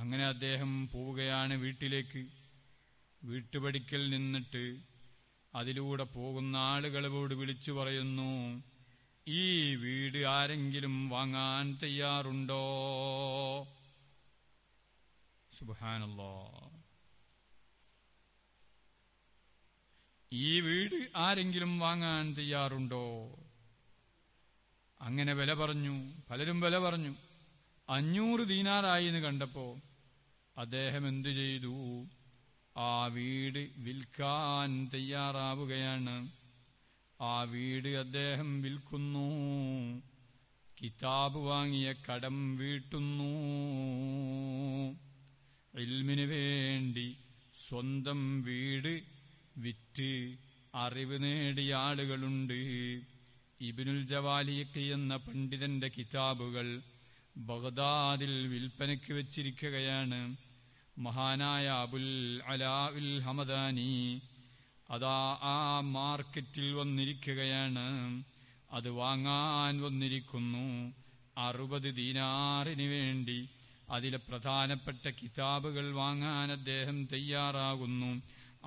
അങ്ങനെ അദ്ദേഹം പോവുകയാണ് വീട്ടിലേക്ക് വീട്ടുപടിക്കൽ നിന്നിട്ട് അതിലൂടെ പോകുന്ന ആളുകളോട് വിളിച്ചു പറയുന്നു ഈ വീട് ആരെങ്കിലും വാങ്ങാൻ തയ്യാറുണ്ടോ സുബാനല്ലോ ഈ വീട് ആരെങ്കിലും വാങ്ങാൻ തയ്യാറുണ്ടോ അങ്ങനെ വില പറഞ്ഞു പലരും വില പറഞ്ഞു അഞ്ഞൂറ് ദീനാറായി എന്ന് കണ്ടപ്പോൾ അദ്ദേഹം എന്തു ചെയ്തു ആ വീട് വിൽക്കാൻ തയ്യാറാവുകയാണ് ആ വീട് അദ്ദേഹം വിൽക്കുന്നു കിതാബ് വാങ്ങിയ കടം വീട്ടുന്നു ഇൽമിനു വേണ്ടി സ്വന്തം വീട് വിറ്റ് അറിവ് നേടിയ ആളുകളുണ്ട് ഇബിനുൽ ജവാലിക്ക് എന്ന പണ്ഡിതന്റെ കിതാബുകൾ ബഗ്ദാദിൽ വിൽപ്പനയ്ക്ക് വച്ചിരിക്കുകയാണ് മഹാനായ അബുൽ അലാ ഉൽ ഹമദാനി അതാ ആ മാർക്കറ്റിൽ വന്നിരിക്കുകയാണ് അത് വാങ്ങാൻ വന്നിരിക്കുന്നു അറുപത് ദീനാറിന് വേണ്ടി അതിലെ പ്രധാനപ്പെട്ട കിതാബുകൾ വാങ്ങാൻ അദ്ദേഹം തയ്യാറാകുന്നു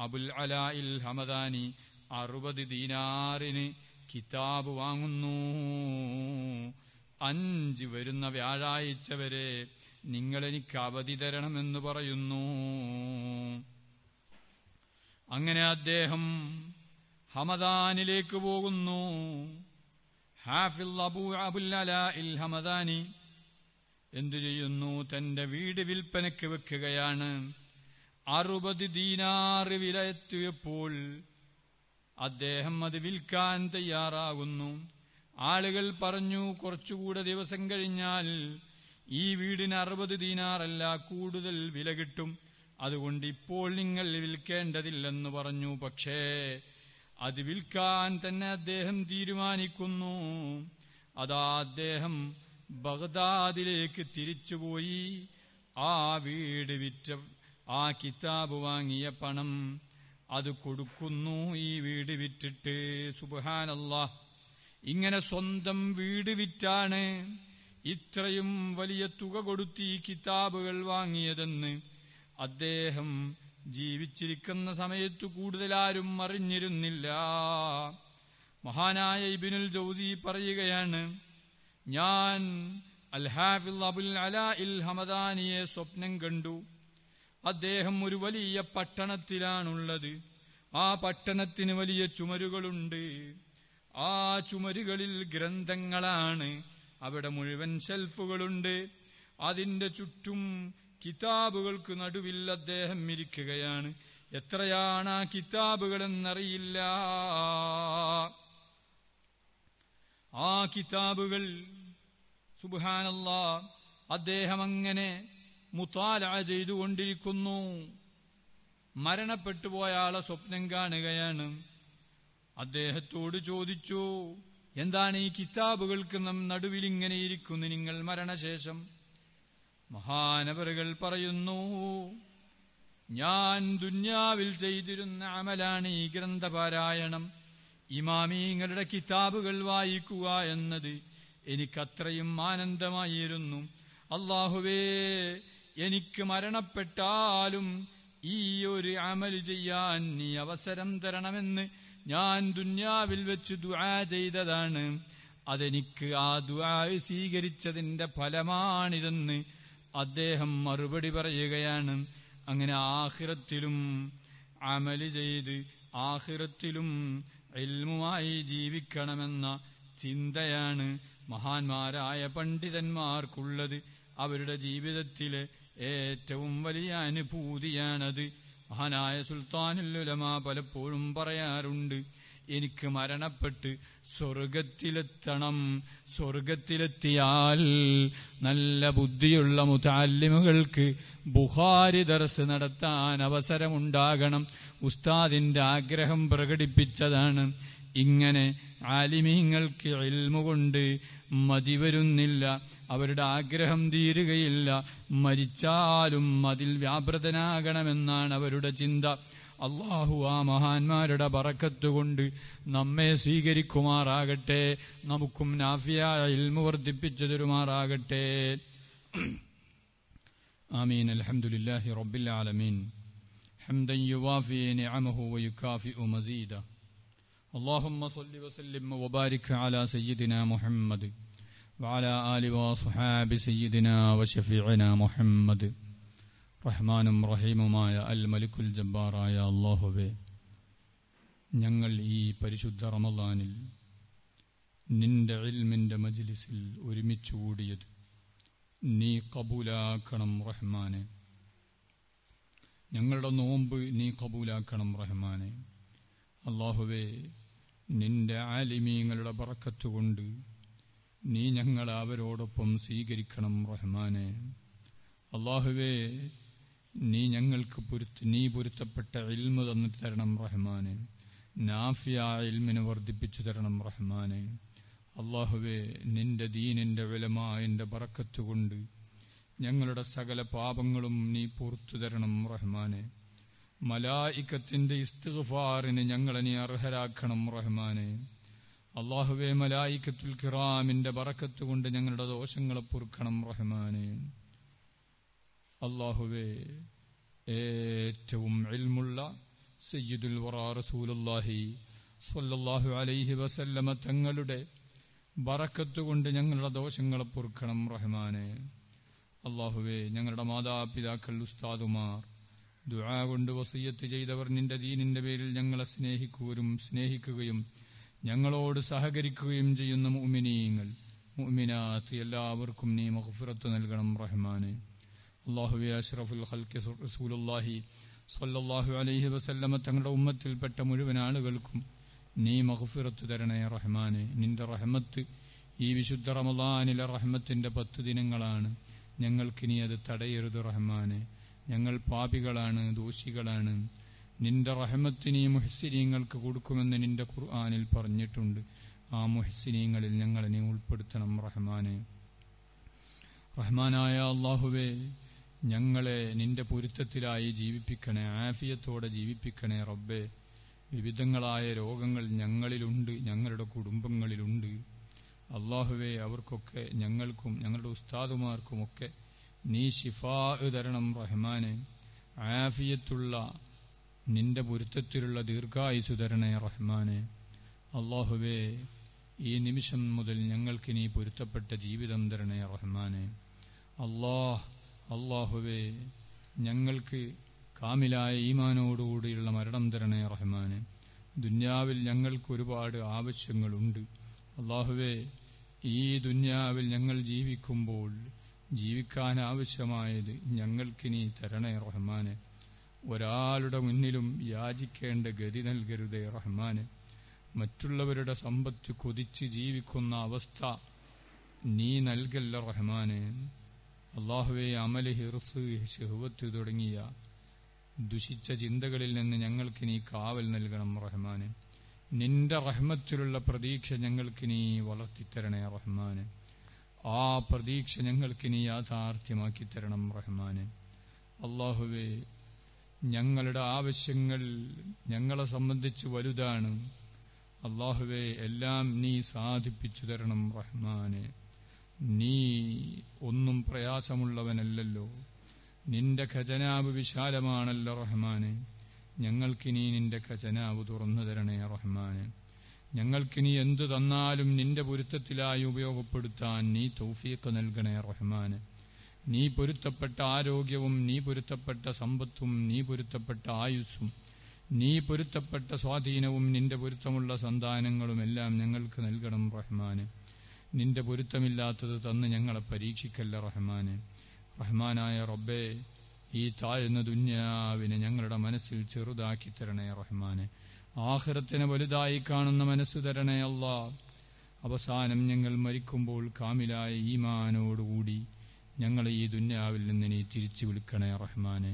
അബുൽ അലാ ഇൽ ഹമദാനി അറുപത് ദീനാറിന് കിതാബ് വാങ്ങുന്നു അഞ്ച് വരുന്ന വ്യാഴാഴ്ചവരെ നിങ്ങൾ നിങ്ങളെനിക്ക് അവധി തരണമെന്ന് പറയുന്നു അങ്ങനെ അദ്ദേഹം ഹമദാനിലേക്ക് പോകുന്നു ഹാഫിൽ അബു അബുല്ലല ഇൽ ഹമദാനി എന്തു ചെയ്യുന്നു തന്റെ വീട് വിൽപ്പനയ്ക്ക് വെക്കുകയാണ് അറുപത് ദീനാറ് എത്തിയപ്പോൾ അദ്ദേഹം അത് വിൽക്കാൻ തയ്യാറാകുന്നു ആളുകൾ പറഞ്ഞു കുറച്ചുകൂടെ ദിവസം കഴിഞ്ഞാൽ ഈ വീടിന് അറുപത് ദീനാറല്ല കൂടുതൽ വില കിട്ടും അതുകൊണ്ട് ഇപ്പോൾ നിങ്ങൾ വിൽക്കേണ്ടതില്ലെന്ന് പറഞ്ഞു പക്ഷേ അത് വിൽക്കാൻ തന്നെ അദ്ദേഹം തീരുമാനിക്കുന്നു അതാ അദ്ദേഹം ബഗ്ദാദിലേക്ക് തിരിച്ചുപോയി ആ വീട് വിറ്റ ആ കിതാബ് വാങ്ങിയ പണം അത് കൊടുക്കുന്നു ഈ വീട് വിറ്റിട്ട് സുബാനല്ലാ ഇങ്ങനെ സ്വന്തം വീട് വിറ്റാണ് ഇത്രയും വലിയ തുക കൊടുത്ത് ഈ കിതാബുകൾ വാങ്ങിയതെന്ന് അദ്ദേഹം ജീവിച്ചിരിക്കുന്ന സമയത്ത് കൂടുതലാരും അറിഞ്ഞിരുന്നില്ല മഹാനായ ഇബിനുൽ ജൗസി പറയുകയാണ് ഞാൻ അൽഹാഫിൽ അബുൽ അല ഇൽ ഹമദാനിയെ സ്വപ്നം കണ്ടു അദ്ദേഹം ഒരു വലിയ പട്ടണത്തിലാണുള്ളത് ആ പട്ടണത്തിന് വലിയ ചുമരുകളുണ്ട് ആ ചുമരുകളിൽ ഗ്രന്ഥങ്ങളാണ് അവിടെ മുഴുവൻ ഷെൽഫുകളുണ്ട് അതിന്റെ ചുറ്റും കിതാബുകൾക്ക് നടുവിൽ അദ്ദേഹം ഇരിക്കുകയാണ് എത്രയാണ് ആ കിതാബുകളെന്നറിയില്ല ആ കിതാബുകൾ സുബാനല്ല അദ്ദേഹം അങ്ങനെ മുത്താല ചെയ്തുകൊണ്ടിരിക്കുന്നു മരണപ്പെട്ടുപോയ ആളെ സ്വപ്നം കാണുകയാണ് അദ്ദേഹത്തോട് ചോദിച്ചു എന്താണ് ഈ കിതാബുകൾക്ക് നം നടുവിൽ ഇങ്ങനെ ഇരിക്കുന്നു നിങ്ങൾ മരണശേഷം മഹാനവറുകൾ പറയുന്നു ഞാൻ ദുന്യാവിൽ ചെയ്തിരുന്ന അമലാണ് ഈ ഗ്രന്ഥപാരായണം ഇമാമീങ്ങളുടെ കിതാബുകൾ വായിക്കുക എന്നത് എനിക്കത്രയും ആനന്ദമായിരുന്നു അള്ളാഹുവേ എനിക്ക് മരണപ്പെട്ടാലും ഈ ഒരു അമൽ ചെയ്യാൻ നീ അവസരം തരണമെന്ന് ഞാൻ ദുന്യാവിൽ വെച്ച് ദുആ ചെയ്തതാണ് അതെനിക്ക് ആ ദുആ സ്വീകരിച്ചതിന്റെ ഫലമാണിതെന്ന് അദ്ദേഹം മറുപടി പറയുകയാണ് അങ്ങനെ ആഹിറത്തിലും അമല് ചെയ്ത് ആഹിറത്തിലും എൽമുമായി ജീവിക്കണമെന്ന ചിന്തയാണ് മഹാന്മാരായ പണ്ഡിതന്മാർക്കുള്ളത് അവരുടെ ജീവിതത്തിലെ ഏറ്റവും വലിയ അനുഭൂതിയാണത് മഹാനായ സുൽത്താനുലുലമ പലപ്പോഴും പറയാറുണ്ട് എനിക്ക് മരണപ്പെട്ട് സ്വർഗത്തിലെത്തണം സ്വർഗത്തിലെത്തിയാൽ നല്ല ബുദ്ധിയുള്ള മുതാലിമുകൾക്ക് ബുഹാരി ദർസ് നടത്താൻ അവസരമുണ്ടാകണം ഉസ്താദിന്റെ ആഗ്രഹം പ്രകടിപ്പിച്ചതാണ് ഇങ്ങനെ ആലിമീങ്ങൾക്ക് എൽമുകൊണ്ട് മതി വരുന്നില്ല അവരുടെ ആഗ്രഹം തീരുകയില്ല മരിച്ചാലും അതിൽ വ്യാപൃതനാകണമെന്നാണ് അവരുടെ ചിന്ത അള്ളാഹു ആ മഹാന്മാരുടെ പറക്കത്തുകൊണ്ട് നമ്മെ സ്വീകരിക്കുമാറാകട്ടെ നമുക്കും നാഫിയായ ഇൽമു വർദ്ധിപ്പിച്ചു തരുമാറാകട്ടെ آمين الحمد لله رب العالمين حمدا يوافي نعمه ويكافئ مزيده اللهم صل وسلم وبارك على سيدنا محمد وعلى آل وصحاب سيدنا وشفيعنا محمد റഹ്മാനും റഹീമുമായ അൽ മലിക്കുൽ ജബ്ബാറായ അള്ളാഹുവെ ഞങ്ങൾ ഈ പരിശുദ്ധ റമദാനിൽ നിന്റെ ഇൽമിൻ്റെ മജ്ലിസിൽ ഒരുമിച്ച് കൂടിയത് നീ കബൂലാക്കണം റഹ്മാനെ ഞങ്ങളുടെ നോമ്പ് നീ കബൂലാക്കണം റഹ്മാനെ അള്ളാഹുവെ നിന്റെ ആലിമീങ്ങളുടെ പറക്കത്തുകൊണ്ട് നീ ഞങ്ങൾ അവരോടൊപ്പം സ്വീകരിക്കണം റഹ്മാനെ അള്ളാഹുവേ നീ ഞങ്ങൾക്ക് പൊരുത്ത് നീ പൊരുത്തപ്പെട്ട ഇൽമ തന്നിട്ട് തരണം റഹ്മാനെ നാഫിയ ഇൽമിന് വർദ്ധിപ്പിച്ചു തരണം റഹ്മാനെ അള്ളാഹുവേ നിന്റെ ദീനിന്റെ വിലമായന്റെ പറക്കത്തുകൊണ്ട് ഞങ്ങളുടെ സകല പാപങ്ങളും നീ പൊറത്തു തരണം റഹ്മാനെ മലായിക്കത്തിന്റെ ഇസ്തുഫാറിന് ഞങ്ങളെ നീ അർഹരാക്കണം റഹ്മാനെ അള്ളാഹുവെ മലായിക്കത്തുൽ ഖിറാമിന്റെ ബറക്കത്ത് കൊണ്ട് ഞങ്ങളുടെ ദോഷങ്ങളെ പൊറുക്കണം റഹ്മാനെ അള്ളാഹുവെ ഏറ്റവും എൽമുള്ള സയ്യിദുൽ വറാ റസൂലുല്ലാഹി അലൈഹി വസല്ലമ തങ്ങളുടെ ബറക്കത്ത് കൊണ്ട് ഞങ്ങളുടെ ദോഷങ്ങളെ പൊറുക്കണം റഹ്മാനെ അള്ളാഹുവെ ഞങ്ങളുടെ മാതാപിതാക്കൾ ഉസ്താദുമാർ ദുആ കൊണ്ട് വസീയത്ത് ചെയ്തവർ നിന്റെ ദീനിന്റെ പേരിൽ ഞങ്ങളെ സ്നേഹിക്കുവരും സ്നേഹിക്കുകയും ഞങ്ങളോട് സഹകരിക്കുകയും ചെയ്യുന്ന മുഅ്മിനീങ്ങൾ മുഅ്മിനാത്ത് എല്ലാവർക്കും നീ മഗ്ഫിറത്ത് നൽകണം റഹ്മാനെ അള്ളാഹുബി അഷ്റഫുൽ ഹൽക്കി റസൂലുള്ളാഹി സ്വല്ലല്ലാഹു അലൈഹി വസല്ലമ തങ്ങളുടെ ഉമ്മത്തിൽപ്പെട്ട മുഴുവൻ ആളുകൾക്കും നീ മഗ്ഫിറത്ത് തരണേ റഹ്മാനെ നിന്റെ റഹ്മത്ത് ഈ വിശുദ്ധ റമദാനിലെ റഹ്മത്തിന്റെ പത്ത് ദിനങ്ങളാണ് ഞങ്ങൾക്കിനി അത് തടയരുത് റഹ്മാനെ ഞങ്ങൾ പാപികളാണ് ദോഷികളാണ് നിന്റെ റഹമത്തിനെ മുഹസിനീങ്ങൾക്ക് കൊടുക്കുമെന്ന് നിന്റെ ഖുർആാനിൽ പറഞ്ഞിട്ടുണ്ട് ആ മുഹസിനീങ്ങളിൽ ഞങ്ങളെ ഉൾപ്പെടുത്തണം റഹ്മാനെ റഹ്മാനായ അള്ളാഹുവേ ഞങ്ങളെ നിന്റെ പൊരുത്തത്തിലായി ജീവിപ്പിക്കണേ ആഫിയത്തോടെ ജീവിപ്പിക്കണേ റബ്ബേ വിവിധങ്ങളായ രോഗങ്ങൾ ഞങ്ങളിലുണ്ട് ഞങ്ങളുടെ കുടുംബങ്ങളിലുണ്ട് അള്ളാഹുവെ അവർക്കൊക്കെ ഞങ്ങൾക്കും ഞങ്ങളുടെ ഉസ്താദുമാർക്കുമൊക്കെ നീ ശിഫാ തരണം റഹ്മാനെ ആഫിയത്തുള്ള നിന്റെ പൊരുത്തത്തിലുള്ള ദീർഘായുസു തരണേ റഹ്മാനെ അള്ളാഹുബേ ഈ നിമിഷം മുതൽ ഞങ്ങൾക്ക് നീ പൊരുത്തപ്പെട്ട ജീവിതം തരണേ റഹ്മാനെ അള്ളാഹ് അള്ളാഹുബേ ഞങ്ങൾക്ക് കാമിലായ ഈമാനോടുകൂടിയുള്ള മരണം തരണേ റഹ്മാനെ ദുന്യാവിൽ ഞങ്ങൾക്ക് ഒരുപാട് ആവശ്യങ്ങളുണ്ട് അള്ളാഹുവേ ഈ ദുന്യാവിൽ ഞങ്ങൾ ജീവിക്കുമ്പോൾ ജീവിക്കാൻ ഞങ്ങൾക്കിനി തരണേ റഹ്മാന് ഒരാളുടെ മുന്നിലും യാചിക്കേണ്ട ഗതി നൽകരുതേ റഹ്മാന് മറ്റുള്ളവരുടെ സമ്പത്ത് കൊതിച്ച് ജീവിക്കുന്ന അവസ്ഥ നീ നൽകല്ല റഹ്മാനെ അള്ളാഹുവെ അമല് ഹിർസ് ഷെഹുവത്ത് തുടങ്ങിയ ദുഷിച്ച ചിന്തകളിൽ നിന്ന് ഞങ്ങൾക്ക് നീ കാവൽ നൽകണം റഹ്മാന് നിന്റെ റഹ്മത്തിലുള്ള പ്രതീക്ഷ ഞങ്ങൾക്ക് നീ വളർത്തിത്തരണേ റഹ്മാനെ ആ പ്രതീക്ഷ ഞങ്ങൾക്കിനി യാഥാർത്ഥ്യമാക്കി തരണം റഹ്മാന് അള്ളാഹുവേ ഞങ്ങളുടെ ആവശ്യങ്ങൾ ഞങ്ങളെ സംബന്ധിച്ച് വലുതാണ് അള്ളാഹുവെ എല്ലാം നീ സാധിപ്പിച്ചു തരണം റഹ്മാന് നീ ഒന്നും പ്രയാസമുള്ളവനല്ലോ നിന്റെ ഖജനാവ് വിശാലമാണല്ലോ റഹ്മാന് ഞങ്ങൾക്കിനി നിന്റെ ഖജനാവ് തുറന്നു തരണേ റഹ്മാനെ ഞങ്ങൾക്കിനി എന്തു തന്നാലും നിന്റെ പൊരുത്തത്തിലായി ഉപയോഗപ്പെടുത്താൻ നീ തൗഫീഖ് നൽകണേ റഹ്മാന് നീ പൊരുത്തപ്പെട്ട ആരോഗ്യവും നീ പൊരുത്തപ്പെട്ട സമ്പത്തും നീ പൊരുത്തപ്പെട്ട ആയുസ്സും നീ പൊരുത്തപ്പെട്ട സ്വാധീനവും നിന്റെ പൊരുത്തമുള്ള സന്താനങ്ങളും എല്ലാം ഞങ്ങൾക്ക് നൽകണം റഹ്മാന് നിന്റെ പൊരുത്തമില്ലാത്തത് തന്ന് ഞങ്ങളെ പരീക്ഷിക്കല്ല റഹ്മാന് റഹ്മാനായ റബ്ബേ ഈ താഴ്ന്ന ദുന്യാവിനെ ഞങ്ങളുടെ മനസ്സിൽ ചെറുതാക്കി തരണേ റഹ്മാനെ ആഹ്റത്തിന് വലുതായി കാണുന്ന മനസ്സ് തരണയല്ല അവസാനം ഞങ്ങൾ മരിക്കുമ്പോൾ കാമിലായ ഈമാനോടുകൂടി ഞങ്ങളെ ഈ ദുന്യാവിൽ നിന്ന് നീ തിരിച്ചു വിളിക്കണേ റഹ്മാനെ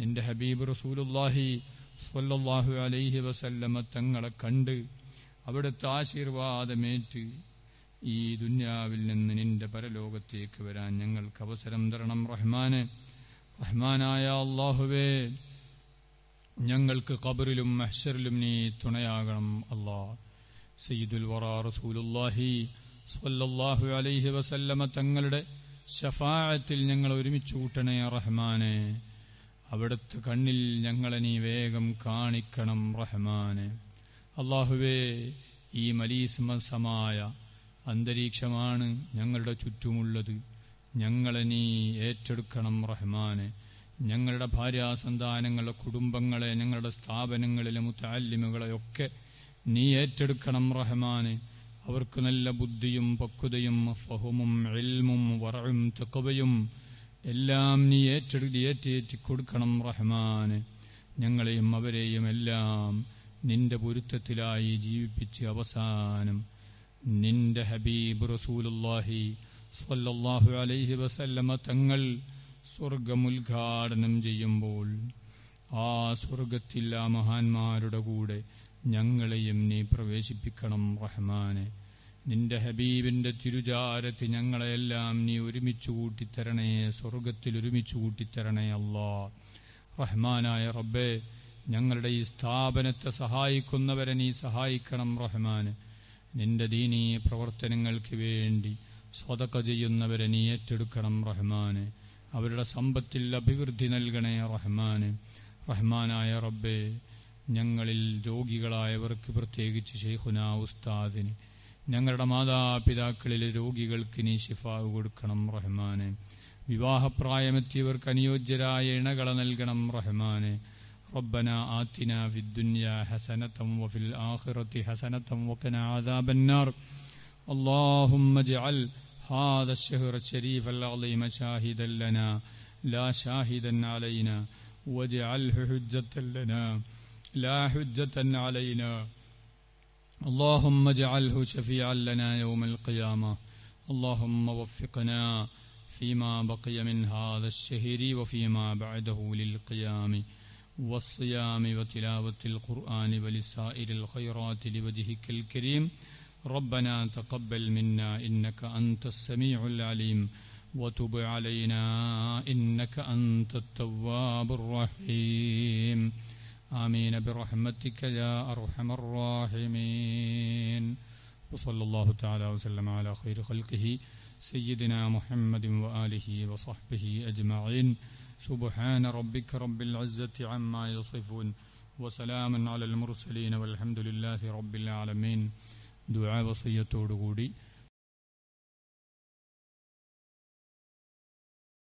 നിന്റെ ഹബീബ് റസൂലുല്ലാഹി സ്വല്ലല്ലാഹു അലൈഹി വസല്ലമ തങ്ങളെ കണ്ട് അവിടുത്തെ ആശീർവാദമേറ്റ് ഈ ദുന്യാവിൽ നിന്ന് നിന്റെ പരലോകത്തേക്ക് വരാൻ ഞങ്ങൾക്ക് അവസരം തരണം റഹ്മാന് റഹ്മാനായ അള്ളാഹുവേ ഞങ്ങൾക്ക് കബറിലും മഹ്ഷറിലും നീ തുണയാകണം അല്ലാ സയ്യിദുൽ വറാ റസൂലുല്ലാഹി സ്വല്ലല്ലാഹു അലൈഹി വസല്ലമ തങ്ങളുടെ ശഫാഅത്തിൽ ഞങ്ങൾ ഒരുമിച്ച് കൂട്ടണേ റഹ്മാനെ അവിടുത്തെ കണ്ണിൽ ഞങ്ങളെ നീ വേഗം കാണിക്കണം റഹ്മാനെ അള്ളാഹുവേ ഈ മലീസ്മസമായ അന്തരീക്ഷമാണ് ഞങ്ങളുടെ ചുറ്റുമുള്ളത് ഞങ്ങളെ നീ ഏറ്റെടുക്കണം റഹ്മാനെ ഞങ്ങളുടെ ഭാര്യാസന്താനങ്ങളെ കുടുംബങ്ങളെ ഞങ്ങളുടെ സ്ഥാപനങ്ങളിലെ ഒക്കെ നീ ഏറ്റെടുക്കണം റഹ്മാനെ അവർക്ക് നല്ല ബുദ്ധിയും പക്വതയും ഫഹുമും എൽമും വറയും തെക്കവയും എല്ലാം നീ ഏറ്റെടുത്ത് ഏറ്റേറ്റി കൊടുക്കണം റഹ്മാന് ഞങ്ങളെയും അവരെയും എല്ലാം നിന്റെ പൊരുത്തത്തിലായി ജീവിപ്പിച്ച് അവസാനം നിന്റെ ഹബീബ് റസൂലുല്ലാഹി സ്വല്ലല്ലാഹു അലൈഹി വസല്ലമ തങ്ങൾ സ്വർഗമുദ്ഘാടനം ചെയ്യുമ്പോൾ ആ സ്വർഗത്തിൽ ആ മഹാന്മാരുടെ കൂടെ ഞങ്ങളെയും നീ പ്രവേശിപ്പിക്കണം റഹ്മാനെ നിന്റെ ഹബീബിന്റെ തിരുചാരത്തി ഞങ്ങളെയെല്ലാം നീ ഒരുമിച്ച് കൂട്ടിത്തരണേ സ്വർഗത്തിൽ ഒരുമിച്ച് കൂട്ടിത്തരണേ അല്ലാ റഹ്മാനായ റബ്ബെ ഞങ്ങളുടെ ഈ സ്ഥാപനത്തെ സഹായിക്കുന്നവരെ നീ സഹായിക്കണം റഹ്മാന് നിന്റെ ദീനീയ പ്രവർത്തനങ്ങൾക്ക് വേണ്ടി സ്വതക്ക ചെയ്യുന്നവരെ നീ ഏറ്റെടുക്കണം റഹ്മാനെ അവരുടെ സമ്പത്തിൽ അഭിവൃദ്ധി നൽകണേ റഹ്മാന് റഹ്മാനായ റബ്ബെ ഞങ്ങളിൽ രോഗികളായവർക്ക് പ്രത്യേകിച്ച് ഷെയ്ഖുന ഉസ്താദിന് ഞങ്ങളുടെ മാതാപിതാക്കളിലെ രോഗികൾക്ക് നീ ശിഫാവ് കൊടുക്കണം റഹ്മാന് വിവാഹപ്രായമെത്തിയവർക്ക് അനുയോജ്യരായ ഇണകളെ നൽകണം റഹ്മാന് റബ്ബന ആത്തിന വിദ്യ ഹസനത്തം വഫിൽ ആഹ്റത്തി ഹസനത്തം വക്കന ആദാബന്നാർ اللهم ജഅൽ هذا الشهر الشريف العظيم شاهدا لنا لا شاهدا علينا واجعله حجة لنا لا حجة علينا اللهم اجعله شفيعا لنا يوم القيامة اللهم وفقنا فيما بقي من هذا الشهر وفيما بعده للقيام والصيام وتلاوة القرآن ولسائر الخيرات لوجهك الكريم ربنا تقبل منا إنك أنت السميع العليم وتب علينا إنك أنت التواب الرحيم آمين برحمتك يا أرحم الراحمين وصلى الله تعالى وسلم على خير خلقه سيدنا محمد وآله وصحبه أجمعين سبحان ربك رب العزة عما يصفون وسلام على المرسلين والحمد لله رب العالمين ദുരാവസ്ഥയത്തോടുകൂടി